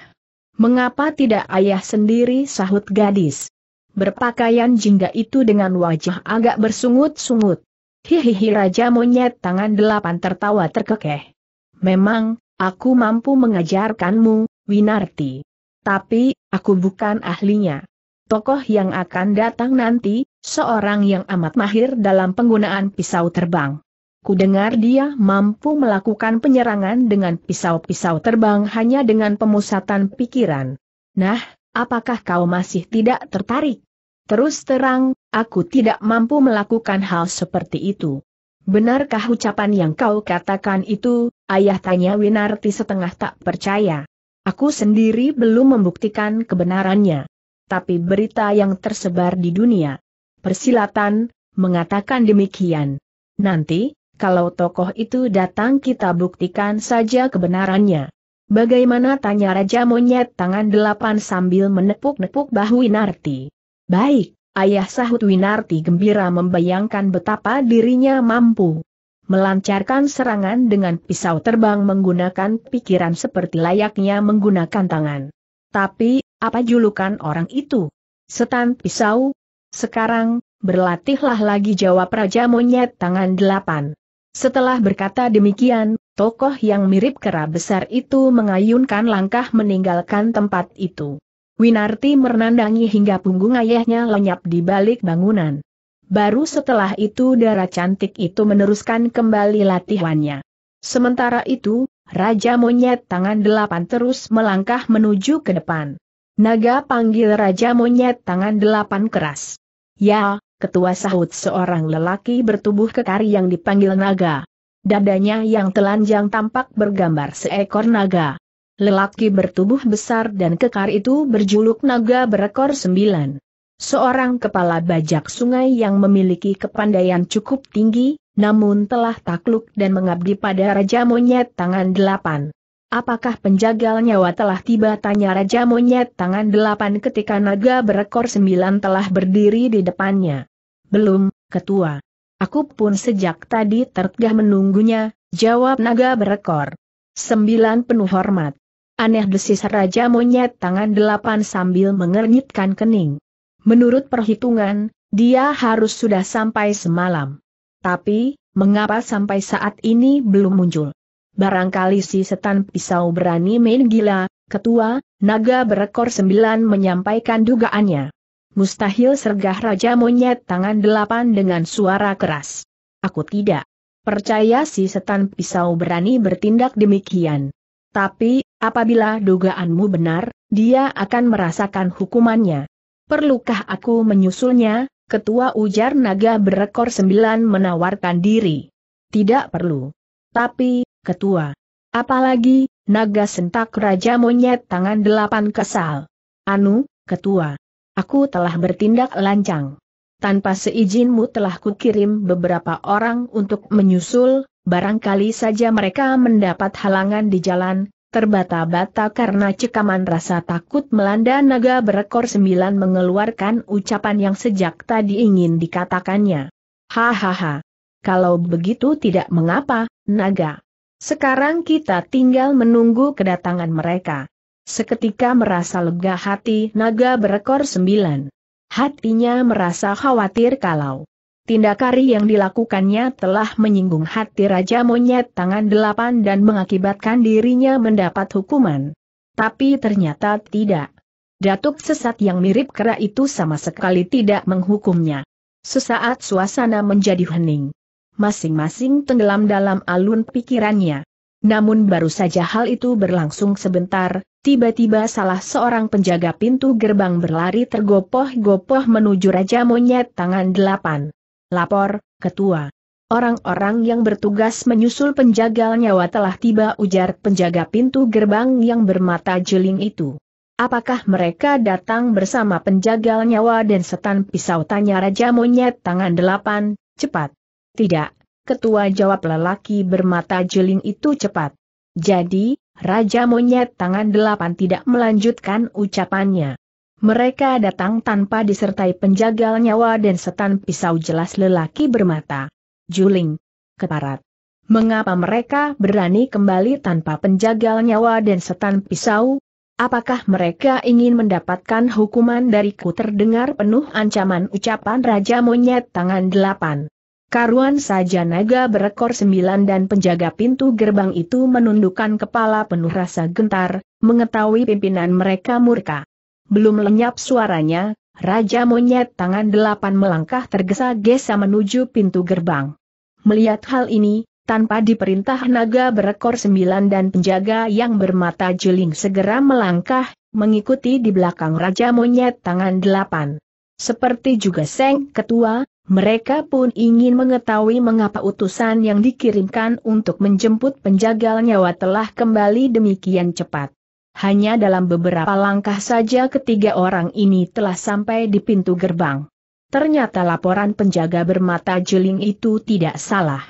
Mengapa tidak ayah sendiri sahut gadis? Berpakaian jingga itu dengan wajah agak bersungut-sungut. Hihihi Raja Monyet tangan delapan tertawa terkekeh. Memang, aku mampu mengajarkanmu, Winarti. Tapi, aku bukan ahlinya. Tokoh yang akan datang nanti, seorang yang amat mahir dalam penggunaan pisau terbang. Kudengar dia mampu melakukan penyerangan dengan pisau-pisau terbang hanya dengan pemusatan pikiran. Nah, apakah kau masih tidak tertarik? Terus terang, aku tidak mampu melakukan hal seperti itu. Benarkah ucapan yang kau katakan itu, ayah tanya Winarti setengah tak percaya. Aku sendiri belum membuktikan kebenarannya. Tapi berita yang tersebar di dunia persilatan, mengatakan demikian. Nanti, kalau tokoh itu datang kita buktikan saja kebenarannya. Bagaimana tanya Raja Monyet tangan delapan sambil menepuk-nepuk bahu Winarti. Baik, ayah sahut Winarti gembira membayangkan betapa dirinya mampu melancarkan serangan dengan pisau terbang menggunakan pikiran seperti layaknya menggunakan tangan. Tapi, apa julukan orang itu? Setan pisau? Sekarang, berlatihlah lagi jawab Raja Monyet tangan delapan. Setelah berkata demikian, tokoh yang mirip kera besar itu mengayunkan langkah meninggalkan tempat itu. Winarti menandangi hingga punggung ayahnya lenyap di balik bangunan. Baru setelah itu darah cantik itu meneruskan kembali latihannya. Sementara itu, Raja Monyet Tangan Delapan terus melangkah menuju ke depan. Naga panggil Raja Monyet Tangan Delapan keras. Ya, ketua sahut seorang lelaki bertubuh kekar yang dipanggil naga. Dadanya yang telanjang tampak bergambar seekor naga. Lelaki bertubuh besar dan kekar itu berjuluk naga berekor sembilan. Seorang kepala bajak sungai yang memiliki kepandaian cukup tinggi, namun telah takluk dan mengabdi pada Raja Monyet Tangan Delapan. Apakah penjagal nyawa telah tiba tanya Raja Monyet Tangan Delapan ketika naga berekor sembilan telah berdiri di depannya. Belum, ketua. Aku pun sejak tadi tergah menunggunya, jawab naga berekor. Sembilan penuh hormat. Aneh desis Raja Monyet tangan delapan sambil mengernyitkan kening. Menurut perhitungan, dia harus sudah sampai semalam. Tapi, mengapa sampai saat ini belum muncul? Barangkali si setan pisau berani main gila, ketua, naga berekor sembilan menyampaikan dugaannya. Mustahil sergah Raja Monyet tangan delapan dengan suara keras. Aku tidak percaya si setan pisau berani bertindak demikian. Tapi, apabila dugaanmu benar, dia akan merasakan hukumannya. Perlukah aku menyusulnya, Ketua Ujar Naga Berekor Sembilan menawarkan diri. Tidak perlu. Tapi, Ketua. Apalagi, Naga Sentak Raja Monyet Tangan Delapan kesal. Anu, Ketua. Aku telah bertindak lancang. Tanpa seizinmu telah kukirim beberapa orang untuk menyusul, barangkali saja mereka mendapat halangan di jalan, terbata-bata karena cekaman rasa takut melanda naga berekor sembilan mengeluarkan ucapan yang sejak tadi ingin dikatakannya. Hahaha. Kalau begitu tidak mengapa, naga. Sekarang kita tinggal menunggu kedatangan mereka. Seketika merasa lega hati naga berekor sembilan. Hatinya merasa khawatir kalau Tindakari yang dilakukannya telah menyinggung hati Raja Monyet Tangan Delapan dan mengakibatkan dirinya mendapat hukuman. Tapi ternyata tidak. Datuk sesat yang mirip kera itu sama sekali tidak menghukumnya. Sesaat suasana menjadi hening. Masing-masing tenggelam dalam alun pikirannya. Namun baru saja hal itu berlangsung sebentar, tiba-tiba salah seorang penjaga pintu gerbang berlari tergopoh-gopoh menuju Raja Monyet tangan delapan. Lapor, Ketua. Orang-orang yang bertugas menyusul penjaga nyawa telah tiba ujar penjaga pintu gerbang yang bermata jeling itu. Apakah mereka datang bersama Penjagal nyawa dan setan pisau tanya Raja Monyet tangan delapan, cepat? Tidak, ketua jawab lelaki bermata jeling itu cepat. Jadi, Raja Monyet Tangan Delapan tidak melanjutkan ucapannya. Mereka datang tanpa disertai penjagal nyawa dan setan pisau jelas lelaki bermata. Juling. Keparat. Mengapa mereka berani kembali tanpa penjagal nyawa dan setan pisau? Apakah mereka ingin mendapatkan hukuman dariku terdengar penuh ancaman ucapan Raja Monyet Tangan Delapan. Karuan saja naga berekor sembilan dan penjaga pintu gerbang itu menundukkan kepala penuh rasa gentar, mengetahui pimpinan mereka murka. Belum lenyap suaranya, Raja Monyet tangan delapan melangkah tergesa-gesa menuju pintu gerbang. Melihat hal ini, tanpa diperintah naga berekor sembilan dan penjaga yang bermata jeling segera melangkah, mengikuti di belakang Raja Monyet tangan delapan. Seperti juga Seng Ketua, mereka pun ingin mengetahui mengapa utusan yang dikirimkan untuk menjemput penjagal nyawa telah kembali demikian cepat. Hanya dalam beberapa langkah saja ketiga orang ini telah sampai di pintu gerbang. Ternyata laporan penjaga bermata jeling itu tidak salah.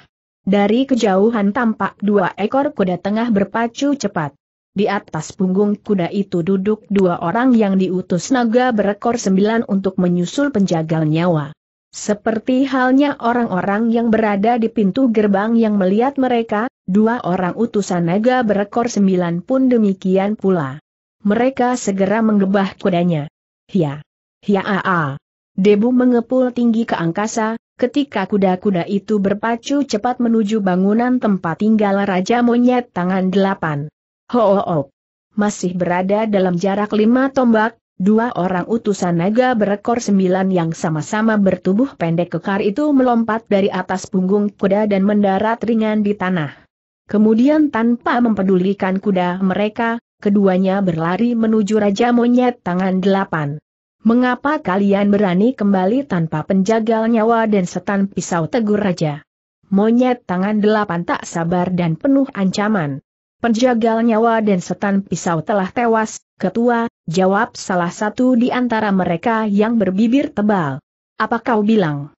Dari kejauhan tampak dua ekor kuda tengah berpacu cepat. Di atas punggung kuda itu duduk dua orang yang diutus naga berekor sembilan untuk menyusul penjagal nyawa. Seperti halnya orang-orang yang berada di pintu gerbang yang melihat mereka, dua orang utusan naga berekor sembilan pun demikian pula. Mereka segera menggebah kudanya. Hia! Hia a Debu mengepul tinggi ke angkasa, ketika kuda-kuda itu berpacu cepat menuju bangunan tempat tinggal Raja Monyet tangan delapan. Ho, -ho, -ho. Masih berada dalam jarak lima tombak, Dua orang utusan naga berekor sembilan yang sama-sama bertubuh pendek kekar itu melompat dari atas punggung kuda dan mendarat ringan di tanah. Kemudian tanpa mempedulikan kuda mereka, keduanya berlari menuju Raja Monyet Tangan Delapan. Mengapa kalian berani kembali tanpa penjaga nyawa dan setan pisau tegur Raja? Monyet Tangan Delapan tak sabar dan penuh ancaman penjagal nyawa dan setan pisau telah tewas, ketua, jawab salah satu di antara mereka yang berbibir tebal. Apa kau bilang?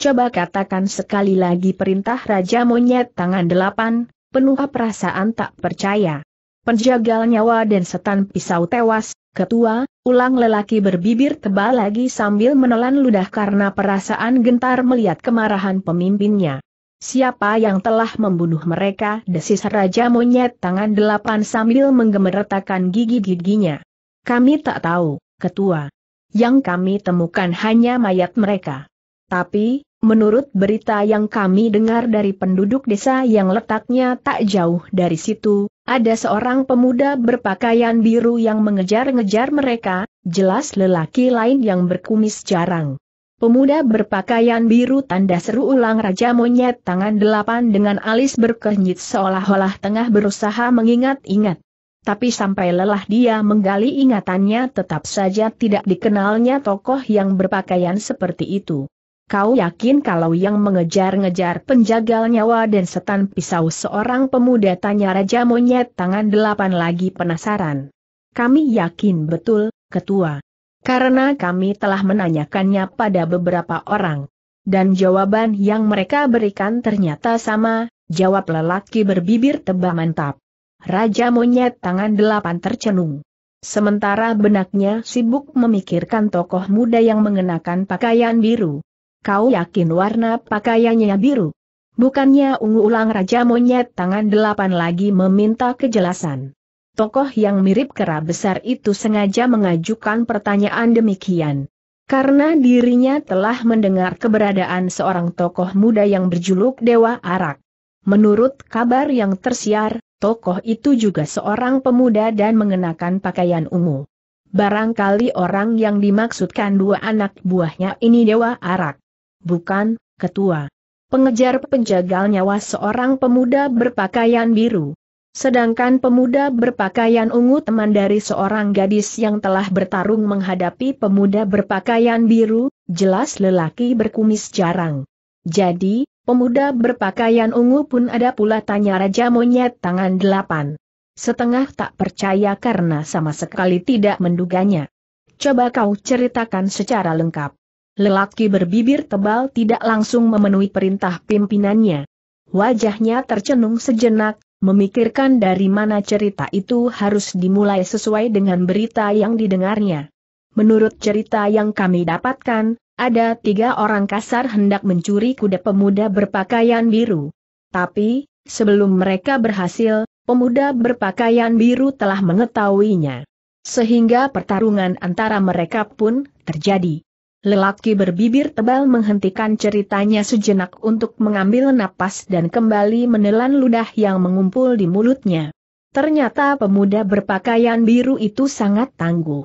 Coba katakan sekali lagi perintah Raja Monyet tangan delapan, penuh perasaan tak percaya. Penjagal nyawa dan setan pisau tewas, ketua, ulang lelaki berbibir tebal lagi sambil menelan ludah karena perasaan gentar melihat kemarahan pemimpinnya. Siapa yang telah membunuh mereka? Desis Raja Monyet tangan delapan sambil menggemeretakan gigi-giginya. Kami tak tahu, Ketua. Yang kami temukan hanya mayat mereka. Tapi, menurut berita yang kami dengar dari penduduk desa yang letaknya tak jauh dari situ, ada seorang pemuda berpakaian biru yang mengejar-ngejar mereka, jelas lelaki lain yang berkumis jarang. Pemuda berpakaian biru tanda seru ulang Raja Monyet tangan delapan dengan alis berkenyit seolah-olah tengah berusaha mengingat-ingat. Tapi sampai lelah dia menggali ingatannya tetap saja tidak dikenalnya tokoh yang berpakaian seperti itu. Kau yakin kalau yang mengejar-ngejar penjagal nyawa dan setan pisau seorang pemuda tanya Raja Monyet tangan delapan lagi penasaran. Kami yakin betul, Ketua karena kami telah menanyakannya pada beberapa orang. Dan jawaban yang mereka berikan ternyata sama, jawab lelaki berbibir tebal mantap. Raja monyet tangan delapan tercenung. Sementara benaknya sibuk memikirkan tokoh muda yang mengenakan pakaian biru. Kau yakin warna pakaiannya biru? Bukannya ungu ulang Raja Monyet tangan delapan lagi meminta kejelasan tokoh yang mirip kera besar itu sengaja mengajukan pertanyaan demikian. Karena dirinya telah mendengar keberadaan seorang tokoh muda yang berjuluk Dewa Arak. Menurut kabar yang tersiar, tokoh itu juga seorang pemuda dan mengenakan pakaian ungu. Barangkali orang yang dimaksudkan dua anak buahnya ini Dewa Arak. Bukan, ketua. Pengejar penjagal nyawa seorang pemuda berpakaian biru. Sedangkan pemuda berpakaian ungu teman dari seorang gadis yang telah bertarung menghadapi pemuda berpakaian biru, jelas lelaki berkumis jarang. Jadi, pemuda berpakaian ungu pun ada pula tanya Raja Monyet tangan delapan. Setengah tak percaya karena sama sekali tidak menduganya. Coba kau ceritakan secara lengkap. Lelaki berbibir tebal tidak langsung memenuhi perintah pimpinannya. Wajahnya tercenung sejenak, memikirkan dari mana cerita itu harus dimulai sesuai dengan berita yang didengarnya. Menurut cerita yang kami dapatkan, ada tiga orang kasar hendak mencuri kuda pemuda berpakaian biru. Tapi, sebelum mereka berhasil, pemuda berpakaian biru telah mengetahuinya. Sehingga pertarungan antara mereka pun terjadi. Lelaki berbibir tebal menghentikan ceritanya sejenak untuk mengambil napas dan kembali menelan ludah yang mengumpul di mulutnya. Ternyata pemuda berpakaian biru itu sangat tangguh.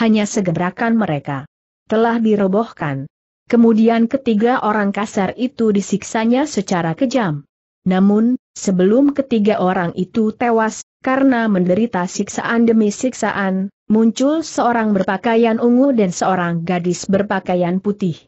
Hanya segebrakan mereka. Telah dirobohkan. Kemudian ketiga orang kasar itu disiksanya secara kejam. Namun, sebelum ketiga orang itu tewas, karena menderita siksaan demi siksaan, Muncul seorang berpakaian ungu dan seorang gadis berpakaian putih.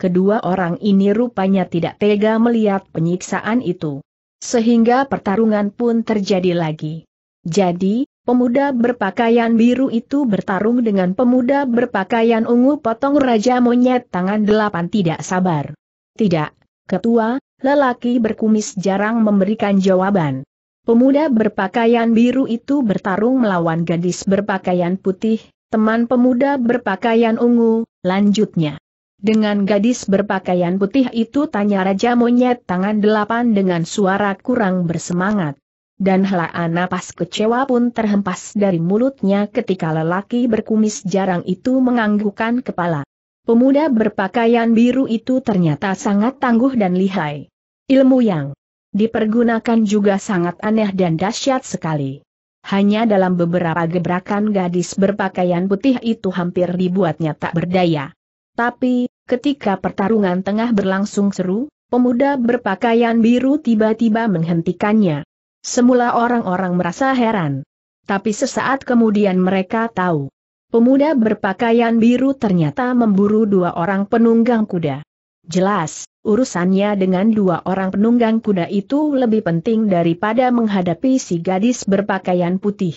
Kedua orang ini rupanya tidak tega melihat penyiksaan itu. Sehingga pertarungan pun terjadi lagi. Jadi, Pemuda berpakaian biru itu bertarung dengan pemuda berpakaian ungu potong raja monyet tangan delapan tidak sabar. Tidak, ketua, lelaki berkumis jarang memberikan jawaban. Pemuda berpakaian biru itu bertarung melawan gadis berpakaian putih, teman pemuda berpakaian ungu, lanjutnya. Dengan gadis berpakaian putih itu tanya Raja Monyet tangan delapan dengan suara kurang bersemangat. Dan helaan napas kecewa pun terhempas dari mulutnya ketika lelaki berkumis jarang itu menganggukkan kepala. Pemuda berpakaian biru itu ternyata sangat tangguh dan lihai. Ilmu yang dipergunakan juga sangat aneh dan dahsyat sekali. Hanya dalam beberapa gebrakan gadis berpakaian putih itu hampir dibuatnya tak berdaya. Tapi, ketika pertarungan tengah berlangsung seru, pemuda berpakaian biru tiba-tiba menghentikannya. Semula orang-orang merasa heran. Tapi sesaat kemudian mereka tahu. Pemuda berpakaian biru ternyata memburu dua orang penunggang kuda. Jelas, urusannya dengan dua orang penunggang kuda itu lebih penting daripada menghadapi si gadis berpakaian putih.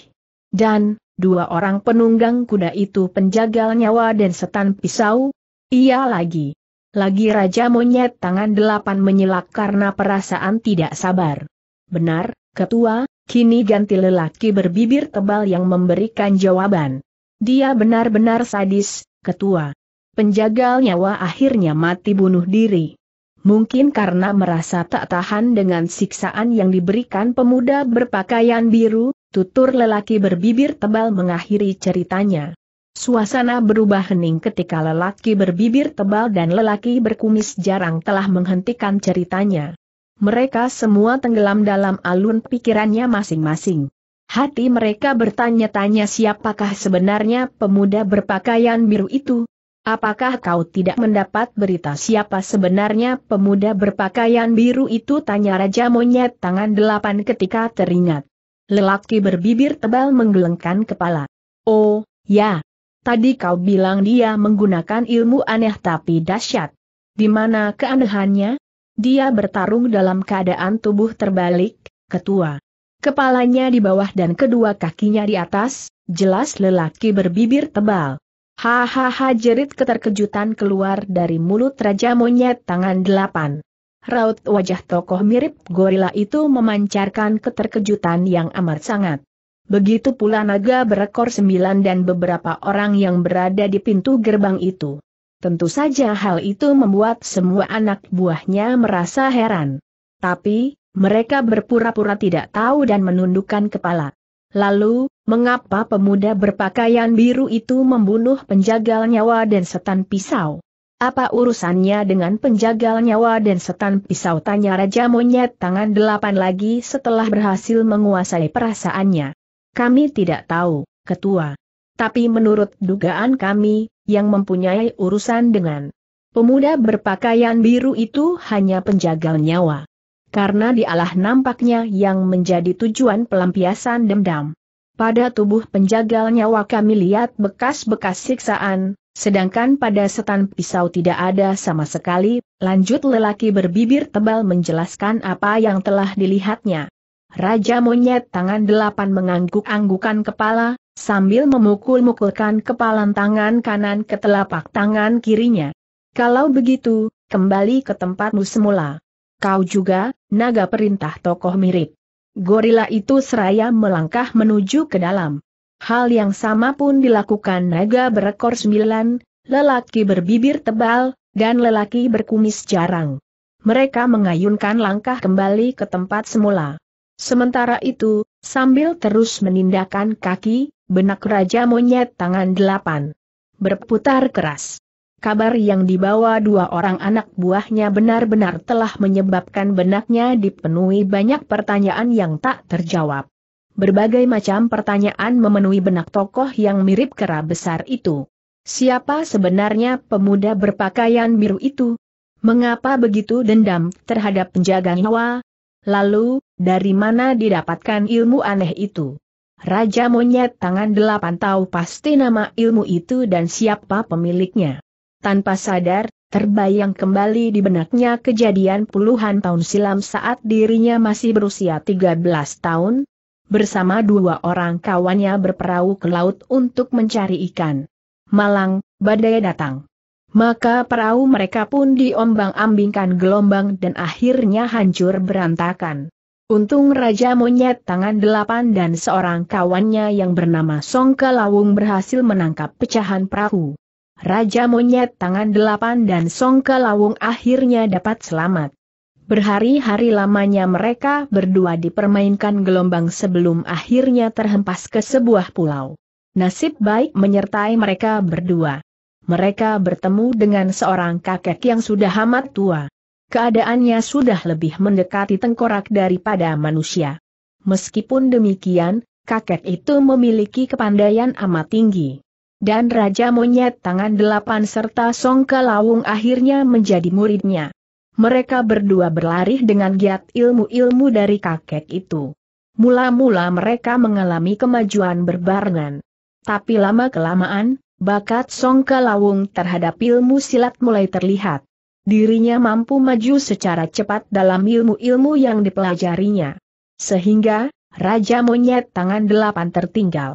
Dan, dua orang penunggang kuda itu penjagal nyawa dan setan pisau? Iya lagi. Lagi Raja Monyet tangan delapan menyilak karena perasaan tidak sabar. Benar, Ketua, kini ganti lelaki berbibir tebal yang memberikan jawaban. Dia benar-benar sadis, Ketua penjagal nyawa akhirnya mati bunuh diri. Mungkin karena merasa tak tahan dengan siksaan yang diberikan pemuda berpakaian biru, tutur lelaki berbibir tebal mengakhiri ceritanya. Suasana berubah hening ketika lelaki berbibir tebal dan lelaki berkumis jarang telah menghentikan ceritanya. Mereka semua tenggelam dalam alun pikirannya masing-masing. Hati mereka bertanya-tanya siapakah sebenarnya pemuda berpakaian biru itu, Apakah kau tidak mendapat berita siapa sebenarnya pemuda berpakaian biru itu? Tanya Raja Monyet tangan delapan ketika teringat. Lelaki berbibir tebal menggelengkan kepala. Oh, ya. Tadi kau bilang dia menggunakan ilmu aneh tapi dahsyat. Di mana keanehannya? Dia bertarung dalam keadaan tubuh terbalik, ketua. Kepalanya di bawah dan kedua kakinya di atas, jelas lelaki berbibir tebal. Hahaha jerit keterkejutan keluar dari mulut Raja Monyet tangan delapan. Raut wajah tokoh mirip gorila itu memancarkan keterkejutan yang amat sangat. Begitu pula naga berekor sembilan dan beberapa orang yang berada di pintu gerbang itu. Tentu saja hal itu membuat semua anak buahnya merasa heran. Tapi, mereka berpura-pura tidak tahu dan menundukkan kepala. Lalu, mengapa pemuda berpakaian biru itu membunuh penjagal nyawa dan setan pisau? Apa urusannya dengan penjagal nyawa dan setan pisau tanya Raja Monyet tangan delapan lagi setelah berhasil menguasai perasaannya. Kami tidak tahu, Ketua. Tapi menurut dugaan kami, yang mempunyai urusan dengan pemuda berpakaian biru itu hanya penjagal nyawa karena dialah nampaknya yang menjadi tujuan pelampiasan dendam. Pada tubuh penjagal nyawa kami lihat bekas-bekas siksaan, sedangkan pada setan pisau tidak ada sama sekali, lanjut lelaki berbibir tebal menjelaskan apa yang telah dilihatnya. Raja monyet tangan delapan mengangguk-anggukan kepala, sambil memukul-mukulkan kepalan tangan kanan ke telapak tangan kirinya. Kalau begitu, kembali ke tempatmu semula. Kau juga, naga perintah tokoh mirip. Gorila itu seraya melangkah menuju ke dalam. Hal yang sama pun dilakukan naga berekor sembilan, lelaki berbibir tebal, dan lelaki berkumis jarang. Mereka mengayunkan langkah kembali ke tempat semula. Sementara itu, sambil terus menindakan kaki, benak Raja Monyet tangan delapan. Berputar keras. Kabar yang dibawa dua orang anak buahnya benar-benar telah menyebabkan benaknya dipenuhi banyak pertanyaan yang tak terjawab. Berbagai macam pertanyaan memenuhi benak tokoh yang mirip kera besar itu. Siapa sebenarnya pemuda berpakaian biru itu? Mengapa begitu dendam terhadap penjaga nyawa? Lalu, dari mana didapatkan ilmu aneh itu? Raja Monyet Tangan Delapan tahu pasti nama ilmu itu dan siapa pemiliknya. Tanpa sadar, terbayang kembali di benaknya kejadian puluhan tahun silam saat dirinya masih berusia 13 tahun, bersama dua orang kawannya berperahu ke laut untuk mencari ikan. Malang, badai datang. Maka perahu mereka pun diombang-ambingkan gelombang dan akhirnya hancur berantakan. Untung Raja Monyet Tangan Delapan dan seorang kawannya yang bernama Songka Lawung berhasil menangkap pecahan perahu. Raja Monyet Tangan Delapan dan Songka Lawung akhirnya dapat selamat. Berhari-hari lamanya mereka berdua dipermainkan gelombang sebelum akhirnya terhempas ke sebuah pulau. Nasib baik menyertai mereka berdua. Mereka bertemu dengan seorang kakek yang sudah amat tua. Keadaannya sudah lebih mendekati tengkorak daripada manusia. Meskipun demikian, kakek itu memiliki kepandaian amat tinggi dan Raja Monyet Tangan Delapan serta Song Lawung akhirnya menjadi muridnya. Mereka berdua berlari dengan giat ilmu-ilmu dari kakek itu. Mula-mula mereka mengalami kemajuan berbarengan. Tapi lama-kelamaan, bakat Song Lawung terhadap ilmu silat mulai terlihat. Dirinya mampu maju secara cepat dalam ilmu-ilmu yang dipelajarinya. Sehingga, Raja Monyet Tangan Delapan tertinggal.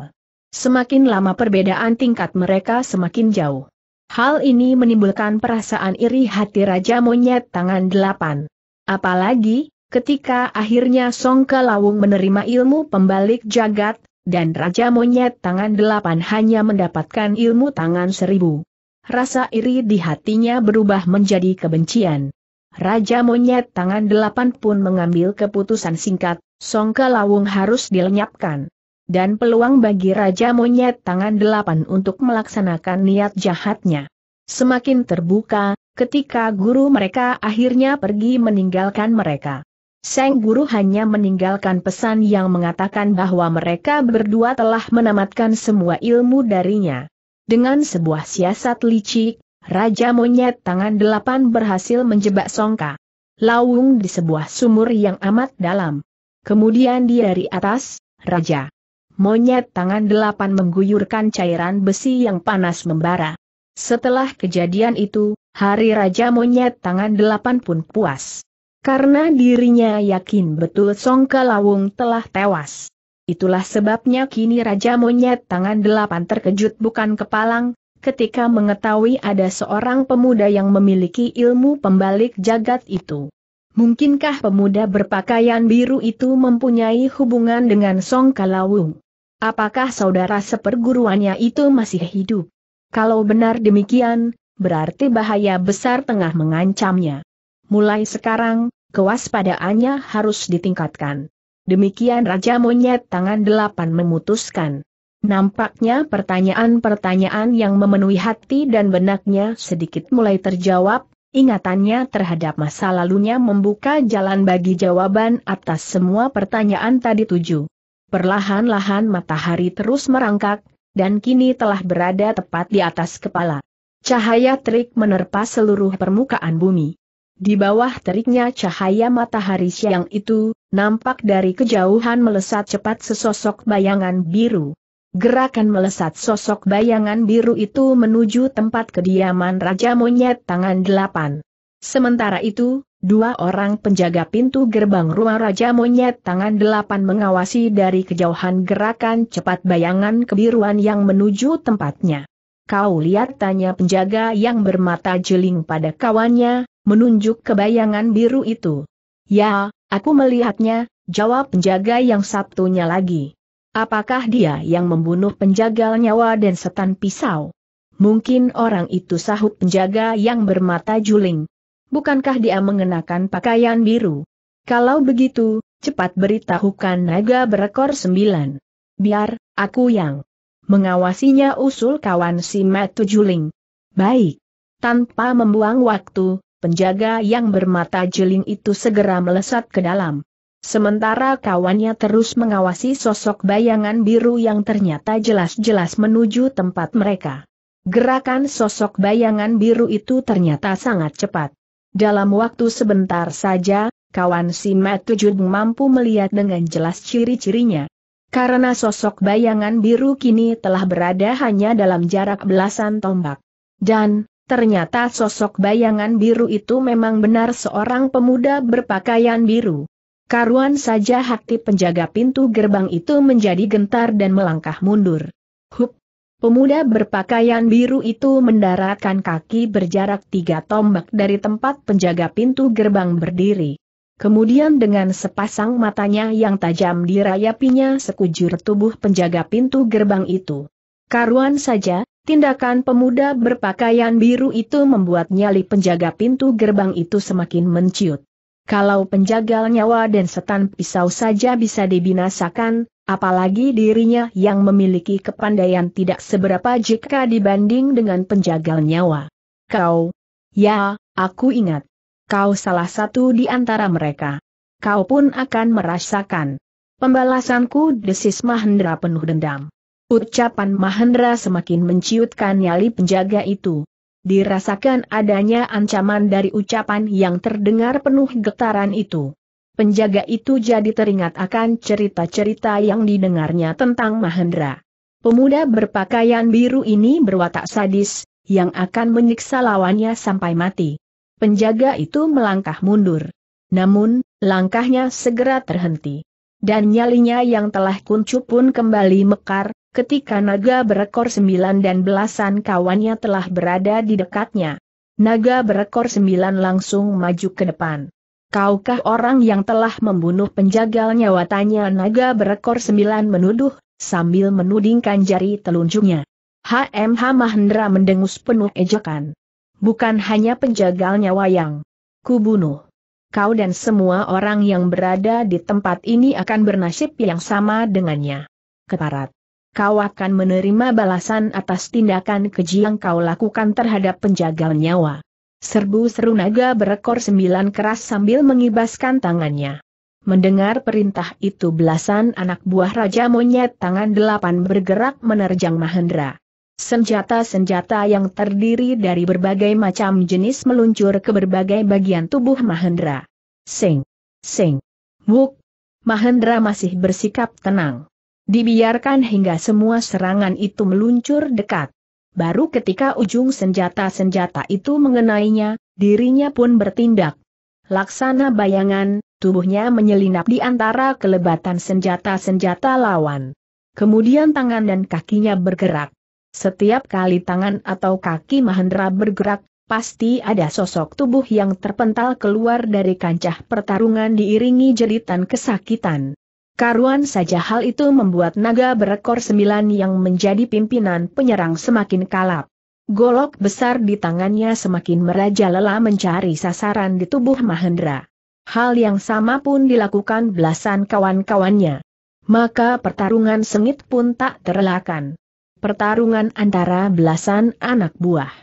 Semakin lama perbedaan tingkat mereka semakin jauh. Hal ini menimbulkan perasaan iri hati Raja Monyet Tangan Delapan. Apalagi, ketika akhirnya Song Kelawung menerima ilmu pembalik jagat, dan Raja Monyet Tangan Delapan hanya mendapatkan ilmu tangan seribu. Rasa iri di hatinya berubah menjadi kebencian. Raja Monyet Tangan Delapan pun mengambil keputusan singkat, Song Kelawung harus dilenyapkan dan peluang bagi Raja Monyet Tangan Delapan untuk melaksanakan niat jahatnya. Semakin terbuka, ketika guru mereka akhirnya pergi meninggalkan mereka. Sang guru hanya meninggalkan pesan yang mengatakan bahwa mereka berdua telah menamatkan semua ilmu darinya. Dengan sebuah siasat licik, Raja Monyet Tangan Delapan berhasil menjebak Songka. Lawung di sebuah sumur yang amat dalam. Kemudian dia dari atas, Raja monyet tangan delapan mengguyurkan cairan besi yang panas membara. Setelah kejadian itu, hari Raja Monyet tangan delapan pun puas. Karena dirinya yakin betul Songka Lawung telah tewas. Itulah sebabnya kini Raja Monyet tangan delapan terkejut bukan kepalang, ketika mengetahui ada seorang pemuda yang memiliki ilmu pembalik jagat itu. Mungkinkah pemuda berpakaian biru itu mempunyai hubungan dengan Song Kalawung? Apakah saudara seperguruannya itu masih hidup? Kalau benar demikian, berarti bahaya besar tengah mengancamnya. Mulai sekarang, kewaspadaannya harus ditingkatkan. Demikian Raja Monyet tangan delapan memutuskan. Nampaknya pertanyaan-pertanyaan yang memenuhi hati dan benaknya sedikit mulai terjawab, ingatannya terhadap masa lalunya membuka jalan bagi jawaban atas semua pertanyaan tadi tujuh. Perlahan-lahan matahari terus merangkak, dan kini telah berada tepat di atas kepala. Cahaya terik menerpa seluruh permukaan bumi. Di bawah teriknya cahaya matahari siang itu, nampak dari kejauhan melesat cepat sesosok bayangan biru. Gerakan melesat sosok bayangan biru itu menuju tempat kediaman Raja Monyet Tangan Delapan. Sementara itu, Dua orang penjaga pintu gerbang rumah Raja Monyet tangan delapan mengawasi dari kejauhan gerakan cepat bayangan kebiruan yang menuju tempatnya. Kau lihat tanya penjaga yang bermata jeling pada kawannya, menunjuk ke bayangan biru itu. Ya, aku melihatnya, jawab penjaga yang satunya lagi. Apakah dia yang membunuh penjaga nyawa dan setan pisau? Mungkin orang itu sahut penjaga yang bermata juling, bukankah dia mengenakan pakaian biru? Kalau begitu, cepat beritahukan naga berekor sembilan. Biar, aku yang mengawasinya usul kawan si Matu Juling. Baik. Tanpa membuang waktu, penjaga yang bermata jeling itu segera melesat ke dalam. Sementara kawannya terus mengawasi sosok bayangan biru yang ternyata jelas-jelas menuju tempat mereka. Gerakan sosok bayangan biru itu ternyata sangat cepat. Dalam waktu sebentar saja, kawan si Matujud mampu melihat dengan jelas ciri-cirinya. Karena sosok bayangan biru kini telah berada hanya dalam jarak belasan tombak. Dan, ternyata sosok bayangan biru itu memang benar seorang pemuda berpakaian biru. Karuan saja hati penjaga pintu gerbang itu menjadi gentar dan melangkah mundur. Hup! Pemuda berpakaian biru itu mendaratkan kaki berjarak tiga tombak dari tempat penjaga pintu gerbang berdiri. Kemudian dengan sepasang matanya yang tajam dirayapinya sekujur tubuh penjaga pintu gerbang itu. Karuan saja, tindakan pemuda berpakaian biru itu membuat nyali penjaga pintu gerbang itu semakin menciut. Kalau penjagal nyawa dan setan pisau saja bisa dibinasakan, apalagi dirinya yang memiliki kepandaian tidak seberapa jika dibanding dengan penjagal nyawa. Kau, ya, aku ingat. Kau salah satu di antara mereka. Kau pun akan merasakan. Pembalasanku desis Mahendra penuh dendam. Ucapan Mahendra semakin menciutkan nyali penjaga itu. Dirasakan adanya ancaman dari ucapan yang terdengar penuh getaran itu. Penjaga itu jadi teringat akan cerita-cerita yang didengarnya tentang Mahendra. Pemuda berpakaian biru ini berwatak sadis, yang akan menyiksa lawannya sampai mati. Penjaga itu melangkah mundur. Namun, langkahnya segera terhenti. Dan nyalinya yang telah kuncup pun kembali mekar, ketika naga berekor sembilan dan belasan kawannya telah berada di dekatnya. Naga berekor sembilan langsung maju ke depan kaukah orang yang telah membunuh penjagal nyawa naga berekor sembilan menuduh, sambil menudingkan jari telunjuknya. HMH Mahendra mendengus penuh ejekan. Bukan hanya penjagal nyawa yang kubunuh. Kau dan semua orang yang berada di tempat ini akan bernasib yang sama dengannya. Keparat. Kau akan menerima balasan atas tindakan keji yang kau lakukan terhadap penjagal nyawa. Serbu-seru naga berekor sembilan keras sambil mengibaskan tangannya. Mendengar perintah itu belasan anak buah Raja Monyet tangan delapan bergerak menerjang Mahendra. Senjata-senjata yang terdiri dari berbagai macam jenis meluncur ke berbagai bagian tubuh Mahendra. Sing! Sing! Wuk! Mahendra masih bersikap tenang. Dibiarkan hingga semua serangan itu meluncur dekat. Baru ketika ujung senjata-senjata itu mengenainya, dirinya pun bertindak. Laksana bayangan, tubuhnya menyelinap di antara kelebatan senjata-senjata lawan. Kemudian tangan dan kakinya bergerak. Setiap kali tangan atau kaki Mahendra bergerak, pasti ada sosok tubuh yang terpental keluar dari kancah pertarungan diiringi jeritan kesakitan. Karuan saja hal itu membuat naga berekor sembilan yang menjadi pimpinan penyerang semakin kalap. Golok besar di tangannya semakin merajalela mencari sasaran di tubuh Mahendra. Hal yang sama pun dilakukan belasan kawan-kawannya. Maka pertarungan sengit pun tak terelakkan. Pertarungan antara belasan anak buah.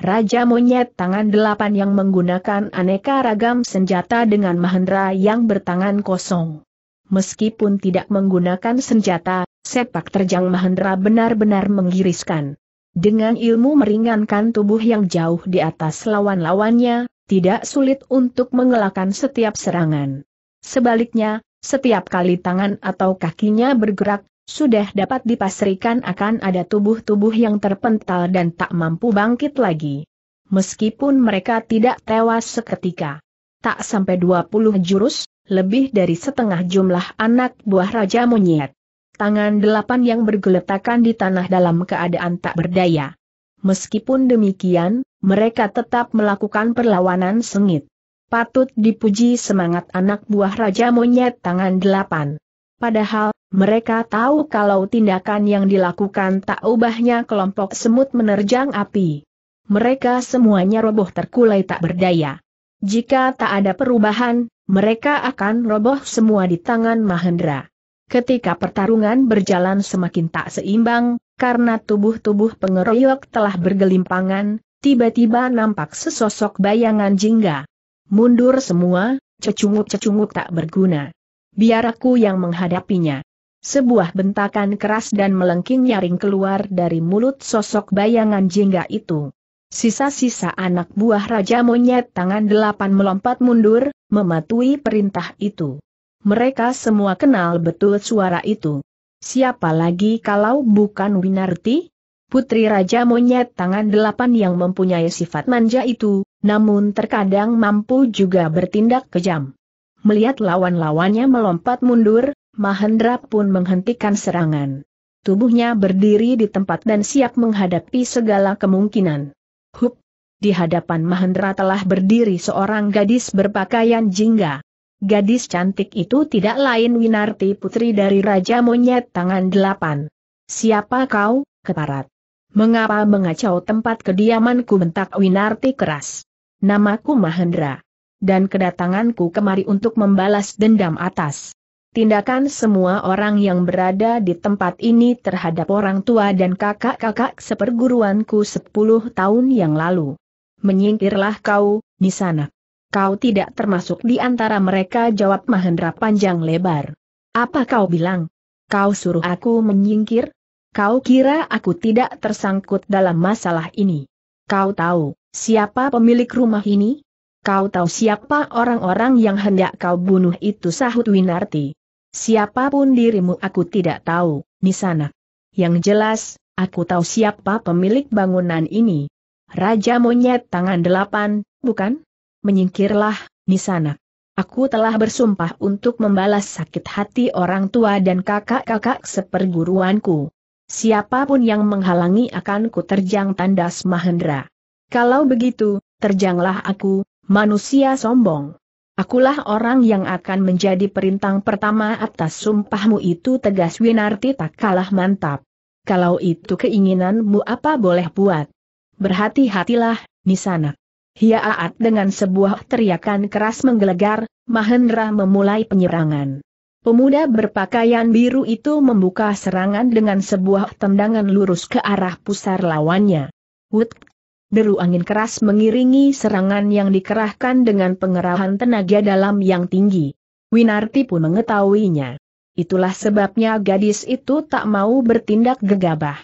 Raja Monyet tangan delapan yang menggunakan aneka ragam senjata dengan Mahendra yang bertangan kosong. Meskipun tidak menggunakan senjata, sepak terjang Mahendra benar-benar menggiriskan. Dengan ilmu meringankan tubuh yang jauh di atas lawan-lawannya, tidak sulit untuk mengelakkan setiap serangan. Sebaliknya, setiap kali tangan atau kakinya bergerak, sudah dapat dipastikan akan ada tubuh-tubuh yang terpental dan tak mampu bangkit lagi. Meskipun mereka tidak tewas seketika. Tak sampai 20 jurus, lebih dari setengah jumlah anak buah Raja Monyet. Tangan delapan yang bergeletakan di tanah dalam keadaan tak berdaya. Meskipun demikian, mereka tetap melakukan perlawanan sengit. Patut dipuji semangat anak buah Raja Monyet tangan delapan. Padahal, mereka tahu kalau tindakan yang dilakukan tak ubahnya kelompok semut menerjang api. Mereka semuanya roboh terkulai tak berdaya. Jika tak ada perubahan, mereka akan roboh semua di tangan Mahendra. Ketika pertarungan berjalan semakin tak seimbang, karena tubuh-tubuh pengeroyok telah bergelimpangan, tiba-tiba nampak sesosok bayangan jingga. Mundur semua, cecunguk-cecunguk tak berguna. Biar aku yang menghadapinya. Sebuah bentakan keras dan melengking nyaring keluar dari mulut sosok bayangan jingga itu. Sisa-sisa anak buah Raja Monyet tangan delapan melompat mundur, mematuhi perintah itu. Mereka semua kenal betul suara itu. Siapa lagi kalau bukan Winarti? Putri Raja Monyet tangan delapan yang mempunyai sifat manja itu, namun terkadang mampu juga bertindak kejam. Melihat lawan-lawannya melompat mundur, Mahendra pun menghentikan serangan. Tubuhnya berdiri di tempat dan siap menghadapi segala kemungkinan. Hup! Di hadapan Mahendra telah berdiri seorang gadis berpakaian jingga. Gadis cantik itu tidak lain Winarti putri dari Raja Monyet Tangan Delapan. Siapa kau, keparat? Mengapa mengacau tempat kediamanku bentak Winarti keras? Namaku Mahendra. Dan kedatanganku kemari untuk membalas dendam atas Tindakan semua orang yang berada di tempat ini terhadap orang tua dan kakak-kakak seperguruanku sepuluh tahun yang lalu. Menyingkirlah kau, di sana. Kau tidak termasuk di antara mereka jawab Mahendra panjang lebar. Apa kau bilang? Kau suruh aku menyingkir? Kau kira aku tidak tersangkut dalam masalah ini? Kau tahu, siapa pemilik rumah ini? Kau tahu siapa orang-orang yang hendak kau bunuh itu sahut Winarti. Siapapun dirimu aku tidak tahu, Nisana. Yang jelas, aku tahu siapa pemilik bangunan ini. Raja Monyet Tangan Delapan, bukan? Menyingkirlah, Nisana. Aku telah bersumpah untuk membalas sakit hati orang tua dan kakak-kakak seperguruanku. Siapapun yang menghalangi akan ku terjang tandas Mahendra. Kalau begitu, terjanglah aku, manusia sombong. Akulah orang yang akan menjadi perintang pertama atas sumpahmu itu tegas Winarti tak kalah mantap. Kalau itu keinginanmu apa boleh buat? Berhati-hatilah, Nisanak. Hiaat dengan sebuah teriakan keras menggelegar, Mahendra memulai penyerangan. Pemuda berpakaian biru itu membuka serangan dengan sebuah tendangan lurus ke arah pusar lawannya. Wut Deru angin keras mengiringi serangan yang dikerahkan dengan pengerahan tenaga dalam yang tinggi. Winarti pun mengetahuinya. Itulah sebabnya gadis itu tak mau bertindak gegabah.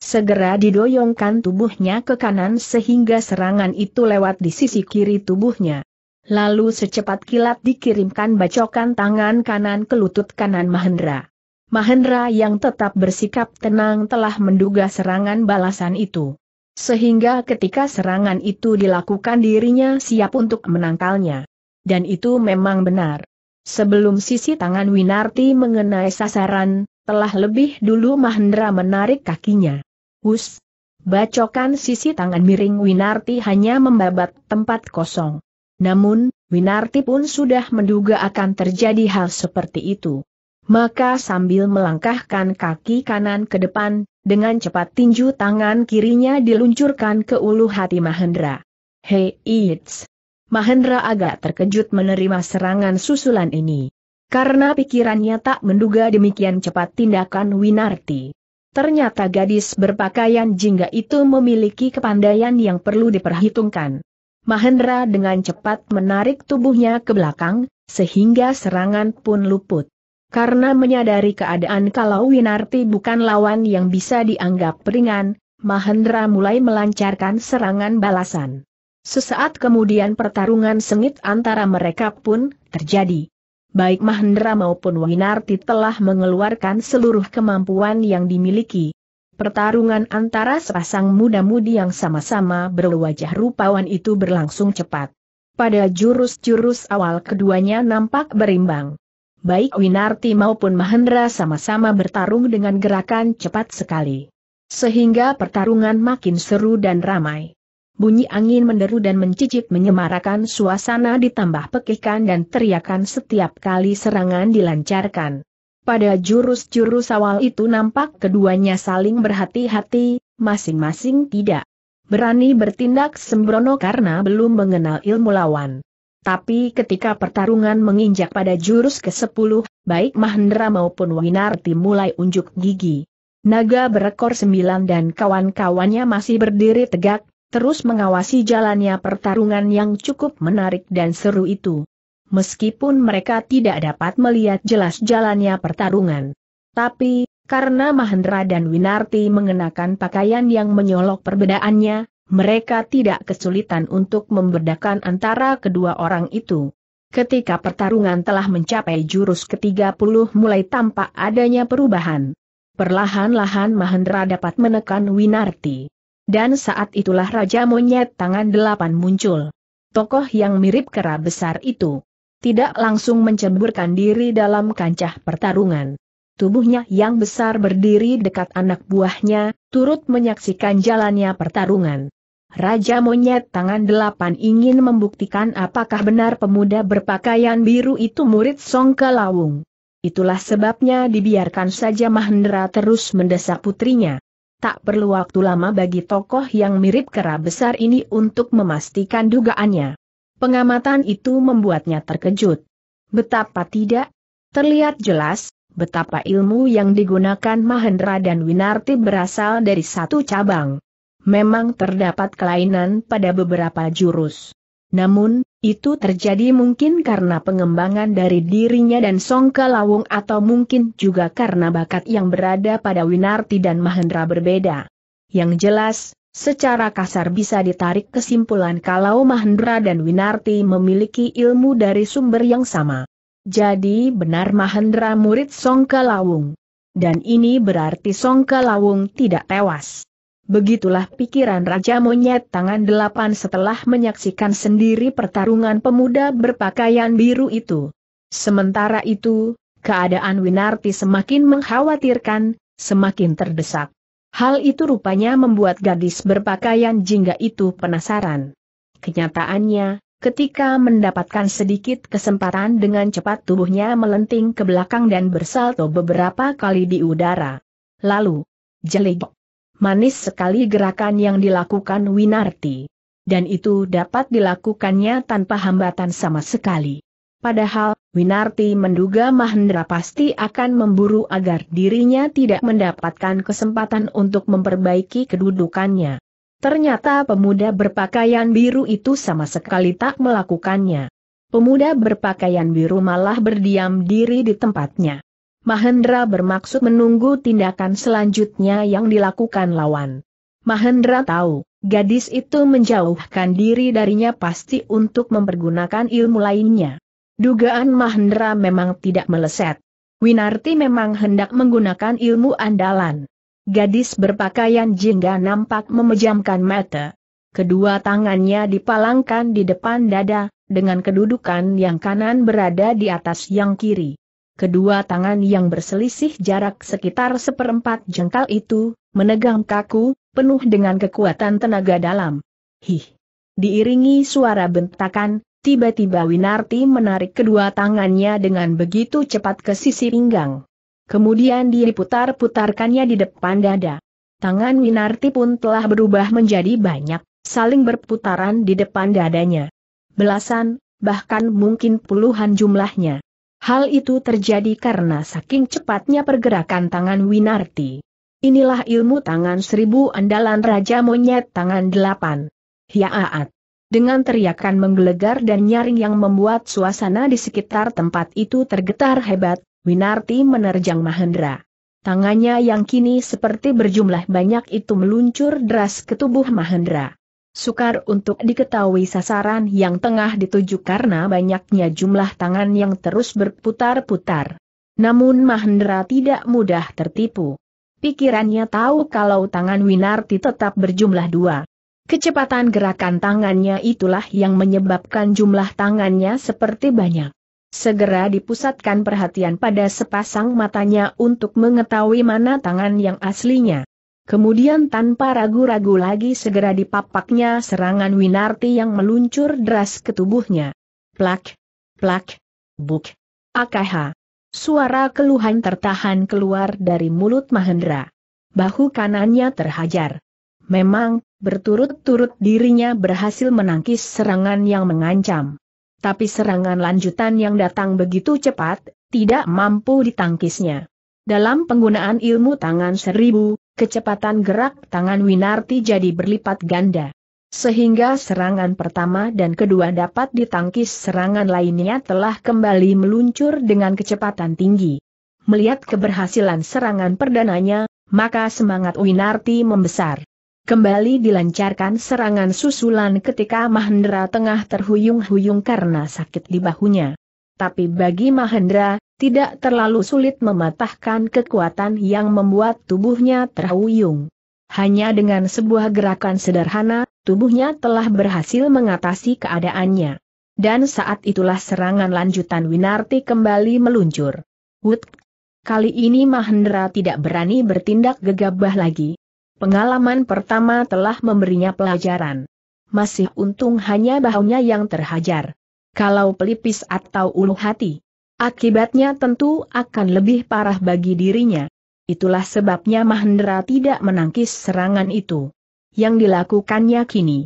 Segera didoyongkan tubuhnya ke kanan sehingga serangan itu lewat di sisi kiri tubuhnya. Lalu secepat kilat dikirimkan bacokan tangan kanan ke lutut kanan Mahendra. Mahendra yang tetap bersikap tenang telah menduga serangan balasan itu. Sehingga ketika serangan itu dilakukan dirinya siap untuk menangkalnya. Dan itu memang benar. Sebelum sisi tangan Winarti mengenai sasaran, telah lebih dulu Mahendra menarik kakinya. Hus! Bacokan sisi tangan miring Winarti hanya membabat tempat kosong. Namun, Winarti pun sudah menduga akan terjadi hal seperti itu. Maka sambil melangkahkan kaki kanan ke depan, dengan cepat tinju tangan kirinya diluncurkan ke ulu hati Mahendra. Hei Eats! Mahendra agak terkejut menerima serangan susulan ini. Karena pikirannya tak menduga demikian cepat tindakan Winarti. Ternyata gadis berpakaian jingga itu memiliki kepandaian yang perlu diperhitungkan. Mahendra dengan cepat menarik tubuhnya ke belakang, sehingga serangan pun luput. Karena menyadari keadaan kalau Winarti bukan lawan yang bisa dianggap ringan, Mahendra mulai melancarkan serangan balasan. Sesaat kemudian pertarungan sengit antara mereka pun terjadi. Baik Mahendra maupun Winarti telah mengeluarkan seluruh kemampuan yang dimiliki. Pertarungan antara sepasang muda-mudi yang sama-sama berwajah rupawan itu berlangsung cepat. Pada jurus-jurus awal keduanya nampak berimbang baik Winarti maupun Mahendra sama-sama bertarung dengan gerakan cepat sekali. Sehingga pertarungan makin seru dan ramai. Bunyi angin menderu dan mencicip menyemarakan suasana ditambah pekikan dan teriakan setiap kali serangan dilancarkan. Pada jurus-jurus awal itu nampak keduanya saling berhati-hati, masing-masing tidak berani bertindak sembrono karena belum mengenal ilmu lawan. Tapi ketika pertarungan menginjak pada jurus ke-10, baik Mahendra maupun Winarti mulai unjuk gigi. Naga berekor sembilan dan kawan-kawannya masih berdiri tegak, terus mengawasi jalannya pertarungan yang cukup menarik dan seru itu. Meskipun mereka tidak dapat melihat jelas jalannya pertarungan. Tapi, karena Mahendra dan Winarti mengenakan pakaian yang menyolok perbedaannya, mereka tidak kesulitan untuk membedakan antara kedua orang itu. Ketika pertarungan telah mencapai jurus ke-30 mulai tampak adanya perubahan. Perlahan-lahan Mahendra dapat menekan Winarti. Dan saat itulah Raja Monyet Tangan Delapan muncul. Tokoh yang mirip kera besar itu. Tidak langsung menceburkan diri dalam kancah pertarungan. Tubuhnya yang besar berdiri dekat anak buahnya, turut menyaksikan jalannya pertarungan. Raja Monyet Tangan Delapan ingin membuktikan apakah benar pemuda berpakaian biru itu murid Song Kelawung. Itulah sebabnya dibiarkan saja Mahendra terus mendesak putrinya. Tak perlu waktu lama bagi tokoh yang mirip kera besar ini untuk memastikan dugaannya. Pengamatan itu membuatnya terkejut. Betapa tidak? Terlihat jelas, betapa ilmu yang digunakan Mahendra dan Winarti berasal dari satu cabang memang terdapat kelainan pada beberapa jurus. Namun, itu terjadi mungkin karena pengembangan dari dirinya dan Songka Lawung atau mungkin juga karena bakat yang berada pada Winarti dan Mahendra berbeda. Yang jelas, secara kasar bisa ditarik kesimpulan kalau Mahendra dan Winarti memiliki ilmu dari sumber yang sama. Jadi benar Mahendra murid Songka Lawung. Dan ini berarti Songka Lawung tidak tewas. Begitulah pikiran Raja Monyet Tangan Delapan setelah menyaksikan sendiri pertarungan pemuda berpakaian biru itu. Sementara itu, keadaan Winarti semakin mengkhawatirkan, semakin terdesak. Hal itu rupanya membuat gadis berpakaian jingga itu penasaran. Kenyataannya, ketika mendapatkan sedikit kesempatan dengan cepat tubuhnya melenting ke belakang dan bersalto beberapa kali di udara. Lalu, jelik manis sekali gerakan yang dilakukan Winarti. Dan itu dapat dilakukannya tanpa hambatan sama sekali. Padahal, Winarti menduga Mahendra pasti akan memburu agar dirinya tidak mendapatkan kesempatan untuk memperbaiki kedudukannya. Ternyata pemuda berpakaian biru itu sama sekali tak melakukannya. Pemuda berpakaian biru malah berdiam diri di tempatnya. Mahendra bermaksud menunggu tindakan selanjutnya yang dilakukan lawan. Mahendra tahu, gadis itu menjauhkan diri darinya pasti untuk mempergunakan ilmu lainnya. Dugaan Mahendra memang tidak meleset. Winarti memang hendak menggunakan ilmu andalan. Gadis berpakaian jingga nampak memejamkan mata. Kedua tangannya dipalangkan di depan dada, dengan kedudukan yang kanan berada di atas yang kiri kedua tangan yang berselisih jarak sekitar seperempat jengkal itu, menegang kaku, penuh dengan kekuatan tenaga dalam. Hih! Diiringi suara bentakan, tiba-tiba Winarti menarik kedua tangannya dengan begitu cepat ke sisi pinggang. Kemudian diputar-putarkannya di depan dada. Tangan Winarti pun telah berubah menjadi banyak, saling berputaran di depan dadanya. Belasan, bahkan mungkin puluhan jumlahnya. Hal itu terjadi karena saking cepatnya pergerakan tangan Winarti. Inilah ilmu tangan seribu andalan Raja Monyet tangan delapan. Hiaat. Dengan teriakan menggelegar dan nyaring yang membuat suasana di sekitar tempat itu tergetar hebat, Winarti menerjang Mahendra. Tangannya yang kini seperti berjumlah banyak itu meluncur deras ke tubuh Mahendra. Sukar untuk diketahui sasaran yang tengah dituju karena banyaknya jumlah tangan yang terus berputar-putar. Namun Mahendra tidak mudah tertipu. Pikirannya tahu kalau tangan Winarti tetap berjumlah dua. Kecepatan gerakan tangannya itulah yang menyebabkan jumlah tangannya seperti banyak. Segera dipusatkan perhatian pada sepasang matanya untuk mengetahui mana tangan yang aslinya. Kemudian tanpa ragu-ragu lagi segera dipapaknya serangan Winarti yang meluncur deras ke tubuhnya. Plak, plak, buk, akaha. Suara keluhan tertahan keluar dari mulut Mahendra. Bahu kanannya terhajar. Memang, berturut-turut dirinya berhasil menangkis serangan yang mengancam. Tapi serangan lanjutan yang datang begitu cepat, tidak mampu ditangkisnya. Dalam penggunaan ilmu tangan seribu, Kecepatan gerak tangan Winarti jadi berlipat ganda. Sehingga serangan pertama dan kedua dapat ditangkis serangan lainnya telah kembali meluncur dengan kecepatan tinggi. Melihat keberhasilan serangan perdananya, maka semangat Winarti membesar. Kembali dilancarkan serangan susulan ketika Mahendra tengah terhuyung-huyung karena sakit di bahunya. Tapi bagi Mahendra, tidak terlalu sulit mematahkan kekuatan yang membuat tubuhnya terhuyung. Hanya dengan sebuah gerakan sederhana, tubuhnya telah berhasil mengatasi keadaannya. Dan saat itulah serangan lanjutan Winarti kembali meluncur. Wut! Kali ini Mahendra tidak berani bertindak gegabah lagi. Pengalaman pertama telah memberinya pelajaran. Masih untung hanya bahunya yang terhajar kalau pelipis atau ulu hati. Akibatnya tentu akan lebih parah bagi dirinya. Itulah sebabnya Mahendra tidak menangkis serangan itu. Yang dilakukannya kini.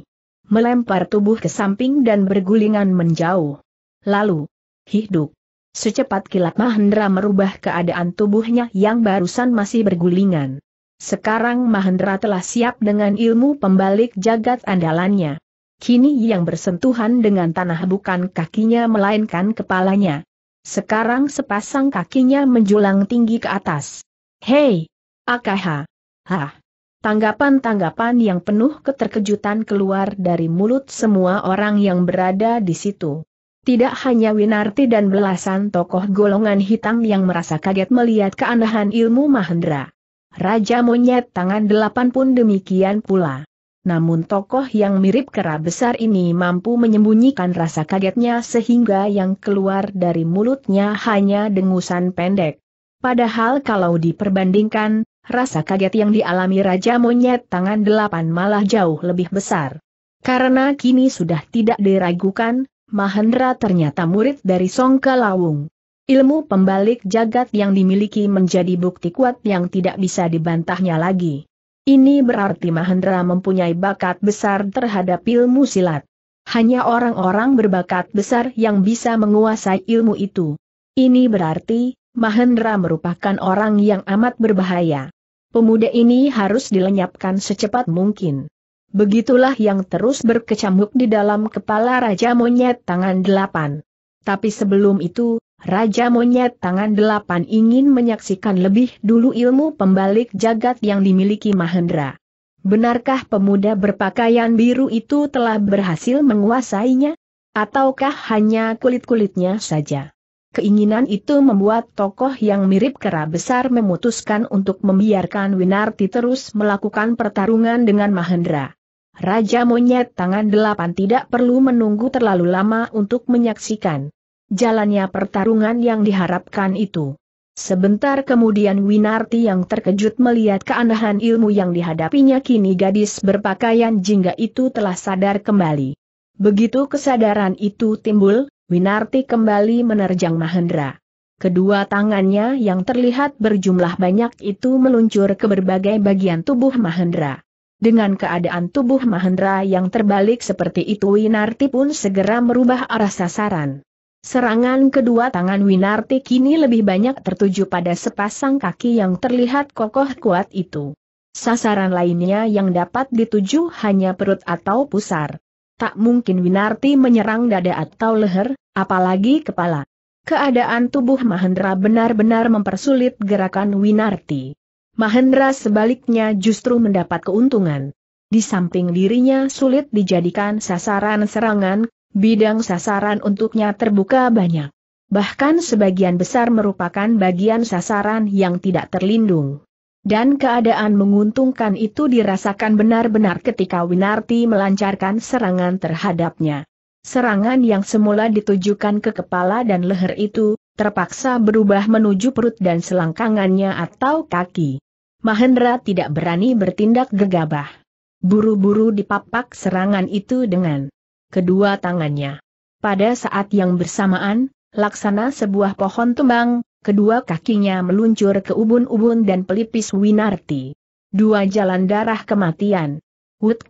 Melempar tubuh ke samping dan bergulingan menjauh. Lalu, hidup. Secepat kilat Mahendra merubah keadaan tubuhnya yang barusan masih bergulingan. Sekarang Mahendra telah siap dengan ilmu pembalik jagat andalannya. Kini yang bersentuhan dengan tanah bukan kakinya melainkan kepalanya. Sekarang sepasang kakinya menjulang tinggi ke atas. Hei! Akaha! Hah! Tanggapan-tanggapan yang penuh keterkejutan keluar dari mulut semua orang yang berada di situ. Tidak hanya Winarti dan belasan tokoh golongan hitam yang merasa kaget melihat keanehan ilmu Mahendra. Raja monyet tangan delapan pun demikian pula. Namun tokoh yang mirip kera besar ini mampu menyembunyikan rasa kagetnya sehingga yang keluar dari mulutnya hanya dengusan pendek. Padahal kalau diperbandingkan, rasa kaget yang dialami Raja Monyet tangan delapan malah jauh lebih besar. Karena kini sudah tidak diragukan, Mahendra ternyata murid dari Songka Lawung. Ilmu pembalik jagat yang dimiliki menjadi bukti kuat yang tidak bisa dibantahnya lagi. Ini berarti Mahendra mempunyai bakat besar terhadap ilmu silat. Hanya orang-orang berbakat besar yang bisa menguasai ilmu itu. Ini berarti, Mahendra merupakan orang yang amat berbahaya. Pemuda ini harus dilenyapkan secepat mungkin. Begitulah yang terus berkecamuk di dalam kepala Raja Monyet Tangan Delapan. Tapi sebelum itu, Raja Monyet Tangan Delapan ingin menyaksikan lebih dulu ilmu pembalik jagat yang dimiliki Mahendra. Benarkah pemuda berpakaian biru itu telah berhasil menguasainya? Ataukah hanya kulit-kulitnya saja? Keinginan itu membuat tokoh yang mirip kera besar memutuskan untuk membiarkan Winarti terus melakukan pertarungan dengan Mahendra. Raja Monyet Tangan Delapan tidak perlu menunggu terlalu lama untuk menyaksikan jalannya pertarungan yang diharapkan itu. Sebentar kemudian Winarti yang terkejut melihat keanehan ilmu yang dihadapinya kini gadis berpakaian jingga itu telah sadar kembali. Begitu kesadaran itu timbul, Winarti kembali menerjang Mahendra. Kedua tangannya yang terlihat berjumlah banyak itu meluncur ke berbagai bagian tubuh Mahendra. Dengan keadaan tubuh Mahendra yang terbalik seperti itu Winarti pun segera merubah arah sasaran. Serangan kedua tangan Winarti kini lebih banyak tertuju pada sepasang kaki yang terlihat kokoh kuat itu. Sasaran lainnya yang dapat dituju hanya perut atau pusar. Tak mungkin Winarti menyerang dada atau leher, apalagi kepala. Keadaan tubuh Mahendra benar-benar mempersulit gerakan Winarti. Mahendra sebaliknya justru mendapat keuntungan. Di samping dirinya sulit dijadikan sasaran serangan, Bidang sasaran untuknya terbuka banyak. Bahkan sebagian besar merupakan bagian sasaran yang tidak terlindung. Dan keadaan menguntungkan itu dirasakan benar-benar ketika Winarti melancarkan serangan terhadapnya. Serangan yang semula ditujukan ke kepala dan leher itu, terpaksa berubah menuju perut dan selangkangannya atau kaki. Mahendra tidak berani bertindak gegabah. Buru-buru dipapak serangan itu dengan kedua tangannya. Pada saat yang bersamaan, laksana sebuah pohon tumbang, kedua kakinya meluncur ke ubun-ubun dan pelipis Winarti. Dua jalan darah kematian. Wut,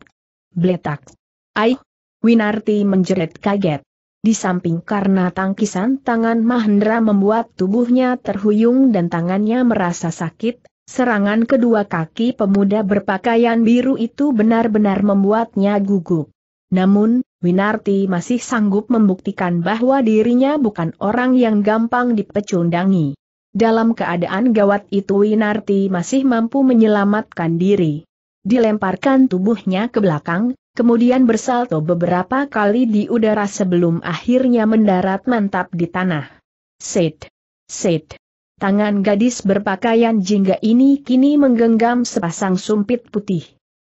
bletak. Aih, Winarti menjerit kaget. Di samping karena tangkisan tangan Mahendra membuat tubuhnya terhuyung dan tangannya merasa sakit, serangan kedua kaki pemuda berpakaian biru itu benar-benar membuatnya gugup. Namun, Winarti masih sanggup membuktikan bahwa dirinya bukan orang yang gampang dipecundangi. Dalam keadaan gawat itu Winarti masih mampu menyelamatkan diri. Dilemparkan tubuhnya ke belakang, kemudian bersalto beberapa kali di udara sebelum akhirnya mendarat mantap di tanah. Sed, sed. Tangan gadis berpakaian jingga ini kini menggenggam sepasang sumpit putih.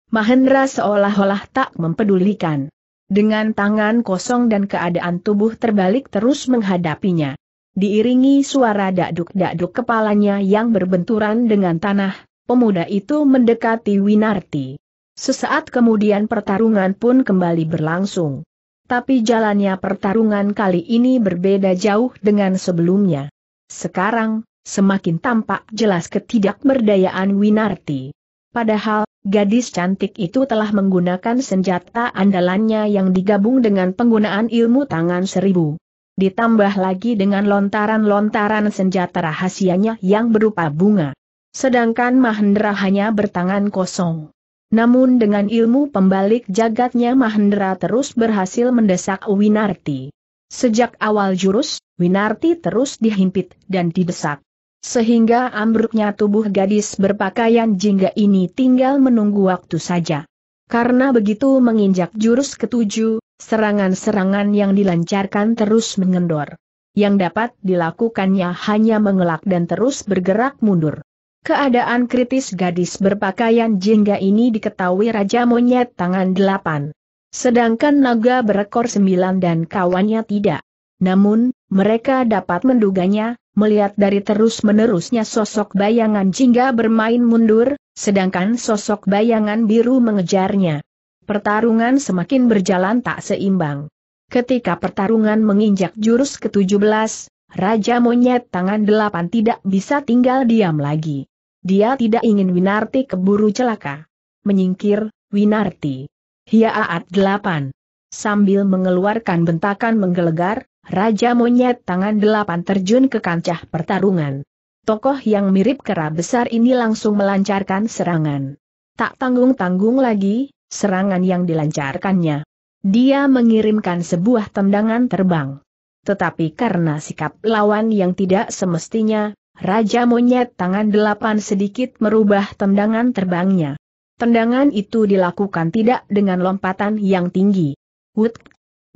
Mahendra seolah-olah tak mempedulikan. Dengan tangan kosong dan keadaan tubuh terbalik terus menghadapinya. Diiringi suara dakduk-dakduk kepalanya yang berbenturan dengan tanah, pemuda itu mendekati Winarti. Sesaat kemudian pertarungan pun kembali berlangsung. Tapi jalannya pertarungan kali ini berbeda jauh dengan sebelumnya. Sekarang, semakin tampak jelas ketidakberdayaan Winarti. Padahal, gadis cantik itu telah menggunakan senjata andalannya yang digabung dengan penggunaan ilmu tangan seribu. Ditambah lagi dengan lontaran-lontaran senjata rahasianya yang berupa bunga. Sedangkan Mahendra hanya bertangan kosong. Namun dengan ilmu pembalik jagatnya Mahendra terus berhasil mendesak Winarti. Sejak awal jurus, Winarti terus dihimpit dan didesak. Sehingga ambruknya tubuh gadis berpakaian jingga ini tinggal menunggu waktu saja. Karena begitu menginjak jurus ketujuh, serangan-serangan yang dilancarkan terus mengendor. Yang dapat dilakukannya hanya mengelak dan terus bergerak mundur. Keadaan kritis gadis berpakaian jingga ini diketahui Raja Monyet tangan delapan. Sedangkan naga berekor sembilan dan kawannya tidak. Namun, mereka dapat menduganya, melihat dari terus-menerusnya sosok bayangan jingga bermain mundur, sedangkan sosok bayangan biru mengejarnya. Pertarungan semakin berjalan tak seimbang. Ketika pertarungan menginjak jurus ke-17, Raja Monyet tangan delapan tidak bisa tinggal diam lagi. Dia tidak ingin Winarti keburu celaka. Menyingkir, Winarti. Hiaat delapan. Sambil mengeluarkan bentakan menggelegar, Raja Monyet Tangan Delapan terjun ke kancah pertarungan. Tokoh yang mirip kera besar ini langsung melancarkan serangan. Tak tanggung-tanggung lagi, serangan yang dilancarkannya. Dia mengirimkan sebuah tendangan terbang. Tetapi karena sikap lawan yang tidak semestinya, Raja Monyet Tangan Delapan sedikit merubah tendangan terbangnya. Tendangan itu dilakukan tidak dengan lompatan yang tinggi. Wood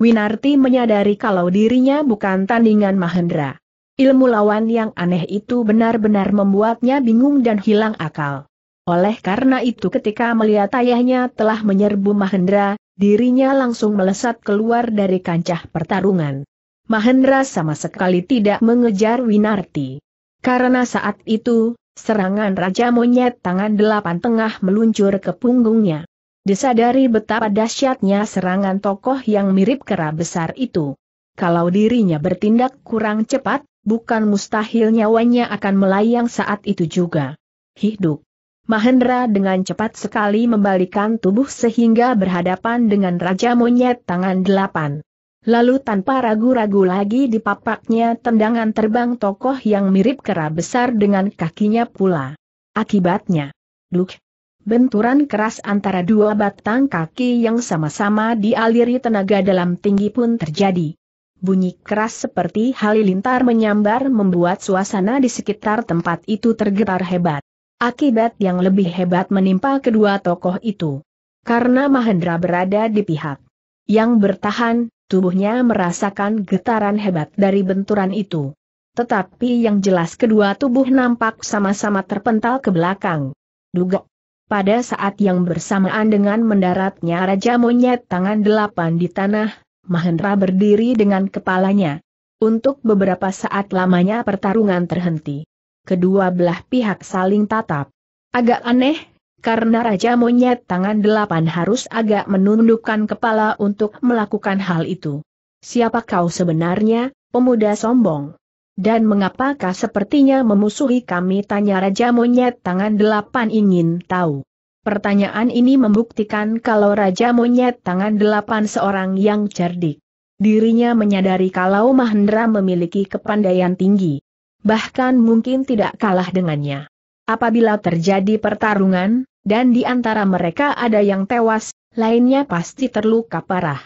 Winarti menyadari kalau dirinya bukan tandingan Mahendra. Ilmu lawan yang aneh itu benar-benar membuatnya bingung dan hilang akal. Oleh karena itu ketika melihat ayahnya telah menyerbu Mahendra, dirinya langsung melesat keluar dari kancah pertarungan. Mahendra sama sekali tidak mengejar Winarti. Karena saat itu, serangan Raja Monyet tangan delapan tengah meluncur ke punggungnya. Disadari betapa dahsyatnya serangan tokoh yang mirip kera besar itu. Kalau dirinya bertindak kurang cepat, bukan mustahil nyawanya akan melayang saat itu juga. Hidup. Mahendra dengan cepat sekali membalikan tubuh sehingga berhadapan dengan Raja Monyet tangan delapan. Lalu tanpa ragu-ragu lagi dipapaknya tendangan terbang tokoh yang mirip kera besar dengan kakinya pula. Akibatnya, Duk, Benturan keras antara dua batang kaki yang sama-sama dialiri tenaga dalam tinggi pun terjadi. Bunyi keras seperti halilintar menyambar membuat suasana di sekitar tempat itu tergetar hebat. Akibat yang lebih hebat menimpa kedua tokoh itu. Karena Mahendra berada di pihak yang bertahan, tubuhnya merasakan getaran hebat dari benturan itu. Tetapi yang jelas kedua tubuh nampak sama-sama terpental ke belakang. Dugok. Pada saat yang bersamaan dengan mendaratnya Raja Monyet tangan delapan di tanah, Mahendra berdiri dengan kepalanya. Untuk beberapa saat lamanya pertarungan terhenti. Kedua belah pihak saling tatap. Agak aneh, karena Raja Monyet tangan delapan harus agak menundukkan kepala untuk melakukan hal itu. Siapa kau sebenarnya, pemuda sombong? Dan mengapakah sepertinya memusuhi kami tanya Raja Monyet tangan delapan ingin tahu. Pertanyaan ini membuktikan kalau Raja Monyet tangan delapan seorang yang cerdik. Dirinya menyadari kalau Mahendra memiliki kepandaian tinggi. Bahkan mungkin tidak kalah dengannya. Apabila terjadi pertarungan, dan di antara mereka ada yang tewas, lainnya pasti terluka parah.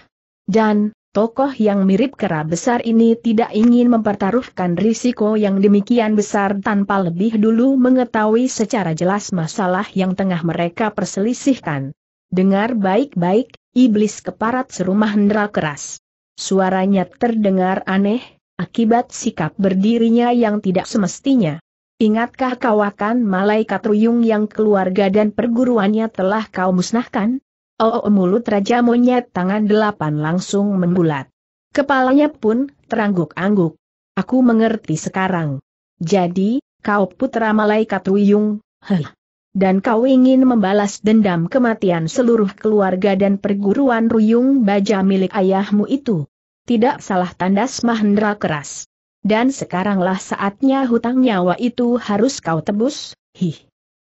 Dan, Tokoh yang mirip kera besar ini tidak ingin mempertaruhkan risiko yang demikian besar tanpa lebih dulu mengetahui secara jelas masalah yang tengah mereka perselisihkan. Dengar baik-baik, iblis keparat serumah hendra keras. Suaranya terdengar aneh, akibat sikap berdirinya yang tidak semestinya. Ingatkah kawakan malaikat ruyung yang keluarga dan perguruannya telah kau musnahkan? Oh, oh, oh mulut raja monyet tangan delapan langsung membulat. Kepalanya pun terangguk-angguk. Aku mengerti sekarang. Jadi, kau putra malaikat Wiyung, heh. Dan kau ingin membalas dendam kematian seluruh keluarga dan perguruan Ruyung Baja milik ayahmu itu. Tidak salah tandas Mahendra keras. Dan sekaranglah saatnya hutang nyawa itu harus kau tebus, hih.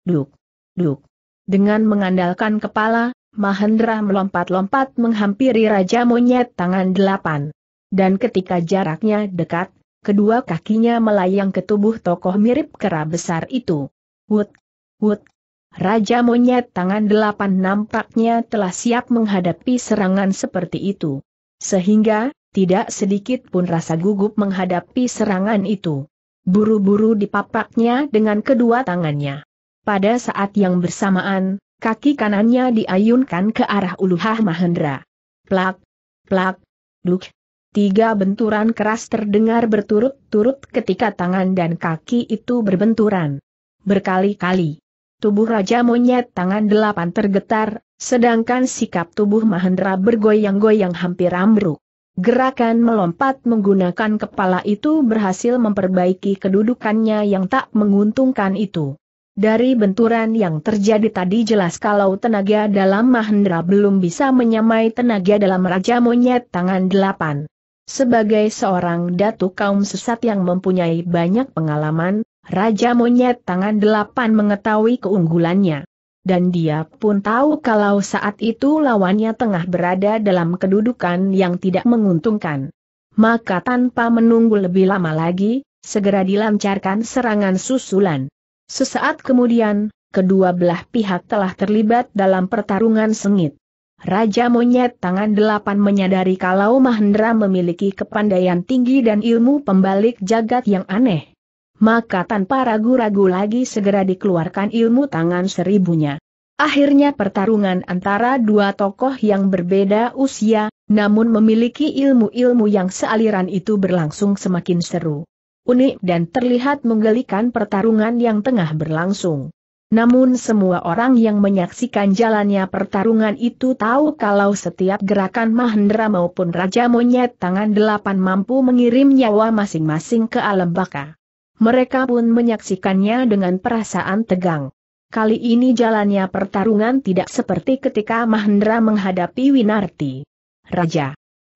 Duk, duk. Dengan mengandalkan kepala, Mahendra melompat-lompat menghampiri Raja Monyet tangan delapan. Dan ketika jaraknya dekat, kedua kakinya melayang ke tubuh tokoh mirip kera besar itu. Wut, wut. Raja Monyet tangan delapan nampaknya telah siap menghadapi serangan seperti itu. Sehingga, tidak sedikit pun rasa gugup menghadapi serangan itu. Buru-buru dipapaknya dengan kedua tangannya. Pada saat yang bersamaan, Kaki kanannya diayunkan ke arah Uluhah Mahendra. Plak, plak, duk. Tiga benturan keras terdengar berturut-turut ketika tangan dan kaki itu berbenturan. Berkali-kali. Tubuh Raja Monyet tangan delapan tergetar, sedangkan sikap tubuh Mahendra bergoyang-goyang hampir ambruk. Gerakan melompat menggunakan kepala itu berhasil memperbaiki kedudukannya yang tak menguntungkan itu. Dari benturan yang terjadi tadi jelas kalau tenaga dalam Mahendra belum bisa menyamai tenaga dalam Raja Monyet tangan delapan. Sebagai seorang datu kaum sesat yang mempunyai banyak pengalaman, Raja Monyet tangan delapan mengetahui keunggulannya. Dan dia pun tahu kalau saat itu lawannya tengah berada dalam kedudukan yang tidak menguntungkan. Maka tanpa menunggu lebih lama lagi, segera dilancarkan serangan susulan. Sesaat kemudian, kedua belah pihak telah terlibat dalam pertarungan sengit. Raja Monyet Tangan Delapan menyadari kalau Mahendra memiliki kepandaian tinggi dan ilmu pembalik jagat yang aneh. Maka tanpa ragu-ragu lagi segera dikeluarkan ilmu tangan seribunya. Akhirnya pertarungan antara dua tokoh yang berbeda usia, namun memiliki ilmu-ilmu yang sealiran itu berlangsung semakin seru unik dan terlihat menggelikan pertarungan yang tengah berlangsung. Namun semua orang yang menyaksikan jalannya pertarungan itu tahu kalau setiap gerakan Mahendra maupun Raja Monyet tangan delapan mampu mengirim nyawa masing-masing ke alam baka. Mereka pun menyaksikannya dengan perasaan tegang. Kali ini jalannya pertarungan tidak seperti ketika Mahendra menghadapi Winarti. Raja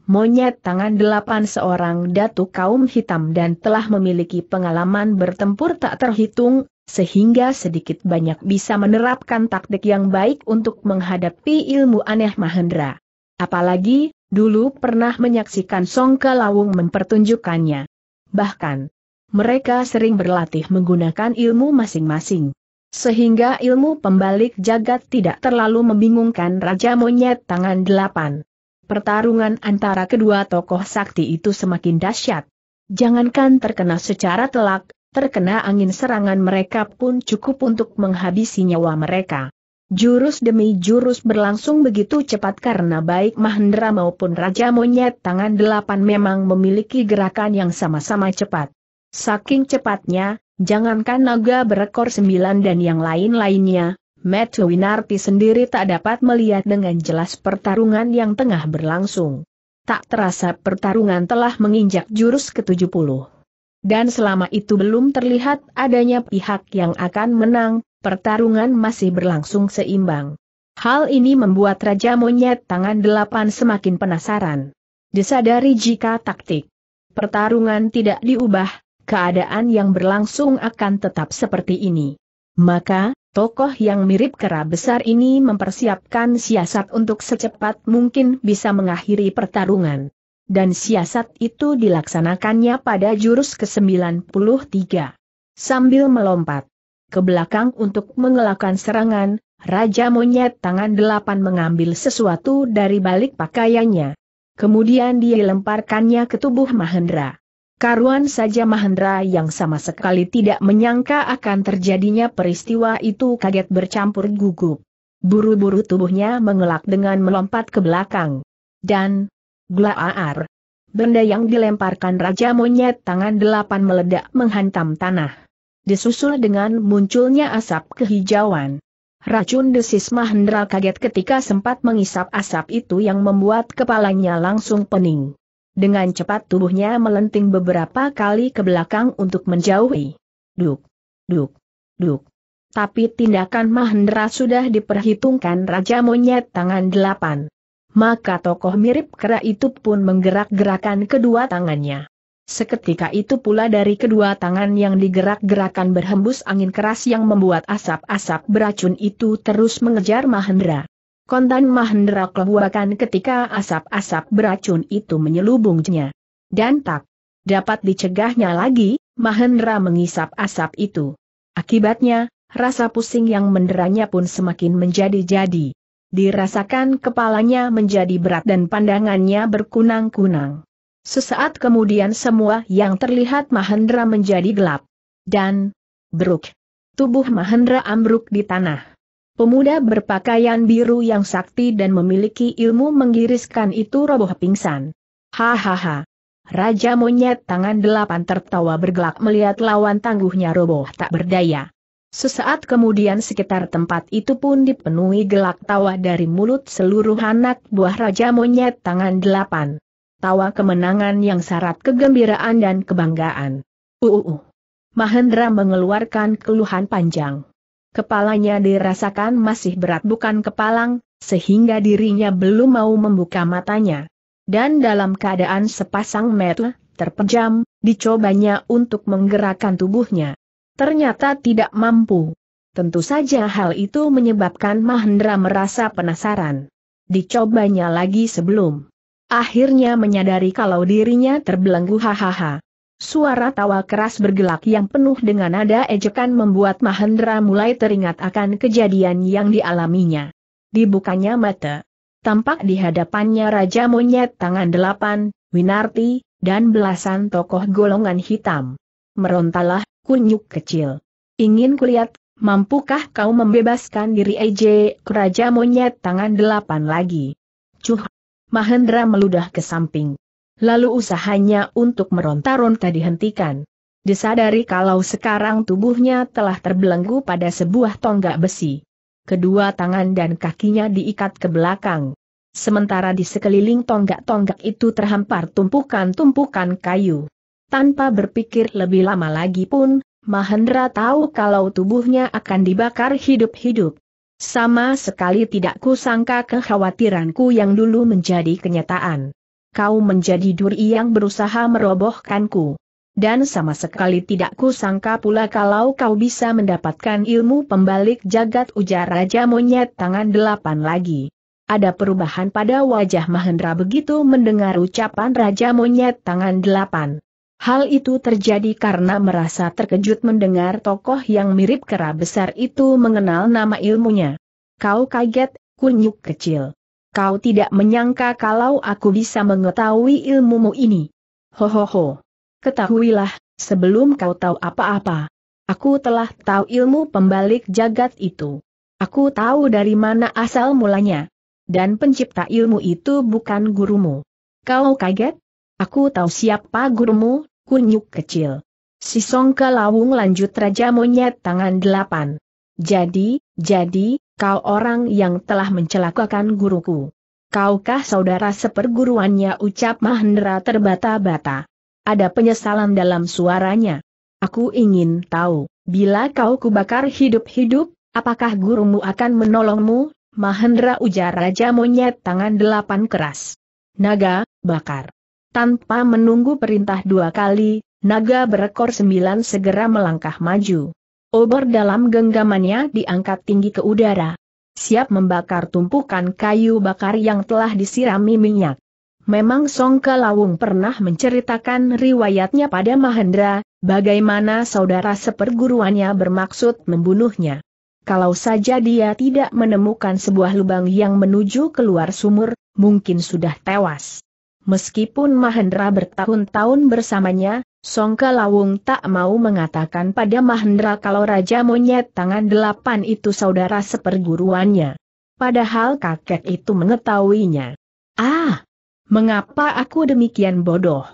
monyet tangan delapan seorang datu kaum hitam dan telah memiliki pengalaman bertempur tak terhitung, sehingga sedikit banyak bisa menerapkan taktik yang baik untuk menghadapi ilmu aneh Mahendra. Apalagi, dulu pernah menyaksikan Songka Lawung mempertunjukkannya. Bahkan, mereka sering berlatih menggunakan ilmu masing-masing. Sehingga ilmu pembalik jagat tidak terlalu membingungkan Raja Monyet Tangan Delapan. Pertarungan antara kedua tokoh sakti itu semakin dahsyat. Jangankan terkena secara telak, terkena angin serangan mereka pun cukup untuk menghabisi nyawa mereka. Jurus demi jurus berlangsung begitu cepat karena baik Mahendra maupun Raja Monyet tangan delapan memang memiliki gerakan yang sama-sama cepat. Saking cepatnya, jangankan naga berekor sembilan dan yang lain-lainnya, Matthew Winarti sendiri tak dapat melihat dengan jelas pertarungan yang tengah berlangsung. Tak terasa pertarungan telah menginjak jurus ke-70. Dan selama itu belum terlihat adanya pihak yang akan menang, pertarungan masih berlangsung seimbang. Hal ini membuat Raja Monyet Tangan Delapan semakin penasaran. Disadari jika taktik pertarungan tidak diubah, keadaan yang berlangsung akan tetap seperti ini. Maka, Tokoh yang mirip kera besar ini mempersiapkan siasat untuk secepat mungkin bisa mengakhiri pertarungan. Dan siasat itu dilaksanakannya pada jurus ke-93. Sambil melompat ke belakang untuk mengelakkan serangan, Raja Monyet tangan delapan mengambil sesuatu dari balik pakaiannya. Kemudian dia lemparkannya ke tubuh Mahendra. Karuan saja Mahendra yang sama sekali tidak menyangka akan terjadinya peristiwa itu kaget bercampur gugup. Buru-buru tubuhnya mengelak dengan melompat ke belakang. Dan, glaar, benda yang dilemparkan Raja Monyet tangan delapan meledak menghantam tanah. Disusul dengan munculnya asap kehijauan. Racun desis Mahendra kaget ketika sempat mengisap asap itu yang membuat kepalanya langsung pening. Dengan cepat tubuhnya melenting beberapa kali ke belakang untuk menjauhi. Duk, duk, duk. Tapi tindakan Mahendra sudah diperhitungkan Raja Monyet tangan delapan. Maka tokoh mirip kera itu pun menggerak-gerakan kedua tangannya. Seketika itu pula dari kedua tangan yang digerak-gerakan berhembus angin keras yang membuat asap-asap beracun itu terus mengejar Mahendra kontan Mahendra keluarkan ketika asap-asap beracun itu menyelubungnya. Dan tak dapat dicegahnya lagi, Mahendra mengisap asap itu. Akibatnya, rasa pusing yang menderanya pun semakin menjadi-jadi. Dirasakan kepalanya menjadi berat dan pandangannya berkunang-kunang. Sesaat kemudian semua yang terlihat Mahendra menjadi gelap. Dan, beruk. Tubuh Mahendra ambruk di tanah. Pemuda berpakaian biru yang sakti dan memiliki ilmu menggiriskan itu roboh pingsan. Hahaha. Raja monyet tangan delapan tertawa bergelak melihat lawan tangguhnya roboh tak berdaya. Sesaat kemudian sekitar tempat itu pun dipenuhi gelak tawa dari mulut seluruh anak buah Raja Monyet Tangan Delapan. Tawa kemenangan yang syarat kegembiraan dan kebanggaan. Uh, uh. Mahendra mengeluarkan keluhan panjang. Kepalanya dirasakan masih berat bukan kepalang, sehingga dirinya belum mau membuka matanya. Dan dalam keadaan sepasang mata, terpejam, dicobanya untuk menggerakkan tubuhnya. Ternyata tidak mampu. Tentu saja hal itu menyebabkan Mahendra merasa penasaran. Dicobanya lagi sebelum. Akhirnya menyadari kalau dirinya terbelenggu hahaha. Suara tawa keras bergelak yang penuh dengan nada ejekan membuat Mahendra mulai teringat akan kejadian yang dialaminya. Dibukanya mata. Tampak di hadapannya Raja Monyet tangan delapan, Winarti, dan belasan tokoh golongan hitam. Merontalah, kunyuk kecil. Ingin kulihat, mampukah kau membebaskan diri EJ, Raja Monyet tangan delapan lagi. Cuh! Mahendra meludah ke samping lalu usahanya untuk meronta-ronta dihentikan. Disadari kalau sekarang tubuhnya telah terbelenggu pada sebuah tonggak besi. Kedua tangan dan kakinya diikat ke belakang. Sementara di sekeliling tonggak-tonggak itu terhampar tumpukan-tumpukan kayu. Tanpa berpikir lebih lama lagi pun, Mahendra tahu kalau tubuhnya akan dibakar hidup-hidup. Sama sekali tidak kusangka kekhawatiranku yang dulu menjadi kenyataan kau menjadi duri yang berusaha merobohkanku. Dan sama sekali tidak kusangka pula kalau kau bisa mendapatkan ilmu pembalik jagat ujar Raja Monyet tangan delapan lagi. Ada perubahan pada wajah Mahendra begitu mendengar ucapan Raja Monyet tangan delapan. Hal itu terjadi karena merasa terkejut mendengar tokoh yang mirip kera besar itu mengenal nama ilmunya. Kau kaget, kunyuk kecil. Kau tidak menyangka kalau aku bisa mengetahui ilmumu ini. Hohoho. Ketahuilah, sebelum kau tahu apa-apa. Aku telah tahu ilmu pembalik jagat itu. Aku tahu dari mana asal mulanya. Dan pencipta ilmu itu bukan gurumu. Kau kaget? Aku tahu siapa gurumu, kunyuk kecil. Si Songka Lawung lanjut Raja Monyet tangan delapan. Jadi, jadi, Kau orang yang telah mencelakakan guruku. Kaukah saudara seperguruannya ucap Mahendra terbata-bata. Ada penyesalan dalam suaranya. Aku ingin tahu, bila kau kubakar hidup-hidup, apakah gurumu akan menolongmu? Mahendra ujar Raja Monyet tangan delapan keras. Naga, bakar. Tanpa menunggu perintah dua kali, naga berekor sembilan segera melangkah maju obor dalam genggamannya diangkat tinggi ke udara. Siap membakar tumpukan kayu bakar yang telah disirami minyak. Memang Song Lawung pernah menceritakan riwayatnya pada Mahendra, bagaimana saudara seperguruannya bermaksud membunuhnya. Kalau saja dia tidak menemukan sebuah lubang yang menuju keluar sumur, mungkin sudah tewas. Meskipun Mahendra bertahun-tahun bersamanya, Songka Lawung tak mau mengatakan pada Mahendra kalau Raja Monyet Tangan Delapan itu saudara seperguruannya. Padahal kakek itu mengetahuinya. Ah! Mengapa aku demikian bodoh?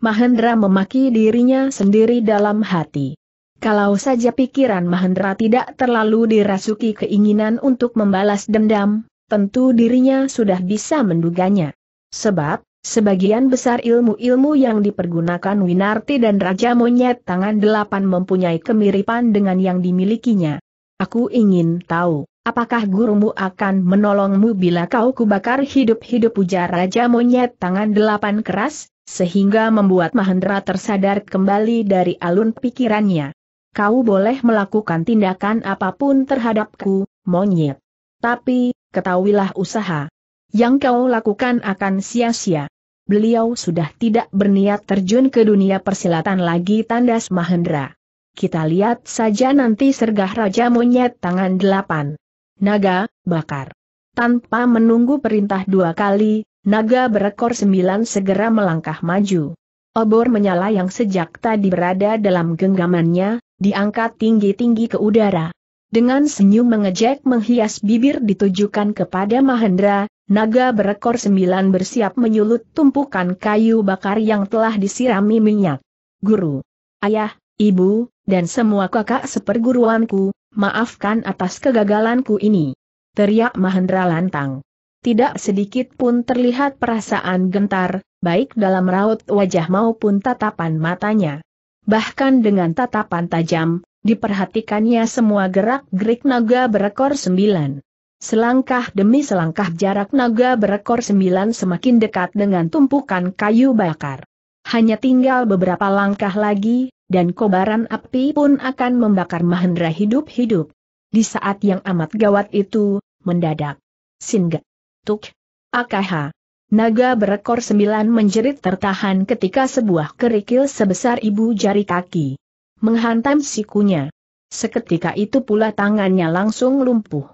Mahendra memaki dirinya sendiri dalam hati. Kalau saja pikiran Mahendra tidak terlalu dirasuki keinginan untuk membalas dendam, tentu dirinya sudah bisa menduganya. Sebab, Sebagian besar ilmu-ilmu yang dipergunakan Winarti dan Raja Monyet Tangan Delapan mempunyai kemiripan dengan yang dimilikinya. Aku ingin tahu, apakah gurumu akan menolongmu bila kau kubakar hidup-hidup ujar Raja Monyet Tangan Delapan keras, sehingga membuat Mahendra tersadar kembali dari alun pikirannya. Kau boleh melakukan tindakan apapun terhadapku, monyet. Tapi, ketahuilah usaha yang kau lakukan akan sia-sia beliau sudah tidak berniat terjun ke dunia persilatan lagi tandas Mahendra. Kita lihat saja nanti sergah Raja Monyet tangan delapan. Naga, bakar. Tanpa menunggu perintah dua kali, naga berekor sembilan segera melangkah maju. Obor menyala yang sejak tadi berada dalam genggamannya, diangkat tinggi-tinggi ke udara. Dengan senyum mengejek menghias bibir ditujukan kepada Mahendra, naga berekor sembilan bersiap menyulut tumpukan kayu bakar yang telah disirami minyak. Guru, ayah, ibu, dan semua kakak seperguruanku, maafkan atas kegagalanku ini. Teriak Mahendra lantang. Tidak sedikit pun terlihat perasaan gentar, baik dalam raut wajah maupun tatapan matanya. Bahkan dengan tatapan tajam, Diperhatikannya semua gerak-gerik naga berekor sembilan. Selangkah demi selangkah jarak naga berekor sembilan semakin dekat dengan tumpukan kayu bakar. Hanya tinggal beberapa langkah lagi, dan kobaran api pun akan membakar Mahendra hidup-hidup. Di saat yang amat gawat itu, mendadak. Singgah. Tuk. Akaha. Naga berekor sembilan menjerit tertahan ketika sebuah kerikil sebesar ibu jari kaki menghantam sikunya. Seketika itu pula tangannya langsung lumpuh.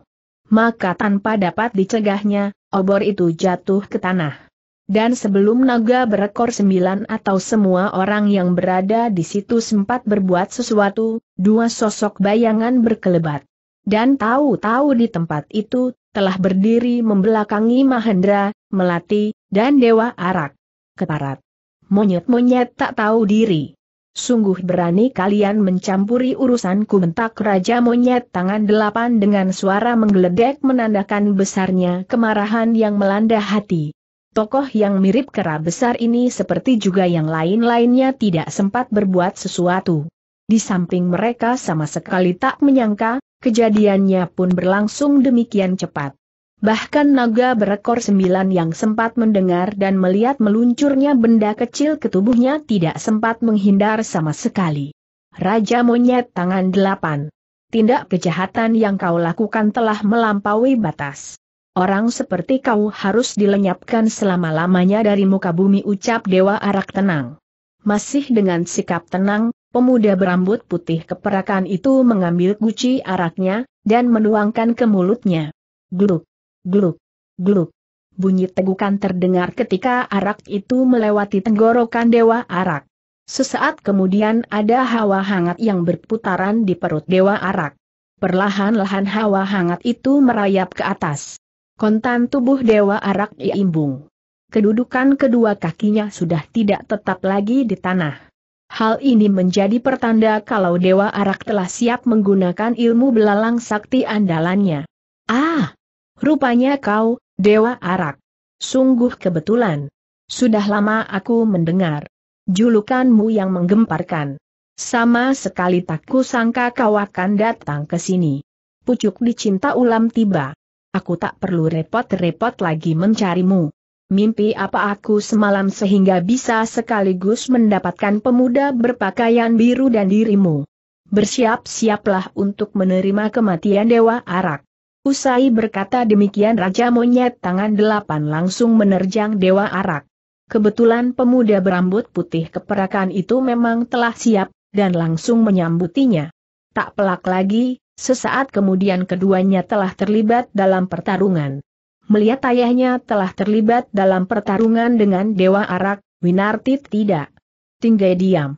Maka tanpa dapat dicegahnya, obor itu jatuh ke tanah. Dan sebelum naga berekor sembilan atau semua orang yang berada di situ sempat berbuat sesuatu, dua sosok bayangan berkelebat. Dan tahu-tahu di tempat itu, telah berdiri membelakangi Mahendra, Melati, dan Dewa Arak. Keparat. Monyet-monyet tak tahu diri. Sungguh berani kalian mencampuri urusanku bentak Raja Monyet tangan delapan dengan suara menggeledek menandakan besarnya kemarahan yang melanda hati. Tokoh yang mirip kera besar ini seperti juga yang lain-lainnya tidak sempat berbuat sesuatu. Di samping mereka sama sekali tak menyangka, kejadiannya pun berlangsung demikian cepat. Bahkan naga berekor sembilan yang sempat mendengar dan melihat meluncurnya benda kecil ke tubuhnya tidak sempat menghindar sama sekali. Raja Monyet Tangan Delapan Tindak kejahatan yang kau lakukan telah melampaui batas. Orang seperti kau harus dilenyapkan selama-lamanya dari muka bumi ucap Dewa Arak Tenang. Masih dengan sikap tenang, pemuda berambut putih keperakan itu mengambil guci araknya, dan menuangkan ke mulutnya. Gluk. Gluk, gluk. Bunyi tegukan terdengar ketika arak itu melewati tenggorokan Dewa Arak. Sesaat kemudian ada hawa hangat yang berputaran di perut Dewa Arak. Perlahan-lahan hawa hangat itu merayap ke atas. Kontan tubuh Dewa Arak diimbung. Kedudukan kedua kakinya sudah tidak tetap lagi di tanah. Hal ini menjadi pertanda kalau Dewa Arak telah siap menggunakan ilmu belalang sakti andalannya. Ah! Rupanya kau, Dewa Arak. Sungguh kebetulan. Sudah lama aku mendengar julukanmu yang menggemparkan. Sama sekali tak kusangka kau akan datang ke sini. Pucuk dicinta ulam tiba. Aku tak perlu repot-repot lagi mencarimu. Mimpi apa aku semalam sehingga bisa sekaligus mendapatkan pemuda berpakaian biru dan dirimu. Bersiap-siaplah untuk menerima kematian Dewa Arak. Usai berkata demikian Raja Monyet tangan delapan langsung menerjang Dewa Arak. Kebetulan pemuda berambut putih keperakan itu memang telah siap, dan langsung menyambutinya. Tak pelak lagi, sesaat kemudian keduanya telah terlibat dalam pertarungan. Melihat ayahnya telah terlibat dalam pertarungan dengan Dewa Arak, Winarti tidak. tinggal diam.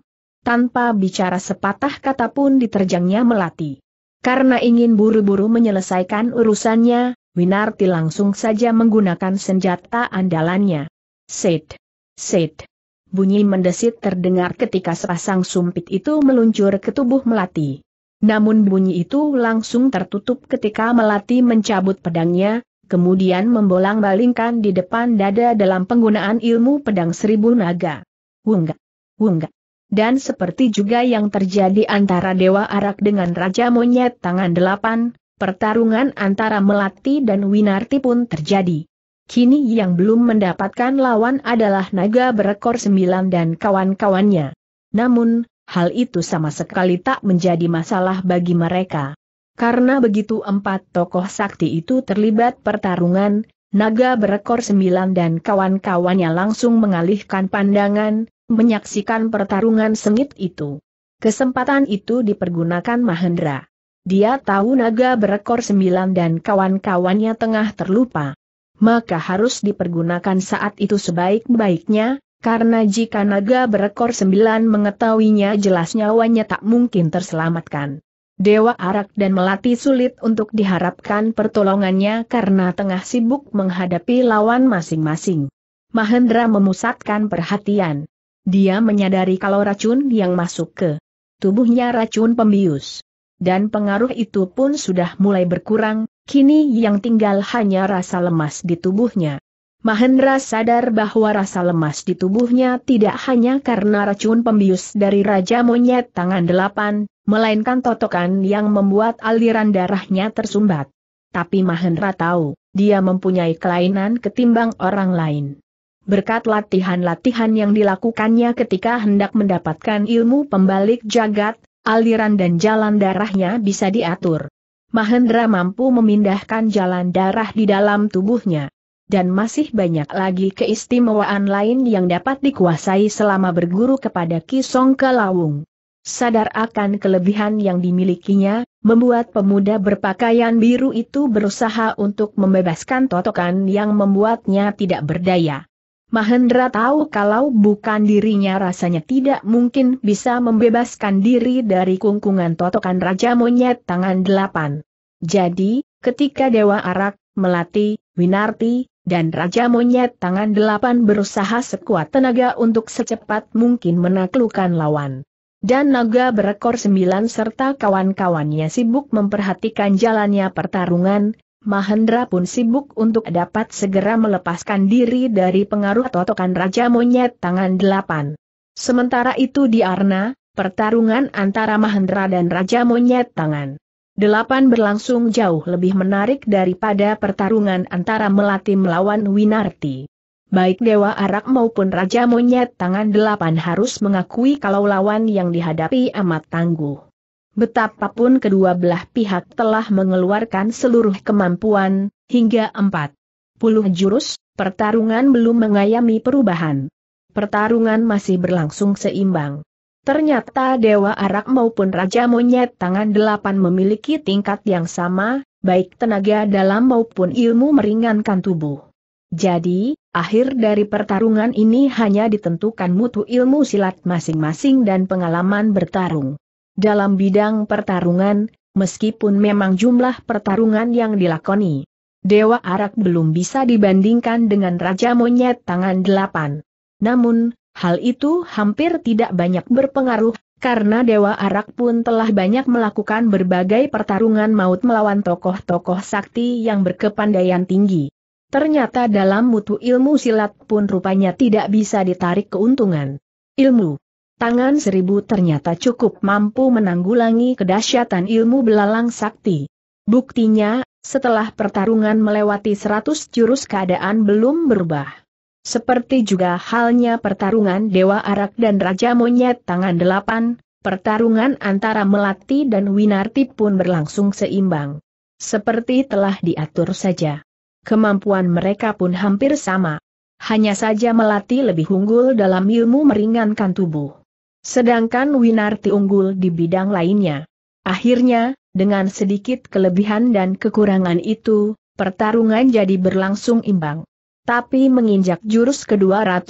Tanpa bicara sepatah kata pun diterjangnya melati. Karena ingin buru-buru menyelesaikan urusannya, Winarti langsung saja menggunakan senjata andalannya. Sid, sid. Bunyi mendesit terdengar ketika sepasang sumpit itu meluncur ke tubuh Melati. Namun bunyi itu langsung tertutup ketika Melati mencabut pedangnya, kemudian membolang-balingkan di depan dada dalam penggunaan ilmu pedang seribu naga. Wungga. Wungga dan seperti juga yang terjadi antara Dewa Arak dengan Raja Monyet Tangan Delapan, pertarungan antara Melati dan Winarti pun terjadi. Kini yang belum mendapatkan lawan adalah naga berekor sembilan dan kawan-kawannya. Namun, hal itu sama sekali tak menjadi masalah bagi mereka. Karena begitu empat tokoh sakti itu terlibat pertarungan, naga berekor sembilan dan kawan-kawannya langsung mengalihkan pandangan, menyaksikan pertarungan sengit itu. Kesempatan itu dipergunakan Mahendra. Dia tahu naga berekor sembilan dan kawan-kawannya tengah terlupa. Maka harus dipergunakan saat itu sebaik-baiknya, karena jika naga berekor sembilan mengetahuinya jelas nyawanya tak mungkin terselamatkan. Dewa Arak dan Melati sulit untuk diharapkan pertolongannya karena tengah sibuk menghadapi lawan masing-masing. Mahendra memusatkan perhatian. Dia menyadari kalau racun yang masuk ke tubuhnya racun pembius. Dan pengaruh itu pun sudah mulai berkurang, kini yang tinggal hanya rasa lemas di tubuhnya. Mahendra sadar bahwa rasa lemas di tubuhnya tidak hanya karena racun pembius dari Raja Monyet Tangan Delapan, melainkan totokan yang membuat aliran darahnya tersumbat. Tapi Mahendra tahu, dia mempunyai kelainan ketimbang orang lain. Berkat latihan-latihan yang dilakukannya ketika hendak mendapatkan ilmu pembalik jagat, aliran dan jalan darahnya bisa diatur. Mahendra mampu memindahkan jalan darah di dalam tubuhnya. Dan masih banyak lagi keistimewaan lain yang dapat dikuasai selama berguru kepada Kisong Kelawung. Sadar akan kelebihan yang dimilikinya, membuat pemuda berpakaian biru itu berusaha untuk membebaskan totokan yang membuatnya tidak berdaya. Mahendra tahu kalau bukan dirinya rasanya tidak mungkin bisa membebaskan diri dari kungkungan totokan Raja Monyet Tangan Delapan. Jadi, ketika Dewa Arak, Melati, Winarti, dan Raja Monyet Tangan Delapan berusaha sekuat tenaga untuk secepat mungkin menaklukkan lawan. Dan naga berekor sembilan serta kawan-kawannya sibuk memperhatikan jalannya pertarungan, Mahendra pun sibuk untuk dapat segera melepaskan diri dari pengaruh totokan Raja Monyet tangan delapan. Sementara itu di Arna, pertarungan antara Mahendra dan Raja Monyet tangan delapan berlangsung jauh lebih menarik daripada pertarungan antara Melati melawan Winarti. Baik Dewa Arak maupun Raja Monyet Tangan Delapan harus mengakui kalau lawan yang dihadapi amat tangguh. Betapapun kedua belah pihak telah mengeluarkan seluruh kemampuan, hingga empat puluh jurus, pertarungan belum mengayami perubahan. Pertarungan masih berlangsung seimbang. Ternyata Dewa Arak maupun Raja Monyet Tangan Delapan memiliki tingkat yang sama, baik tenaga dalam maupun ilmu meringankan tubuh. Jadi, akhir dari pertarungan ini hanya ditentukan mutu ilmu silat masing-masing dan pengalaman bertarung. Dalam bidang pertarungan, meskipun memang jumlah pertarungan yang dilakoni Dewa Arak belum bisa dibandingkan dengan Raja Monyet Tangan Delapan. Namun, hal itu hampir tidak banyak berpengaruh, karena Dewa Arak pun telah banyak melakukan berbagai pertarungan maut melawan tokoh-tokoh sakti yang berkepandaian tinggi. Ternyata dalam mutu ilmu silat pun rupanya tidak bisa ditarik keuntungan. Ilmu Tangan seribu ternyata cukup mampu menanggulangi kedahsyatan ilmu belalang sakti. Buktinya, setelah pertarungan melewati seratus jurus keadaan belum berubah. Seperti juga halnya pertarungan Dewa Arak dan Raja Monyet Tangan Delapan, pertarungan antara Melati dan Winarti pun berlangsung seimbang. Seperti telah diatur saja. Kemampuan mereka pun hampir sama. Hanya saja Melati lebih unggul dalam ilmu meringankan tubuh. Sedangkan Winarti unggul di bidang lainnya. Akhirnya, dengan sedikit kelebihan dan kekurangan itu, pertarungan jadi berlangsung imbang. Tapi menginjak jurus ke-200,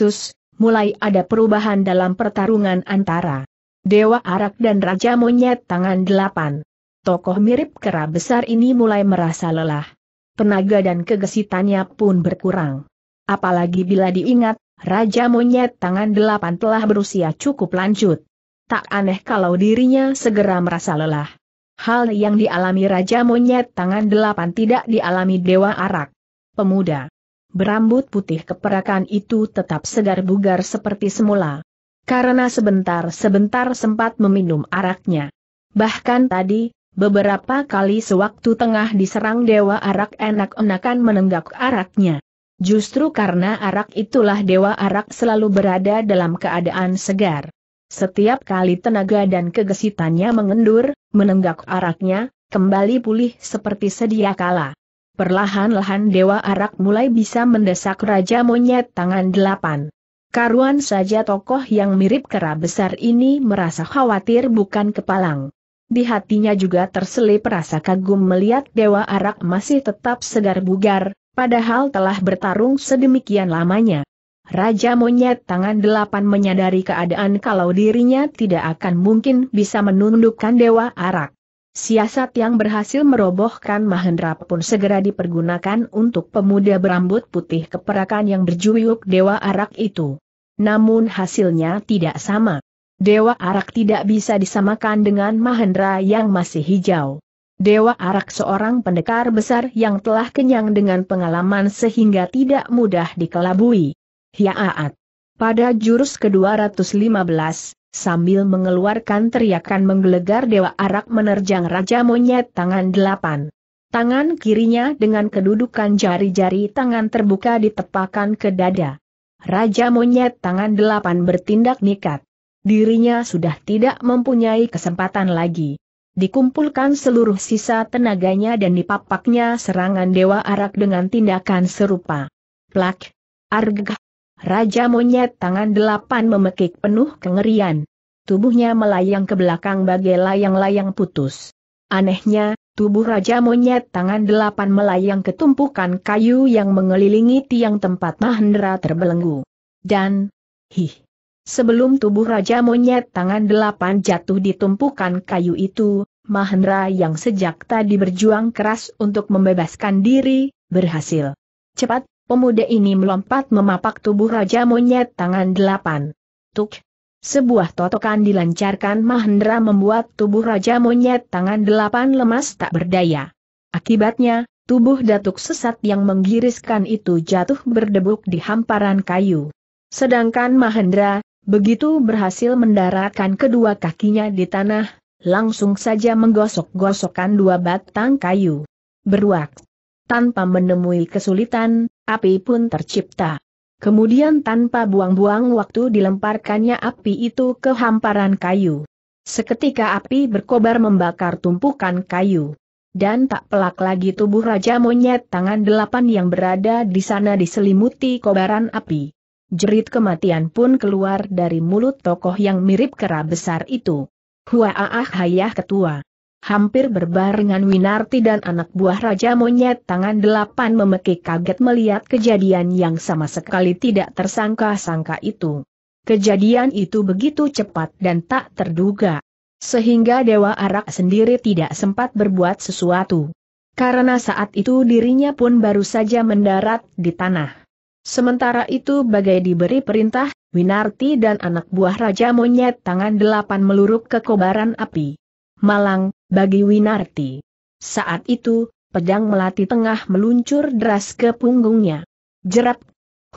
mulai ada perubahan dalam pertarungan antara Dewa Arak dan Raja Monyet Tangan Delapan. Tokoh mirip kera besar ini mulai merasa lelah. Tenaga dan kegesitannya pun berkurang. Apalagi bila diingat, Raja Monyet Tangan Delapan telah berusia cukup lanjut. Tak aneh kalau dirinya segera merasa lelah. Hal yang dialami Raja Monyet Tangan Delapan tidak dialami Dewa Arak. Pemuda berambut putih keperakan itu tetap segar bugar seperti semula. Karena sebentar-sebentar sempat meminum araknya. Bahkan tadi, beberapa kali sewaktu tengah diserang Dewa Arak enak-enakan menenggak araknya. Justru karena arak itulah Dewa Arak selalu berada dalam keadaan segar. Setiap kali tenaga dan kegesitannya mengendur, menenggak araknya, kembali pulih seperti sedia kala. Perlahan-lahan Dewa Arak mulai bisa mendesak Raja Monyet tangan delapan. Karuan saja tokoh yang mirip kera besar ini merasa khawatir bukan kepalang. Di hatinya juga terselip rasa kagum melihat Dewa Arak masih tetap segar bugar, Padahal telah bertarung sedemikian lamanya. Raja Monyet Tangan Delapan menyadari keadaan kalau dirinya tidak akan mungkin bisa menundukkan Dewa Arak. Siasat yang berhasil merobohkan Mahendra pun segera dipergunakan untuk pemuda berambut putih keperakan yang berjuyuk Dewa Arak itu. Namun hasilnya tidak sama. Dewa Arak tidak bisa disamakan dengan Mahendra yang masih hijau. Dewa Arak seorang pendekar besar yang telah kenyang dengan pengalaman sehingga tidak mudah dikelabui. Hiaat. Pada jurus ke-215, sambil mengeluarkan teriakan menggelegar Dewa Arak menerjang Raja Monyet tangan delapan. Tangan kirinya dengan kedudukan jari-jari tangan terbuka ditepakan ke dada. Raja Monyet tangan delapan bertindak nikat. Dirinya sudah tidak mempunyai kesempatan lagi. Dikumpulkan seluruh sisa tenaganya dan dipapaknya serangan Dewa Arak dengan tindakan serupa. Plak! Argh! Raja monyet tangan delapan memekik penuh kengerian. Tubuhnya melayang ke belakang bagai layang-layang putus. Anehnya, tubuh Raja monyet tangan delapan melayang ke tumpukan kayu yang mengelilingi tiang tempat Mahendra terbelenggu. Dan, hih, Sebelum tubuh Raja Monyet tangan delapan jatuh di tumpukan kayu itu, Mahendra yang sejak tadi berjuang keras untuk membebaskan diri, berhasil. Cepat, pemuda ini melompat memapak tubuh Raja Monyet tangan delapan. Tuk! Sebuah totokan dilancarkan Mahendra membuat tubuh Raja Monyet tangan delapan lemas tak berdaya. Akibatnya, tubuh datuk sesat yang menggiriskan itu jatuh berdebuk di hamparan kayu. Sedangkan Mahendra, Begitu berhasil mendaratkan kedua kakinya di tanah, langsung saja menggosok-gosokkan dua batang kayu. Beruak. Tanpa menemui kesulitan, api pun tercipta. Kemudian tanpa buang-buang waktu dilemparkannya api itu ke hamparan kayu. Seketika api berkobar membakar tumpukan kayu. Dan tak pelak lagi tubuh Raja Monyet tangan delapan yang berada di sana diselimuti kobaran api jerit kematian pun keluar dari mulut tokoh yang mirip kera besar itu. Hua ah Hayah Ketua. Hampir berbarengan Winarti dan anak buah Raja Monyet tangan delapan memekik kaget melihat kejadian yang sama sekali tidak tersangka-sangka itu. Kejadian itu begitu cepat dan tak terduga. Sehingga Dewa Arak sendiri tidak sempat berbuat sesuatu. Karena saat itu dirinya pun baru saja mendarat di tanah. Sementara itu bagai diberi perintah, Winarti dan anak buah Raja Monyet tangan delapan meluruk ke kobaran api. Malang, bagi Winarti. Saat itu, pedang melati tengah meluncur deras ke punggungnya. Jerap.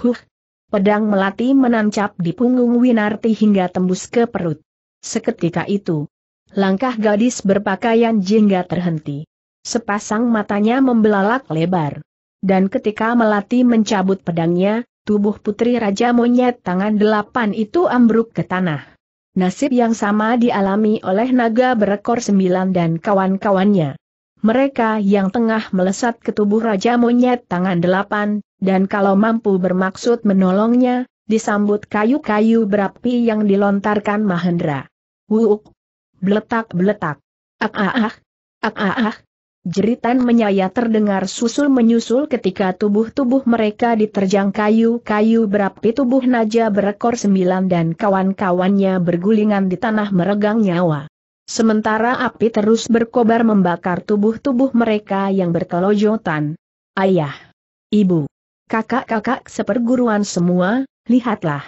Huh. Pedang melati menancap di punggung Winarti hingga tembus ke perut. Seketika itu, langkah gadis berpakaian jingga terhenti. Sepasang matanya membelalak lebar. Dan ketika Melati mencabut pedangnya, tubuh putri Raja Monyet tangan delapan itu ambruk ke tanah. Nasib yang sama dialami oleh naga berekor sembilan dan kawan-kawannya. Mereka yang tengah melesat ke tubuh Raja Monyet tangan delapan, dan kalau mampu bermaksud menolongnya, disambut kayu-kayu berapi yang dilontarkan Mahendra. Wuuk! Beletak-beletak! Ak-ah-ah! Ak-ah-ah! Jeritan menyayat terdengar susul-menyusul ketika tubuh-tubuh mereka diterjang kayu-kayu berapi tubuh Naja berekor sembilan dan kawan-kawannya bergulingan di tanah meregang nyawa. Sementara api terus berkobar membakar tubuh-tubuh mereka yang berkelojotan. Ayah, ibu, kakak-kakak seperguruan semua, lihatlah.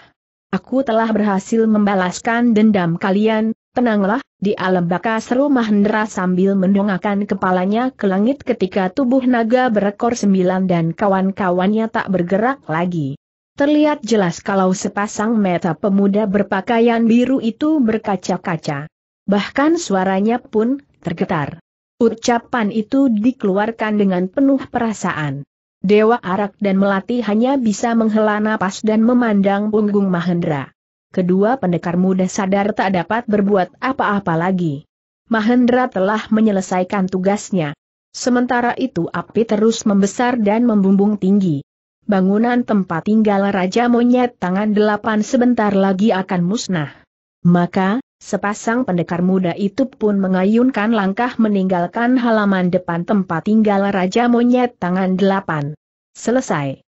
Aku telah berhasil membalaskan dendam kalian, tenanglah, di alam baka seru Mahendra sambil mendongakkan kepalanya ke langit ketika tubuh naga berekor sembilan dan kawan-kawannya tak bergerak lagi. Terlihat jelas kalau sepasang mata pemuda berpakaian biru itu berkaca-kaca. Bahkan suaranya pun tergetar. Ucapan itu dikeluarkan dengan penuh perasaan. Dewa Arak dan Melati hanya bisa menghela napas dan memandang punggung Mahendra kedua pendekar muda sadar tak dapat berbuat apa-apa lagi. Mahendra telah menyelesaikan tugasnya. Sementara itu api terus membesar dan membumbung tinggi. Bangunan tempat tinggal Raja Monyet Tangan Delapan sebentar lagi akan musnah. Maka, sepasang pendekar muda itu pun mengayunkan langkah meninggalkan halaman depan tempat tinggal Raja Monyet Tangan Delapan. Selesai.